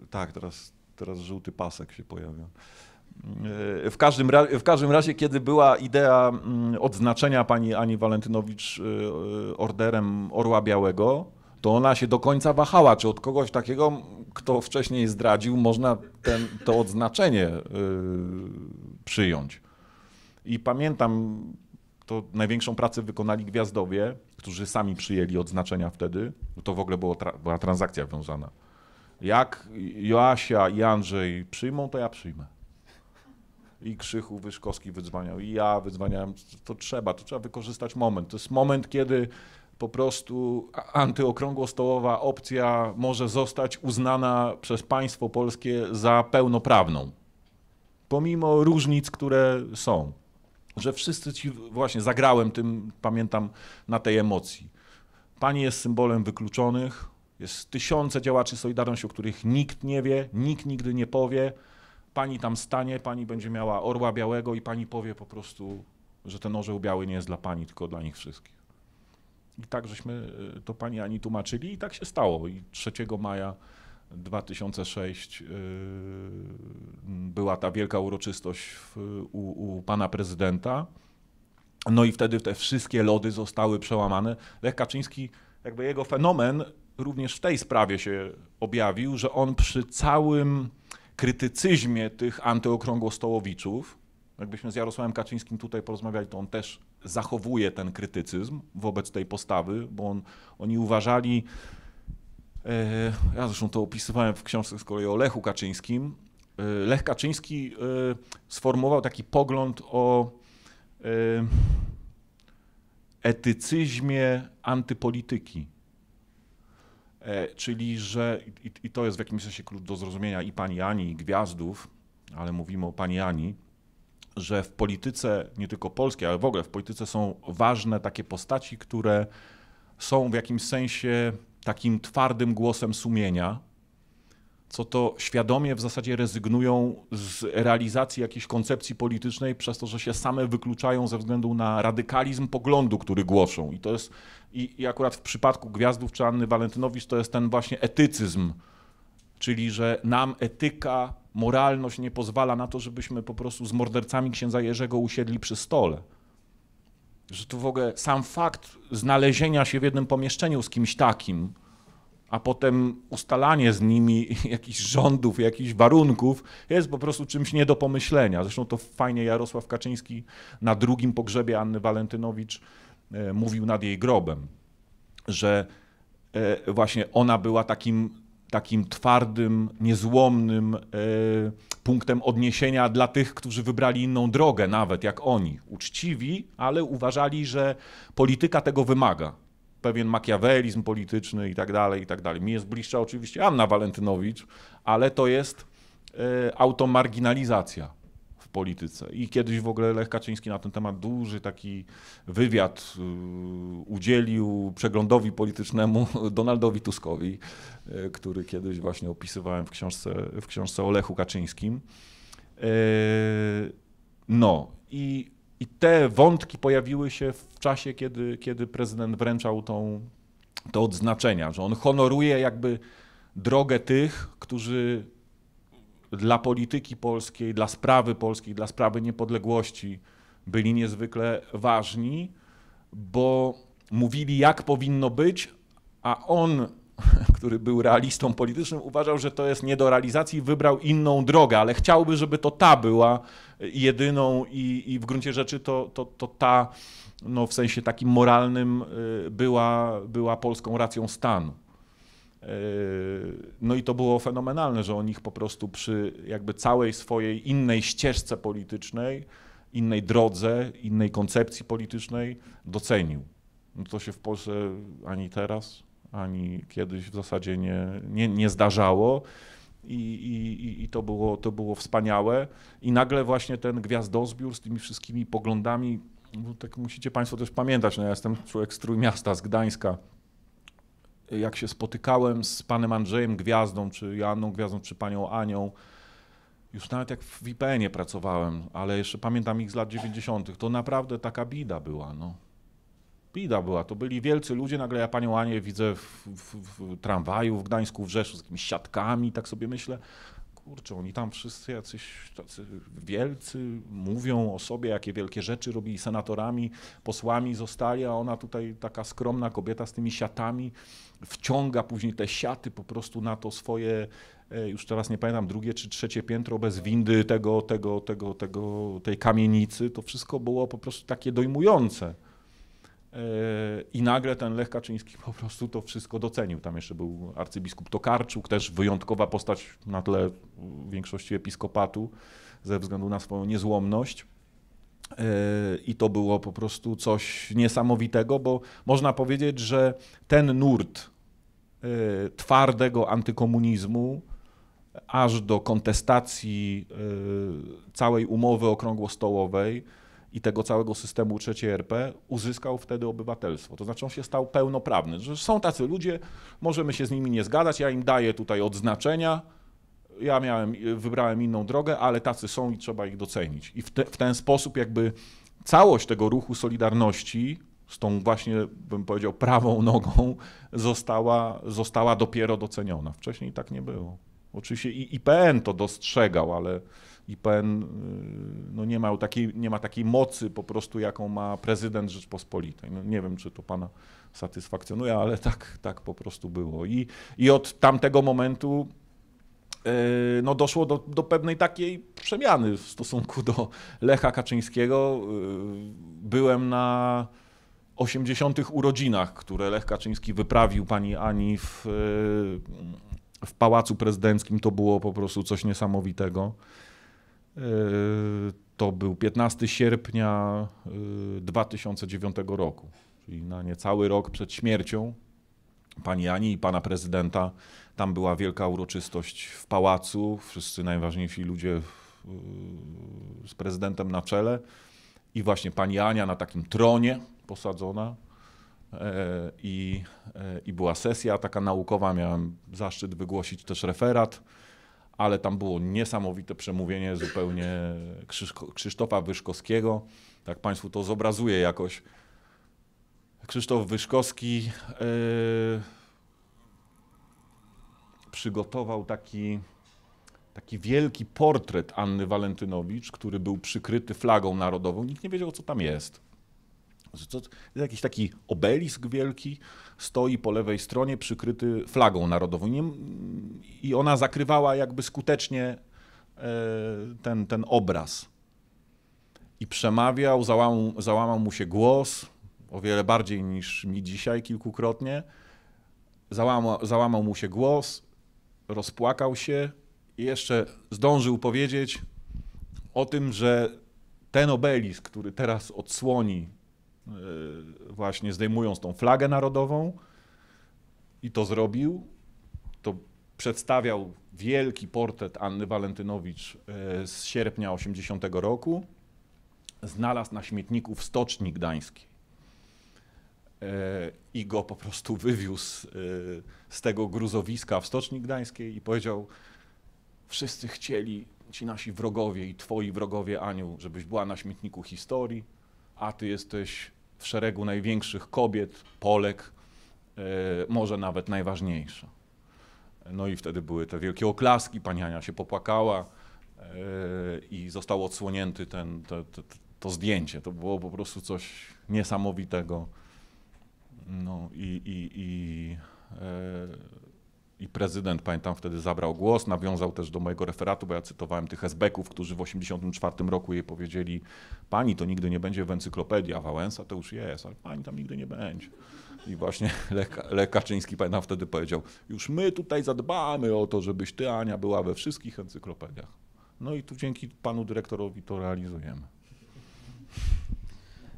Yy, tak, teraz, teraz żółty pasek się pojawia. E, w każdym, w każdym razie, kiedy była idea mm, odznaczenia pani Ani Walentynowicz e, e, orderem Orła Białego, to ona się do końca wahała, czy od kogoś takiego, kto wcześniej zdradził, można ten, to odznaczenie przyjąć. I pamiętam, to największą pracę wykonali gwiazdowie, którzy sami przyjęli odznaczenia wtedy. To w ogóle tra była transakcja wiązana. Jak Joasia i Andrzej przyjmą, to ja przyjmę i Krzychu Wyszkowski wydzwaniał, i ja wydzwaniałem. To trzeba, to trzeba wykorzystać moment. To jest moment, kiedy po prostu antyokrągłostołowa opcja może zostać uznana przez państwo polskie za pełnoprawną. Pomimo różnic, które są. Że wszyscy ci, właśnie zagrałem tym, pamiętam, na tej emocji. Pani jest symbolem wykluczonych, jest tysiące działaczy Solidarności, o których nikt nie wie, nikt nigdy nie powie pani tam stanie, pani będzie miała orła białego i pani powie po prostu, że ten orzeł biały nie jest dla pani, tylko dla nich wszystkich. I tak żeśmy y, to pani Ani tłumaczyli i tak się stało. I 3 maja 2006 y, była ta wielka uroczystość u, u pana prezydenta. No i wtedy te wszystkie lody zostały przełamane. Lech Kaczyński, jakby jego fenomen również w tej sprawie się objawił, że on przy całym krytycyzmie tych antyokrągłostołowiczów. Jakbyśmy z Jarosławem Kaczyńskim tutaj porozmawiali, to on też zachowuje ten krytycyzm wobec tej postawy, bo on, oni uważali, e, ja zresztą to opisywałem w książce z kolei o Lechu Kaczyńskim. E, Lech Kaczyński e, sformułował taki pogląd o etycyzmie antypolityki. E, czyli, że i, i to jest w jakimś sensie klucz do zrozumienia i pani Ani, i gwiazdów, ale mówimy o pani Ani, że w polityce nie tylko polskiej, ale w ogóle w polityce są ważne takie postaci, które są w jakimś sensie takim twardym głosem sumienia, co to świadomie w zasadzie rezygnują z realizacji jakiejś koncepcji politycznej przez to, że się same wykluczają ze względu na radykalizm poglądu, który głoszą. I to jest, i, i akurat w przypadku Gwiazdów czy Anny Walentynowicz to jest ten właśnie etycyzm, czyli że nam etyka, moralność nie pozwala na to, żebyśmy po prostu z mordercami księdza Jerzego usiedli przy stole. Że tu w ogóle sam fakt znalezienia się w jednym pomieszczeniu z kimś takim, a potem ustalanie z nimi [LAUGHS] jakichś rządów, jakichś warunków jest po prostu czymś nie do pomyślenia. Zresztą to fajnie Jarosław Kaczyński na drugim pogrzebie Anny Walentynowicz e, mówił nad jej grobem, że e, właśnie ona była takim, takim twardym, niezłomnym e, punktem odniesienia dla tych, którzy wybrali inną drogę, nawet jak oni. Uczciwi, ale uważali, że polityka tego wymaga pewien makiawelizm polityczny i tak dalej, i tak dalej. Mi jest bliższa oczywiście Anna Walentynowicz, ale to jest e, automarginalizacja w polityce. I kiedyś w ogóle Lech Kaczyński na ten temat duży taki wywiad e, udzielił przeglądowi politycznemu [LAUGHS] Donaldowi Tuskowi, e, który kiedyś właśnie opisywałem w książce, w książce o Lechu Kaczyńskim. No i i te wątki pojawiły się w czasie, kiedy, kiedy prezydent wręczał tą, te odznaczenia, że on honoruje jakby drogę tych, którzy dla polityki polskiej, dla sprawy polskiej, dla sprawy niepodległości byli niezwykle ważni, bo mówili, jak powinno być, a on który był realistą politycznym, uważał, że to jest nie do realizacji, wybrał inną drogę, ale chciałby, żeby to ta była y, jedyną i, i w gruncie rzeczy to, to, to ta, no w sensie takim moralnym, y, była, była polską racją stanu. Y, no i to było fenomenalne, że on ich po prostu przy jakby całej swojej innej ścieżce politycznej, innej drodze, innej koncepcji politycznej docenił. No to się w Polsce ani teraz ani kiedyś w zasadzie nie, nie, nie zdarzało. I, i, I, to, było, to było wspaniałe. I nagle właśnie ten gwiazdozbiór z tymi wszystkimi poglądami, no tak musicie Państwo też pamiętać, no ja jestem człowiek z Trójmiasta, z Gdańska. Jak się spotykałem z panem Andrzejem Gwiazdą, czy Joanną Gwiazdą, czy panią Anią, już nawet jak w IPN-ie pracowałem, ale jeszcze pamiętam ich z lat 90., to naprawdę taka bida była. No. Bida była, to byli wielcy ludzie, nagle ja panią Anię widzę w, w, w tramwaju w Gdańsku, w Rzeszu z jakimiś siatkami, tak sobie myślę, kurczę, oni tam wszyscy jacyś tacy wielcy mówią o sobie, jakie wielkie rzeczy robili, senatorami, posłami zostali, a ona tutaj taka skromna kobieta z tymi siatami wciąga później te siaty po prostu na to swoje, e, już teraz nie pamiętam, drugie czy trzecie piętro bez windy tego, tego, tego, tego, tej kamienicy. To wszystko było po prostu takie dojmujące. I nagle ten Lech Kaczyński po prostu to wszystko docenił. Tam jeszcze był arcybiskup Tokarczuk, też wyjątkowa postać na tle większości episkopatu ze względu na swoją niezłomność. E, I to było po prostu coś niesamowitego, bo można powiedzieć, że ten nurt e, twardego antykomunizmu, aż do kontestacji e, całej umowy okrągłostołowej, i tego całego systemu III RP uzyskał wtedy obywatelstwo. To znaczy on się stał pełnoprawny. Że są tacy ludzie, możemy się z nimi nie zgadzać, ja im daję tutaj odznaczenia, ja miałem, wybrałem inną drogę, ale tacy są i trzeba ich docenić. I w, te, w ten sposób jakby całość tego ruchu Solidarności z tą właśnie, bym powiedział, prawą nogą została, została dopiero doceniona. Wcześniej tak nie było. Oczywiście i IPN to dostrzegał, ale IPN y, no nie, ma takiej, nie ma takiej mocy po prostu, jaką ma prezydent Rzeczpospolitej. No nie wiem, czy to pana satysfakcjonuje, ale tak, tak po prostu było. I, i od tamtego momentu y, no doszło do, do pewnej takiej przemiany w stosunku do Lecha Kaczyńskiego. Y, byłem na 80. urodzinach, które Lech Kaczyński wyprawił pani Ani w, w Pałacu Prezydenckim. To było po prostu coś niesamowitego. E, to był 15 sierpnia 2009 e, roku, czyli na niecały rok przed śmiercią pani Ani i pana prezydenta. Tam była wielka uroczystość w pałacu, wszyscy najważniejsi ludzie e, z prezydentem na czele i właśnie pani Ania na takim tronie posadzona. I, I była sesja taka naukowa, miałem zaszczyt wygłosić też referat ale tam było niesamowite przemówienie zupełnie Krzysztofa Wyszkowskiego. Tak Państwu to zobrazuję jakoś. Krzysztof Wyszkowski yy, przygotował taki, taki wielki portret Anny Walentynowicz, który był przykryty flagą narodową. Nikt nie wiedział, co tam jest. To jest jakiś taki obelisk wielki, stoi po lewej stronie przykryty flagą narodową i ona zakrywała jakby skutecznie e, ten, ten obraz. I przemawiał, załamał, załamał mu się głos, o wiele bardziej niż mi dzisiaj kilkukrotnie. Załamał, załamał mu się głos, rozpłakał się i jeszcze zdążył powiedzieć o tym, że ten obelisk, który teraz odsłoni E, właśnie zdejmując tą flagę narodową i to zrobił, to przedstawiał wielki portret Anny Walentynowicz e, z sierpnia 80 roku. Znalazł na śmietniku w Stoczni Gdańskiej e, i go po prostu wywiózł z tego gruzowiska w Stoczni Gdańskiej i powiedział: Wszyscy chcieli, ci nasi wrogowie i twoi wrogowie, Aniu, żebyś była na śmietniku historii, a ty jesteś w szeregu największych kobiet, Polek, e, może nawet najważniejsza. No i wtedy były te wielkie oklaski, pani Ania się popłakała e, i został odsłonięty ten, to, to, to zdjęcie. To było po prostu coś niesamowitego. No i, i, i e, i prezydent, pamiętam, wtedy zabrał głos, nawiązał też do mojego referatu, bo ja cytowałem tych esbeków, którzy w 1984 roku jej powiedzieli, pani to nigdy nie będzie w encyklopedii, Wałęsa to już jest, ale pani tam nigdy nie będzie. I właśnie [LAUGHS] Lech, Kaczyński, pamiętam, wtedy powiedział, już my tutaj zadbamy o to, żebyś ty, Ania, była we wszystkich encyklopediach. No i tu dzięki panu dyrektorowi to realizujemy.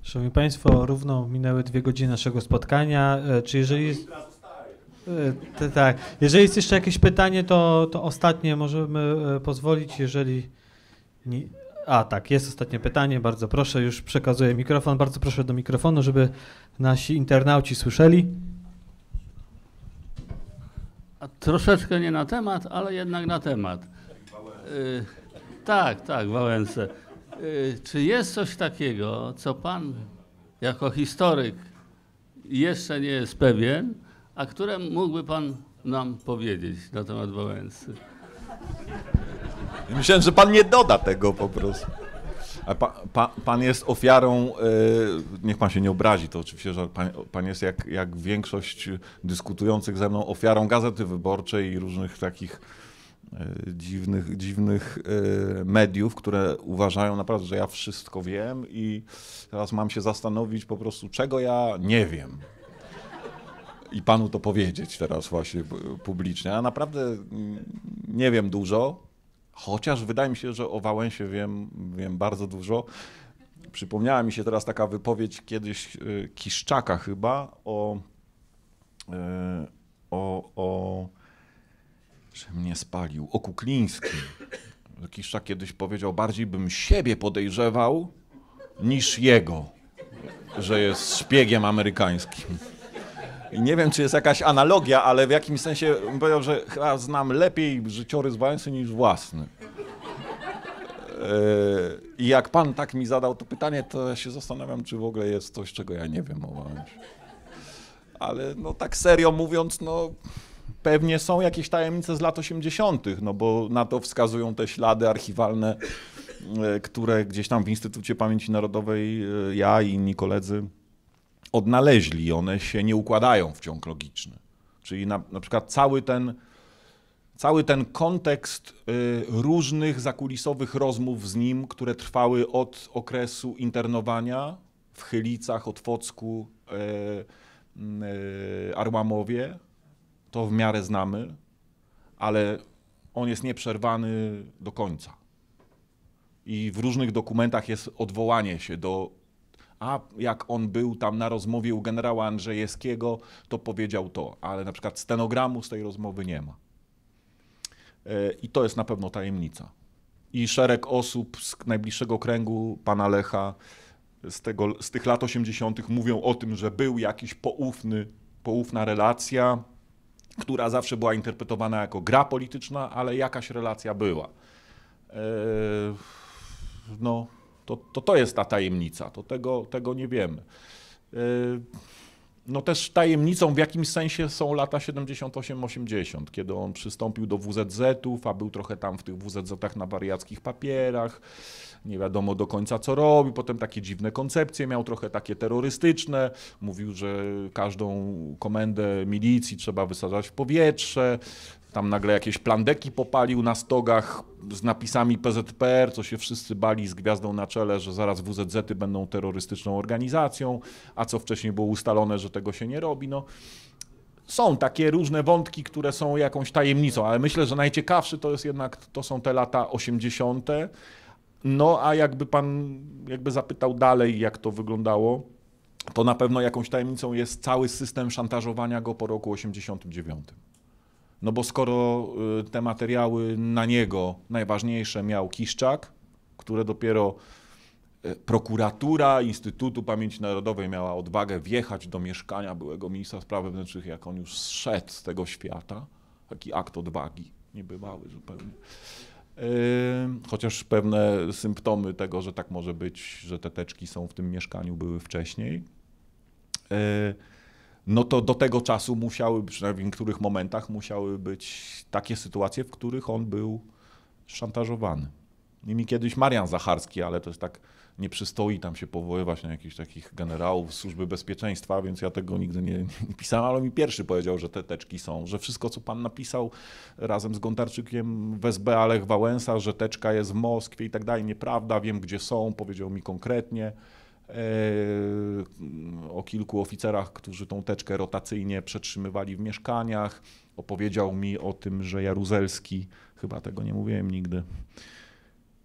Szanowni Państwo, równo minęły dwie godziny naszego spotkania. E, czy jeżeli... E, t tak. Jeżeli jest jeszcze jakieś pytanie, to, to ostatnie możemy e, pozwolić, jeżeli. Nie... A tak, jest ostatnie pytanie, bardzo proszę, już przekazuję mikrofon. Bardzo proszę do mikrofonu, żeby nasi internauci słyszeli. A troszeczkę nie na temat, ale jednak na temat. Yy, tak, tak, Wałęsę. Yy, czy jest coś takiego, co pan jako historyk jeszcze nie jest pewien, a które mógłby pan nam powiedzieć na temat Wałęsy? Myślałem, że pan nie doda tego po prostu. A pa, pa, pan jest ofiarą, e, niech pan się nie obrazi, to oczywiście, że pan, pan, jest jak, jak większość dyskutujących ze mną ofiarą gazety wyborczej i różnych takich e, dziwnych, dziwnych e, mediów, które uważają naprawdę, że ja wszystko wiem i teraz mam się zastanowić po prostu, czego ja nie wiem i panu to powiedzieć teraz właśnie publicznie. A naprawdę mm, nie wiem dużo, chociaż wydaje mi się, że o Wałęsie wiem, wiem bardzo dużo. Przypomniała mi się teraz taka wypowiedź kiedyś e, Kiszczaka chyba o, e, o, o że mnie spalił, o Kuklińskim. Kiszczak kiedyś powiedział, bardziej bym siebie podejrzewał niż jego, że jest szpiegiem amerykańskim nie wiem, czy jest jakaś analogia, ale w jakimś sensie bym powiedział, że chyba znam lepiej życiorys Wałęsy niż własny. E, I jak pan tak mi zadał to pytanie, to ja się zastanawiam, czy w ogóle jest coś, czego ja nie wiem o Wałęsie. Ale no tak serio mówiąc, no pewnie są jakieś tajemnice z lat 80., no bo na to wskazują te ślady archiwalne, e, które gdzieś tam w Instytucie Pamięci Narodowej e, ja i inni koledzy odnaleźli, one się nie układają w ciąg logiczny. Czyli na, na przykład cały ten, cały ten kontekst y, różnych zakulisowych rozmów z nim, które trwały od okresu internowania w Chylicach, Otwocku, y, y, Arłamowie, to w miarę znamy, ale on jest nieprzerwany do końca. I w różnych dokumentach jest odwołanie się do a jak on był tam na rozmowie u generała Andrzejewskiego, to powiedział to, ale na przykład stenogramu z tej rozmowy nie ma. E, I to jest na pewno tajemnica. I szereg osób z najbliższego kręgu pana Lecha z, tego, z tych lat 80. mówią o tym, że był jakiś poufny, poufna relacja, która zawsze była interpretowana jako gra polityczna, ale jakaś relacja była. Eee, no, to, to, to jest ta tajemnica, to tego, tego nie wiemy. Y, no też tajemnicą w jakimś sensie są lata 78-80, kiedy on przystąpił do WZZ-ów, a był trochę tam w tych WZZ-ach na wariackich papierach, nie wiadomo do końca co robi, potem takie dziwne koncepcje miał, trochę takie terrorystyczne, mówił, że każdą komendę milicji trzeba wysadzać w powietrze, tam nagle jakieś plandeki popalił na stogach z napisami PZPR, co się wszyscy bali z gwiazdą na czele, że zaraz WZZ -y będą terrorystyczną organizacją, a co wcześniej było ustalone, że tego się nie robi. No, są takie różne wątki, które są jakąś tajemnicą, ale myślę, że najciekawszy to jest jednak, to są te lata 80. No a jakby pan jakby zapytał dalej, jak to wyglądało, to na pewno jakąś tajemnicą jest cały system szantażowania go po roku 89. No bo skoro y, te materiały na niego najważniejsze miał Kiszczak, które dopiero y, prokuratura Instytutu Pamięci Narodowej miała odwagę wjechać do mieszkania byłego ministra spraw wewnętrznych, jak on już zszedł z tego świata. Taki akt odwagi, niebywały zupełnie. Chociaż pewne symptomy tego, że tak może być, że te teczki są w tym mieszkaniu, były wcześniej no to do tego czasu musiały, przynajmniej w niektórych momentach, musiały być takie sytuacje, w których on był szantażowany. I mi kiedyś Marian Zacharski, ale to jest tak, nie przystoi tam się powoływać na jakichś takich generałów służby bezpieczeństwa, więc ja tego nigdy nie, [LAUGHS] nie pisałem, ale mi pierwszy powiedział, że te teczki są, że wszystko, co pan napisał razem z Gontarczykiem w SB Alech Wałęsa, że teczka jest w Moskwie i tak dalej, nieprawda, wiem gdzie są, powiedział mi konkretnie. E, o kilku oficerach, którzy tą teczkę rotacyjnie przetrzymywali w mieszkaniach. Opowiedział mi o tym, że Jaruzelski, chyba tego nie mówiłem nigdy,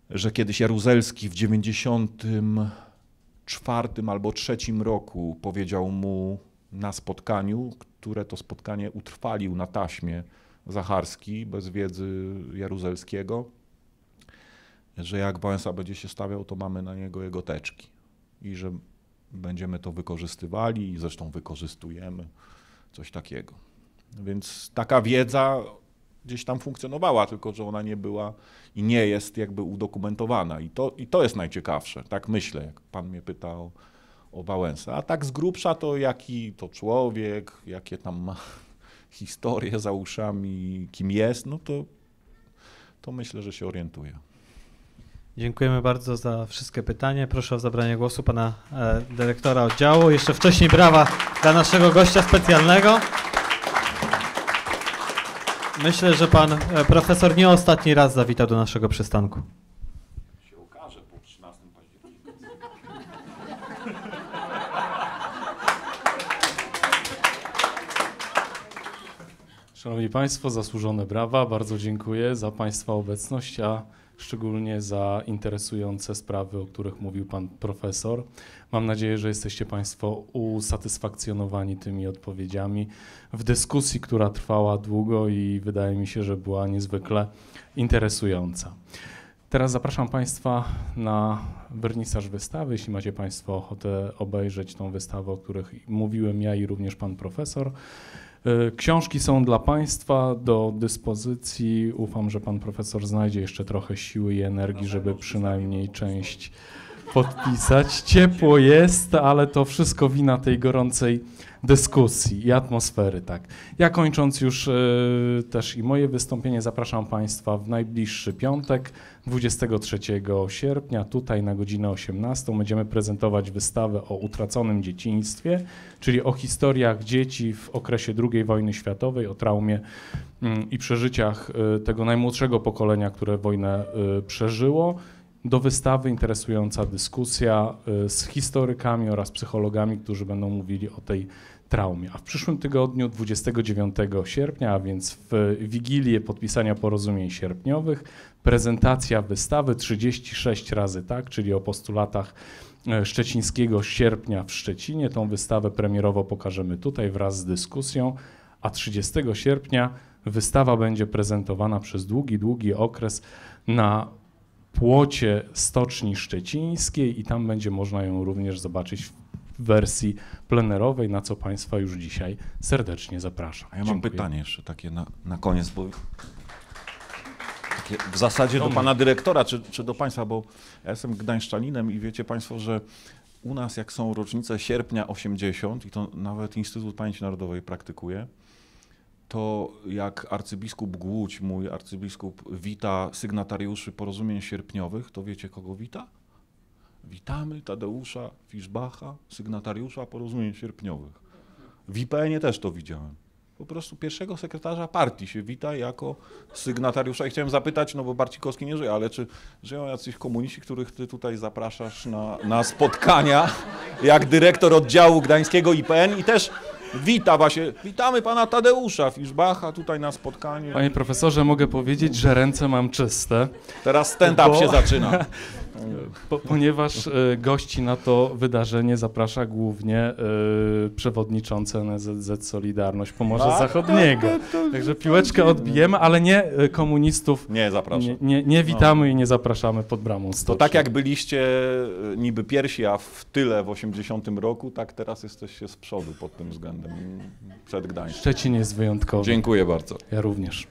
że kiedyś Jaruzelski w 94 albo 3 roku powiedział mu na spotkaniu, które to spotkanie utrwalił na taśmie Zacharski bez wiedzy Jaruzelskiego, że jak Wałęsa będzie się stawiał, to mamy na niego jego teczki i że będziemy to wykorzystywali i zresztą wykorzystujemy coś takiego. Więc taka wiedza gdzieś tam funkcjonowała, tylko że ona nie była i nie jest jakby udokumentowana. I to, i to jest najciekawsze, tak myślę, jak pan mnie pytał o Wałęsę. A tak z grubsza to jaki to człowiek, jakie tam ma [LAUGHS] historie za uszami, kim jest, no to, to myślę, że się orientuje. Dziękujemy bardzo za wszystkie pytania. Proszę o zabranie głosu pana e, dyrektora oddziału. Jeszcze wcześniej brawa dla naszego gościa specjalnego. Myślę, że pan e, profesor nie ostatni raz zawita do naszego przystanku. Się ukaże po 13 października. Szanowni Państwo, zasłużone brawa. Bardzo dziękuję za Państwa obecność. A szczególnie za interesujące sprawy, o których mówił pan profesor. Mam nadzieję, że jesteście państwo usatysfakcjonowani tymi odpowiedziami w dyskusji, która trwała długo i wydaje mi się, że była niezwykle interesująca. Teraz zapraszam Państwa na wernisaż wystawy. Jeśli macie Państwo ochotę obejrzeć tą wystawę, o których mówiłem ja i również Pan Profesor, E, książki są dla Państwa do dyspozycji. Ufam, że Pan Profesor znajdzie jeszcze trochę siły i energii, żeby przynajmniej część podpisać. Ciepło jest, ale to wszystko wina tej gorącej dyskusji i atmosfery. Tak. Ja kończąc już e, też i moje wystąpienie, zapraszam Państwa w najbliższy piątek, 23 sierpnia, tutaj na godzinę 18. Będziemy prezentować wystawę o utraconym dzieciństwie, czyli o historiach dzieci w okresie II wojny światowej, o traumie mm, i przeżyciach e, tego najmłodszego pokolenia, które wojnę e, przeżyło do wystawy interesująca dyskusja y, z historykami oraz psychologami, którzy będą mówili o tej traumie. A w przyszłym tygodniu, 29 sierpnia, a więc w wigilię podpisania porozumień sierpniowych, prezentacja wystawy 36 razy tak, czyli o postulatach e, szczecińskiego sierpnia w Szczecinie. Tą wystawę premierowo pokażemy tutaj wraz z dyskusją, a 30 sierpnia wystawa będzie prezentowana przez długi, długi okres na płocie Stoczni Szczecińskiej i tam będzie można ją również zobaczyć w wersji plenerowej, na co Państwa już dzisiaj serdecznie zapraszam. A ja mam Dziękuję. pytanie jeszcze takie na, na koniec, bo w zasadzie do no pana dyrektora, czy, czy do państwa, bo ja jestem gdańszczaninem i wiecie państwo, że u nas jak są rocznice sierpnia 80 i to nawet Instytut Pamięci Narodowej praktykuje, to, jak arcybiskup Głódź, mój arcybiskup, wita sygnatariuszy porozumień sierpniowych, to wiecie, kogo wita? Witamy Tadeusza Fiszbacha, sygnatariusza porozumień sierpniowych. W IPN-ie też to widziałem. Po prostu pierwszego sekretarza partii się wita jako sygnatariusza. I chciałem zapytać, no bo Barcikowski nie żyje, ale czy żyją jacyś komuniści, których ty tutaj zapraszasz na, na spotkania, jak dyrektor oddziału gdańskiego IPN i też Wita właśnie, witamy pana Tadeusza Fiszbacha tutaj na spotkaniu. Panie profesorze, mogę powiedzieć, że ręce mam czyste. Teraz stand-up bo... się zaczyna. [LAUGHS] Po, ponieważ e, gości na to wydarzenie zaprasza głównie y, e, przewodniczący NZZ Solidarność Pomorza tak? Zachodniego. Tak, Także piłeczkę odbijemy, ale nie e, komunistów. Nie zapraszamy. Nie, nie, nie, witamy no. i nie zapraszamy pod bramą stoczną. To tak jak byliście niby pierwsi, a w tyle w 80 roku, tak teraz jesteście z przodu pod tym względem przed Gdańskiem. Szczecin jest wyjątkowy. Dziękuję bardzo. Ja również.